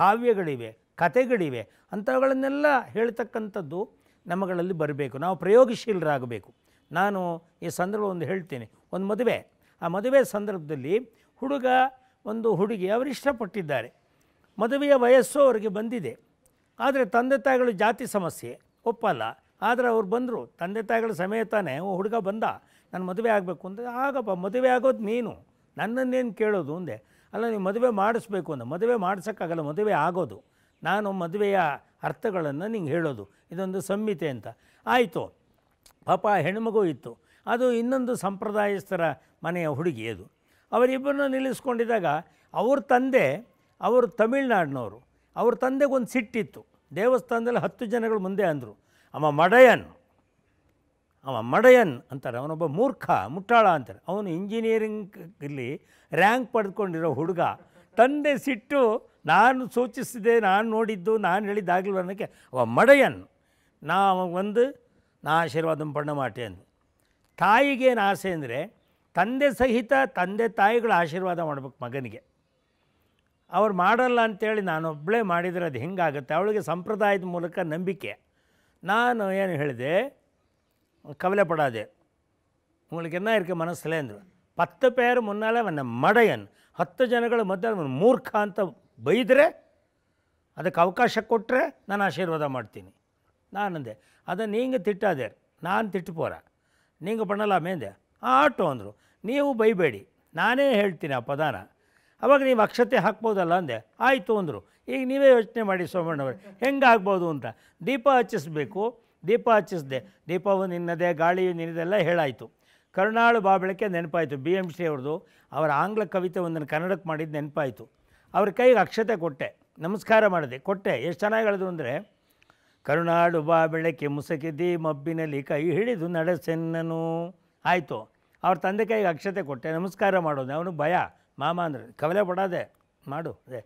ಕಾವ್ಯಗಳಿವೆ ಕತೆಗಳಿವೆ ಅಂಥವುಗಳನ್ನೆಲ್ಲ ಹೇಳ್ತಕ್ಕಂಥದ್ದು ನಮ್ಮಗಳಲ್ಲಿ ಬರಬೇಕು ನಾವು ಪ್ರಯೋಗಶೀಲರಾಗಬೇಕು ನಾನು ಈ ಸಂದರ್ಭ ಒಂದು ಹೇಳ್ತೇನೆ ಒಂದು ಮದುವೆ ಆ ಮದುವೆ ಸಂದರ್ಭದಲ್ಲಿ ಹುಡುಗ ಒಂದು ಹುಡುಗಿ ಅವರು ಇಷ್ಟಪಟ್ಟಿದ್ದಾರೆ ಮದುವೆಯ ವಯಸ್ಸು ಅವರಿಗೆ ಬಂದಿದೆ ಆದರೆ ತಂದೆ ತಾಯಿಗಳು ಜಾತಿ ಸಮಸ್ಯೆ ಒಪ್ಪಲ್ಲ ಆದರೆ ಅವ್ರು ಬಂದರು ತಂದೆ ತಾಯಿಗಳ ಸಮೇತನೇ ಓ ಹುಡುಗ ಬಂದ ನಾನು ಮದುವೆ ಆಗಬೇಕು ಅಂದರೆ ಆಗಪ್ಪ ಮದುವೆ ಆಗೋದು ನೀನು ನನ್ನನ್ನೇನು ಕೇಳೋದು ಅಂದೆ ಅಲ್ಲ ನೀವು ಮದುವೆ ಮಾಡಿಸ್ಬೇಕು ಅಂದ ಮದುವೆ ಮಾಡಿಸೋಕ್ಕಾಗಲ್ಲ ಮದುವೆ ಆಗೋದು ನಾನು ಮದುವೆಯ ಅರ್ಥಗಳನ್ನು ನಿಂಗೆ ಹೇಳೋದು ಇದೊಂದು ಸಂಹಿತೆ ಅಂತ ಆಯಿತು ಪಾಪ ಹೆಣ್ಮಗು ಇತ್ತು ಅದು ಇನ್ನೊಂದು ಸಂಪ್ರದಾಯಸ್ಥರ ಮನೆಯ ಹುಡುಗಿ ಅದು ಅವರಿಬ್ಬರನ್ನ ನಿಲ್ಲಿಸ್ಕೊಂಡಿದ್ದಾಗ ಅವ್ರ ತಂದೆ ಅವರು ತಮಿಳ್ನಾಡಿನವರು ಅವ್ರ ತಂದೆಗೊಂದು ಸಿಟ್ಟಿತ್ತು ದೇವಸ್ಥಾನದಲ್ಲಿ ಹತ್ತು ಜನಗಳು ಮುಂದೆ ಅಂದರು ಅವ ಮಡಯನ್ ಅವ ಮಡಯನ್ ಅಂತಾರೆ ಅವನೊಬ್ಬ ಮೂರ್ಖ ಮುಟ್ಟಾಳ ಅಂತಾರೆ ಅವನು ಇಂಜಿನಿಯರಿಂಗ್ ಇಲ್ಲಿ ರ್ಯಾಂಕ್ ಪಡೆದುಕೊಂಡಿರೋ ಹುಡುಗ ತಂದೆ ಸಿಟ್ಟು ನಾನು ಸೂಚಿಸಿದೆ ನಾನು ನೋಡಿದ್ದು ನಾನು ಹೇಳಿದ್ದಾಗಲಿಲ್ಲ ಅನ್ನೋಕ್ಕೆ ಅವ ಮಡಯನ್ ನಾ ಒಂದು ನಾ ಆಶೀರ್ವಾದ ಪಣ್ಣ ಮಾಟೆ ತಾಯಿಗೆ ತಾಯಿಗೇನು ಆಸೆ ಅಂದರೆ ತಂದೆ ಸಹಿತ ತಂದೆ ತಾಯಿಗಳು ಆಶೀರ್ವಾದ ಮಾಡ್ಬೇಕು ಮಗನಿಗೆ ಅವ್ರು ಮಾಡಲ್ಲ ಅಂತೇಳಿ ನಾನೊಬ್ಬಳೇ ಮಾಡಿದರೆ ಅದು ಹೆಂಗಾಗುತ್ತೆ ಅವಳಿಗೆ ಸಂಪ್ರದಾಯದ ಮೂಲಕ ನಂಬಿಕೆ ನಾನು ಏನು ಹೇಳಿದೆ ಪಡೋದೆ படாது உங்களுக்கு ಇರ್ಕೆ ಮನಸ್ಸಲ್ಲೇ ಅಂದರು ಹತ್ತು ಪೇರು ಮುನ್ನಾಲೆ ಅವನ ಮಡಯನ್ ಹತ್ತು ಜನಗಳ ಮಧ್ಯೆ ಅವನು ಮೂರ್ಖ ಅಂತ ಬೈದರೆ ಅದಕ್ಕೆ ಅವಕಾಶ ಕೊಟ್ಟರೆ ನಾನು ಆಶೀರ್ವಾದ ಮಾಡ್ತೀನಿ ನಾನಂದೆ ಅದನ್ನು ನೀಂಗೆ ತಿಟ್ಟಾದೆ ನಾನು திட்டு போகிறேன் நீங்கள் பண்ணலாமே ಆಟೋ ಅಂದರು ನೀವು ಬೈಬೇಡಿ ನಾನೇ ಹೇಳ್ತೀನಿ ಆ ಪದಾನ ಅವಾಗ ನೀವು ಅಕ್ಷತೆ ಹಾಕ್ಬೋದಲ್ಲ ಅಂದೆ ಆಯಿತು ಅಂದರು ಈಗ ನೀವೇ ಯೋಚನೆ ಮಾಡಿ ಸೋಮಣ್ಣವ್ರೆ ಹೆಂಗೆ ಆಗ್ಬೋದು ಅಂತ ದೀಪ ಹಚ್ಚಿಸ್ಬೇಕು ದೀಪ ಹಚ್ಚಿಸ್ದೆ ದೀಪವು ನಿನ್ನದೇ ಗಾಳಿಯು ನಿನ್ನದೆಲ್ಲ ಹೇಳಾಯಿತು ಕರುಣಾಳು ಬಾಬಳಕ್ಕೆ ನೆನಪಾಯಿತು ಬಿ ಎಮ್ ಶ್ರೀ ಅವ್ರದ್ದು ಅವರ ಆಂಗ್ಲ ಕವಿತೆ ಒಂದನ್ನು ಕನ್ನಡಕ್ಕೆ ಮಾಡಿದ್ದು ನೆನಪಾಯಿತು ಅವ್ರ ಕೈಗೆ ಅಕ್ಷತೆ ಕೊಟ್ಟೆ ನಮಸ್ಕಾರ ಮಾಡಿದೆ ಕೊಟ್ಟೆ ಎಷ್ಟು ಚೆನ್ನಾಗಿ ಹೇಳಿದ್ರು ಅಂದರೆ ಕರುಣಾಡು ಬಾ ಬೆಳಕೆ ಮುಸಕಿದಿ ಮಬ್ಬಿನಲ್ಲಿ ಕೈ ಹಿಡಿದು ನಡೆಸೆನ್ನನು ಆಯಿತು ಅವ್ರ ತಂದೆ ಕೈಗೆ ಅಕ್ಷತೆ ಕೊಟ್ಟೆ ನಮಸ್ಕಾರ ಮಾಡೋದು ಅವನು ಭಯ ಮಾಮ ಅಂದ್ರೆ ಕವಲೆ ಬಡಾದೆ ಮಾಡು ಅದೇ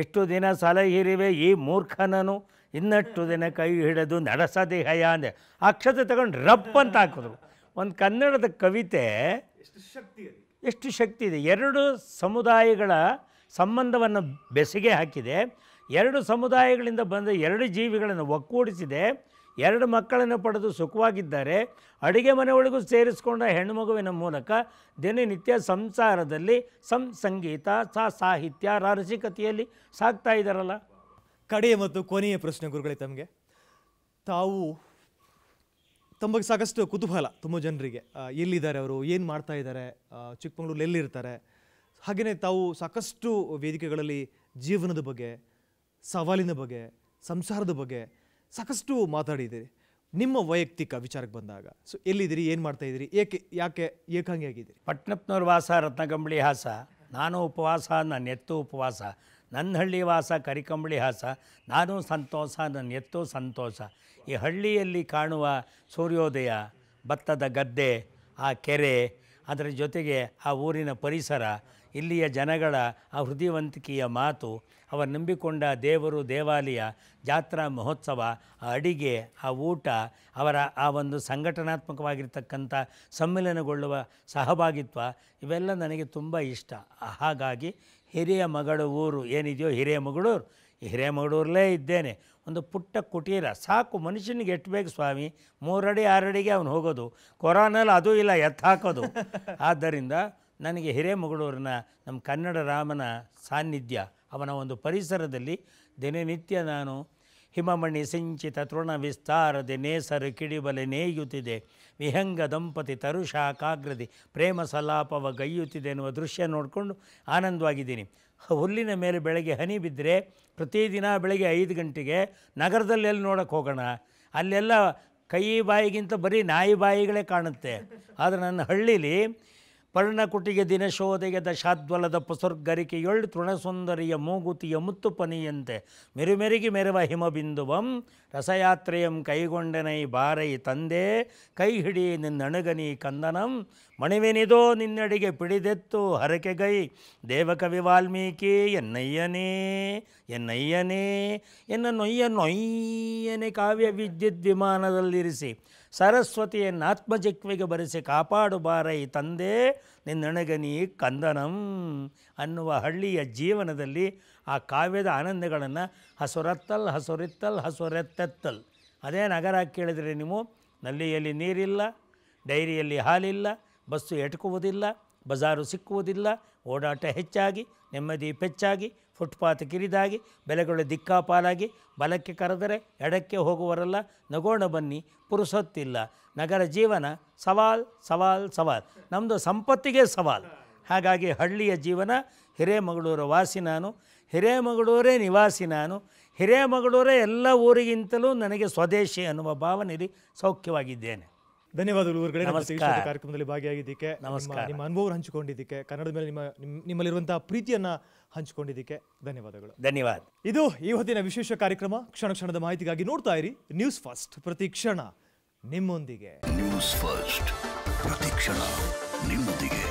ಎಷ್ಟು ದಿನ ಸಾಲ ಹೀರಿವೆ ಈ ಮೂರ್ಖನನು ಇನ್ನಷ್ಟು ದಿನ ಕೈ ಹಿಡಿದು ನಡೆಸದೆ ಹಯ ಅಂದೆ ಅಕ್ಷತೆ ತಗೊಂಡು ರಪ್ ಅಂತ ಹಾಕಿದ್ರು ಒಂದು ಕನ್ನಡದ ಕವಿತೆ ಎಷ್ಟು ಶಕ್ತಿ ಇದೆ ಎರಡು ಸಮುದಾಯಗಳ ಸಂಬಂಧವನ್ನು ಬೆಸಿಗೆ ಹಾಕಿದೆ ಎರಡು ಸಮುದಾಯಗಳಿಂದ ಬಂದ ಎರಡು ಜೀವಿಗಳನ್ನು ಒಕ್ಕೂಡಿಸಿದೆ ಎರಡು ಮಕ್ಕಳನ್ನು ಪಡೆದು ಸುಖವಾಗಿದ್ದಾರೆ ಅಡುಗೆ ಮನೆಯೊಳಗೂ ಸೇರಿಸಿಕೊಂಡ ಹೆಣ್ಣುಮಗುವಿನ ಮೂಲಕ ದಿನನಿತ್ಯ ಸಂಸಾರದಲ್ಲಿ ಸಂ ಸಂಗೀತ ಸಾ ಸಾಹಿತ್ಯ ರಾರಸಿಕತೆಯಲ್ಲಿ ಸಾಕ್ತಾ ಇದ್ದಾರಲ್ಲ ಕಡೆಯ ಮತ್ತು ಕೊನೆಯ ಪ್ರಶ್ನೆ ಗುರುಗಳೇ ತಮಗೆ ತಾವು ತಮಗೆ ಸಾಕಷ್ಟು ಕುತೂಹಲ ತುಂಬ ಜನರಿಗೆ ಎಲ್ಲಿದ್ದಾರೆ ಅವರು ಏನು ಮಾಡ್ತಾ ಇದ್ದಾರೆ ಚಿಕ್ಕಮಗಳೂರಲ್ಲಿ ಎಲ್ಲಿರ್ತಾರೆ ಹಾಗೆಯೇ ತಾವು ಸಾಕಷ್ಟು ವೇದಿಕೆಗಳಲ್ಲಿ ಜೀವನದ ಬಗ್ಗೆ ಸವಾಲಿನ ಬಗ್ಗೆ ಸಂಸಾರದ ಬಗ್ಗೆ ಸಾಕಷ್ಟು ಮಾತಾಡಿದ್ದೀರಿ ನಿಮ್ಮ ವೈಯಕ್ತಿಕ ವಿಚಾರಕ್ಕೆ ಬಂದಾಗ ಸೊ ಎಲ್ಲಿದ್ದೀರಿ ಏನು ಮಾಡ್ತಾ ಇದ್ದೀರಿ ಏಕೆ ಯಾಕೆ ಏಕಾಂಗಿ ಆಗಿದ್ದೀರಿ ಪಟ್ನಪ್ಪನವ್ರ ವಾಸ ರತ್ನಕಂಬಳಿ ಹಾಸ ನಾನು ಉಪವಾಸ ನನ್ನ ಎತ್ತು ಉಪವಾಸ ನನ್ನ ಹಳ್ಳಿ ವಾಸ ಕರಿಕಂಬಳಿ ಹಾಸ ನಾನು ಸಂತೋಷ ನನ್ನ ಎತ್ತು ಸಂತೋಷ ಈ ಹಳ್ಳಿಯಲ್ಲಿ ಕಾಣುವ ಸೂರ್ಯೋದಯ ಭತ್ತದ ಗದ್ದೆ ಆ ಕೆರೆ ಅದರ ಜೊತೆಗೆ ಆ ಊರಿನ ಪರಿಸರ ಇಲ್ಲಿಯ ಜನಗಳ ಆ ಹೃದಯವಂತಿಕೆಯ ಮಾತು ಅವರು ನಂಬಿಕೊಂಡ ದೇವರು ದೇವಾಲಯ ಜಾತ್ರಾ ಮಹೋತ್ಸವ ಆ ಅಡಿಗೆ ಆ ಊಟ ಅವರ ಆ ಒಂದು ಸಂಘಟನಾತ್ಮಕವಾಗಿರ್ತಕ್ಕಂಥ ಸಮ್ಮಿಲನಗೊಳ್ಳುವ ಸಹಭಾಗಿತ್ವ ಇವೆಲ್ಲ ನನಗೆ ತುಂಬ ಇಷ್ಟ ಹಾಗಾಗಿ ಹಿರಿಯ ಮಗಳ ಊರು ಏನಿದೆಯೋ ಹಿರಿಯ ಮಗಳೂರು ಹಿರೇಮಗಳೂರಲ್ಲೇ ಇದ್ದೇನೆ ಒಂದು ಪುಟ್ಟ ಕುಟೀರ ಸಾಕು ಮನುಷ್ಯನಿಗೆ ಬೇಕು ಸ್ವಾಮಿ ಮೂರಡಿ ಆರಡಿಗೆ ಅವನು ಹೋಗೋದು ಕೊರೋನಲ್ಲಿ ಅದು ಇಲ್ಲ ಎತ್ತಾಕೋದು ಆದ್ದರಿಂದ ನನಗೆ ಹಿರೇಮಗಳೂರಿನ ನಮ್ಮ ಕನ್ನಡ ರಾಮನ ಸಾನ್ನಿಧ್ಯ ಅವನ ಒಂದು ಪರಿಸರದಲ್ಲಿ ದಿನನಿತ್ಯ ನಾನು ಹಿಮಮಣಿ ಸಿಂಚಿತ ತೃಣ ವಿಸ್ತಾರದೆ ನೇಸರು ಕಿಡಿಬಲೆ ನೇಯುತ್ತಿದೆ ವಿಹಂಗ ದಂಪತಿ ತರುಷ ಕಾಗ್ರತಿ ಪ್ರೇಮ ಸಲಾಪವ ಗೈಯುತ್ತಿದೆ ಎನ್ನುವ ದೃಶ್ಯ ನೋಡಿಕೊಂಡು ಆನಂದವಾಗಿದ್ದೀನಿ ಹುಲ್ಲಿನ ಮೇಲೆ ಬೆಳಗ್ಗೆ ಹನಿ ಬಿದ್ದರೆ ಪ್ರತಿದಿನ ಬೆಳಗ್ಗೆ ಐದು ಗಂಟೆಗೆ ನಗರದಲ್ಲಿ ಎಲ್ಲಿ ನೋಡೋಕ್ಕೆ ಹೋಗೋಣ ಅಲ್ಲೆಲ್ಲ ಕೈ ಬಾಯಿಗಿಂತ ಬರೀ ನಾಯಿ ಬಾಯಿಗಳೇ ಕಾಣುತ್ತೆ ಆದರೆ ನನ್ನ ಹಳ್ಳೀಲಿ ಪರ್ಣಕುಟಿಗೆ ದಿನಶೋಧೆಯ ದಶಾದ್ವಲದ ಪುಸರ್ಗರಿಕೆಯೊಳ್ ತೃಣಸುಂದರಿಯ ಮೂಗುತಿಯ ಮುತ್ತುಪನಿಯಂತೆ ಮೆರುಮೆರಿಗೆ ಮೆರುಮೆರುಗಿ ಮೆರವ ಹಿಮಬಿಂದುವಂ ರಸಯಾತ್ರೆಯಂ ಕೈಗೊಂಡನೈ ಬಾರೈ ತಂದೆ ಕೈ ಹಿಡಿ ನಿನ್ನಣಗನಿ ಕಂದನಂ ಮಣಿವೆನಿದೋ ನಿನ್ನಡಿಗೆ ಪಿಡಿದೆತ್ತು ಹರಕೆಗೈ ದೇವಕವಿ ವಾಲ್ಮೀಕಿ ಎನ್ನಯ್ಯನೇ ಎನ್ನಯ್ಯನೇ ಎನ್ನ ನೊಯ್ಯ ನೊಯ್ಯನೆ ಕಾವ್ಯ ವಿದ್ಯುತ್ ವಿಮಾನದಲ್ಲಿರಿಸಿ ಸರಸ್ವತಿಯನ್ನು ಆತ್ಮಜಕ್ವಿಗೆ ಬರೆಸಿ ಕಾಪಾಡುಬಾರೈ ತಂದೆ ನಿನ್ನಣಗನಿ ಕಂದನಂ ಅನ್ನುವ ಹಳ್ಳಿಯ ಜೀವನದಲ್ಲಿ ಆ ಕಾವ್ಯದ ಆನಂದಗಳನ್ನು ಹಸುರತ್ತಲ್ ಹಸುರಿತ್ತಲ್ ಹಸುರೆತ್ತೆತ್ತಲ್ ಅದೇ ನಗರ ಕೇಳಿದರೆ ನೀವು ನಲ್ಲಿಯಲ್ಲಿ ನೀರಿಲ್ಲ ಡೈರಿಯಲ್ಲಿ ಹಾಲಿಲ್ಲ ಬಸ್ಸು ಎಟಕುವುದಿಲ್ಲ ಬಜಾರು ಸಿಕ್ಕುವುದಿಲ್ಲ ಓಡಾಟ ಹೆಚ್ಚಾಗಿ ನೆಮ್ಮದಿ ಪೆಚ್ಚಾಗಿ ಫುಟ್ಪಾತ್ ಕಿರಿದಾಗಿ ಬೆಲೆಗಳು ದಿಕ್ಕಾಪಾಲಾಗಿ ಬಲಕ್ಕೆ ಕರೆದರೆ ಎಡಕ್ಕೆ ಹೋಗುವರಲ್ಲ ನಗೋಣ ಬನ್ನಿ ಪುರುಸೊತ್ತಿಲ್ಲ ನಗರ ಜೀವನ ಸವಾಲ್ ಸವಾಲ್ ಸವಾಲ್ ನಮ್ಮದು ಸಂಪತ್ತಿಗೆ ಸವಾಲ್ ಹಾಗಾಗಿ ಹಳ್ಳಿಯ ಜೀವನ ಹಿರೇಮಗಳೂರು ವಾಸಿ ನಾನು ಹಿರೇಮಗಳೂರೇ ನಿವಾಸಿ ನಾನು ಹಿರೇಮಗಳೂರೇ ಎಲ್ಲ ಊರಿಗಿಂತಲೂ ನನಗೆ ಸ್ವದೇಶಿ ಅನ್ನುವ ಭಾವನೆಯಲ್ಲಿ ಸೌಖ್ಯವಾಗಿದ್ದೇನೆ ಧನ್ಯವಾದಗಳು ಊರುಗಳೇ ನಮಸ್ಕಾರ ಕಾರ್ಯಕ್ರಮದಲ್ಲಿ ಭಾಗಿಯಾಗಿದ್ದಕ್ಕೆ ನಮಸ್ಕಾರ ನಿಮ್ಮ ಅನುಭವ ಹಂಚಿಕೊಂಡಿದ್ದಕ್ಕೆ ಕನ್ನಡದ ಮೇಲೆ ನಿಮ್ಮ ನಿಮ್ಮಲ್ಲಿರುವಂತಹ ಪ್ರೀತಿಯನ್ನು ಹಂಚಿಕೊಂಡಿದ್ದಕ್ಕೆ ಧನ್ಯವಾದಗಳು ಧನ್ಯವಾದ ಇದು ಹೊತ್ತಿನ ವಿಶೇಷ ಕಾರ್ಯಕ್ರಮ ಕ್ಷಣ ಕ್ಷಣದ ಮಾಹಿತಿಗಾಗಿ ನೋಡ್ತಾ ಇರಿ ನ್ಯೂಸ್ ಫಸ್ಟ್ ಪ್ರತಿ ಕ್ಷಣ ನಿಮ್ಮೊಂದಿಗೆ ನ್ಯೂಸ್ ಫಸ್ಟ್ ಪ್ರತಿ ಕ್ಷಣ ನಿಮ್ಮೊಂದಿಗೆ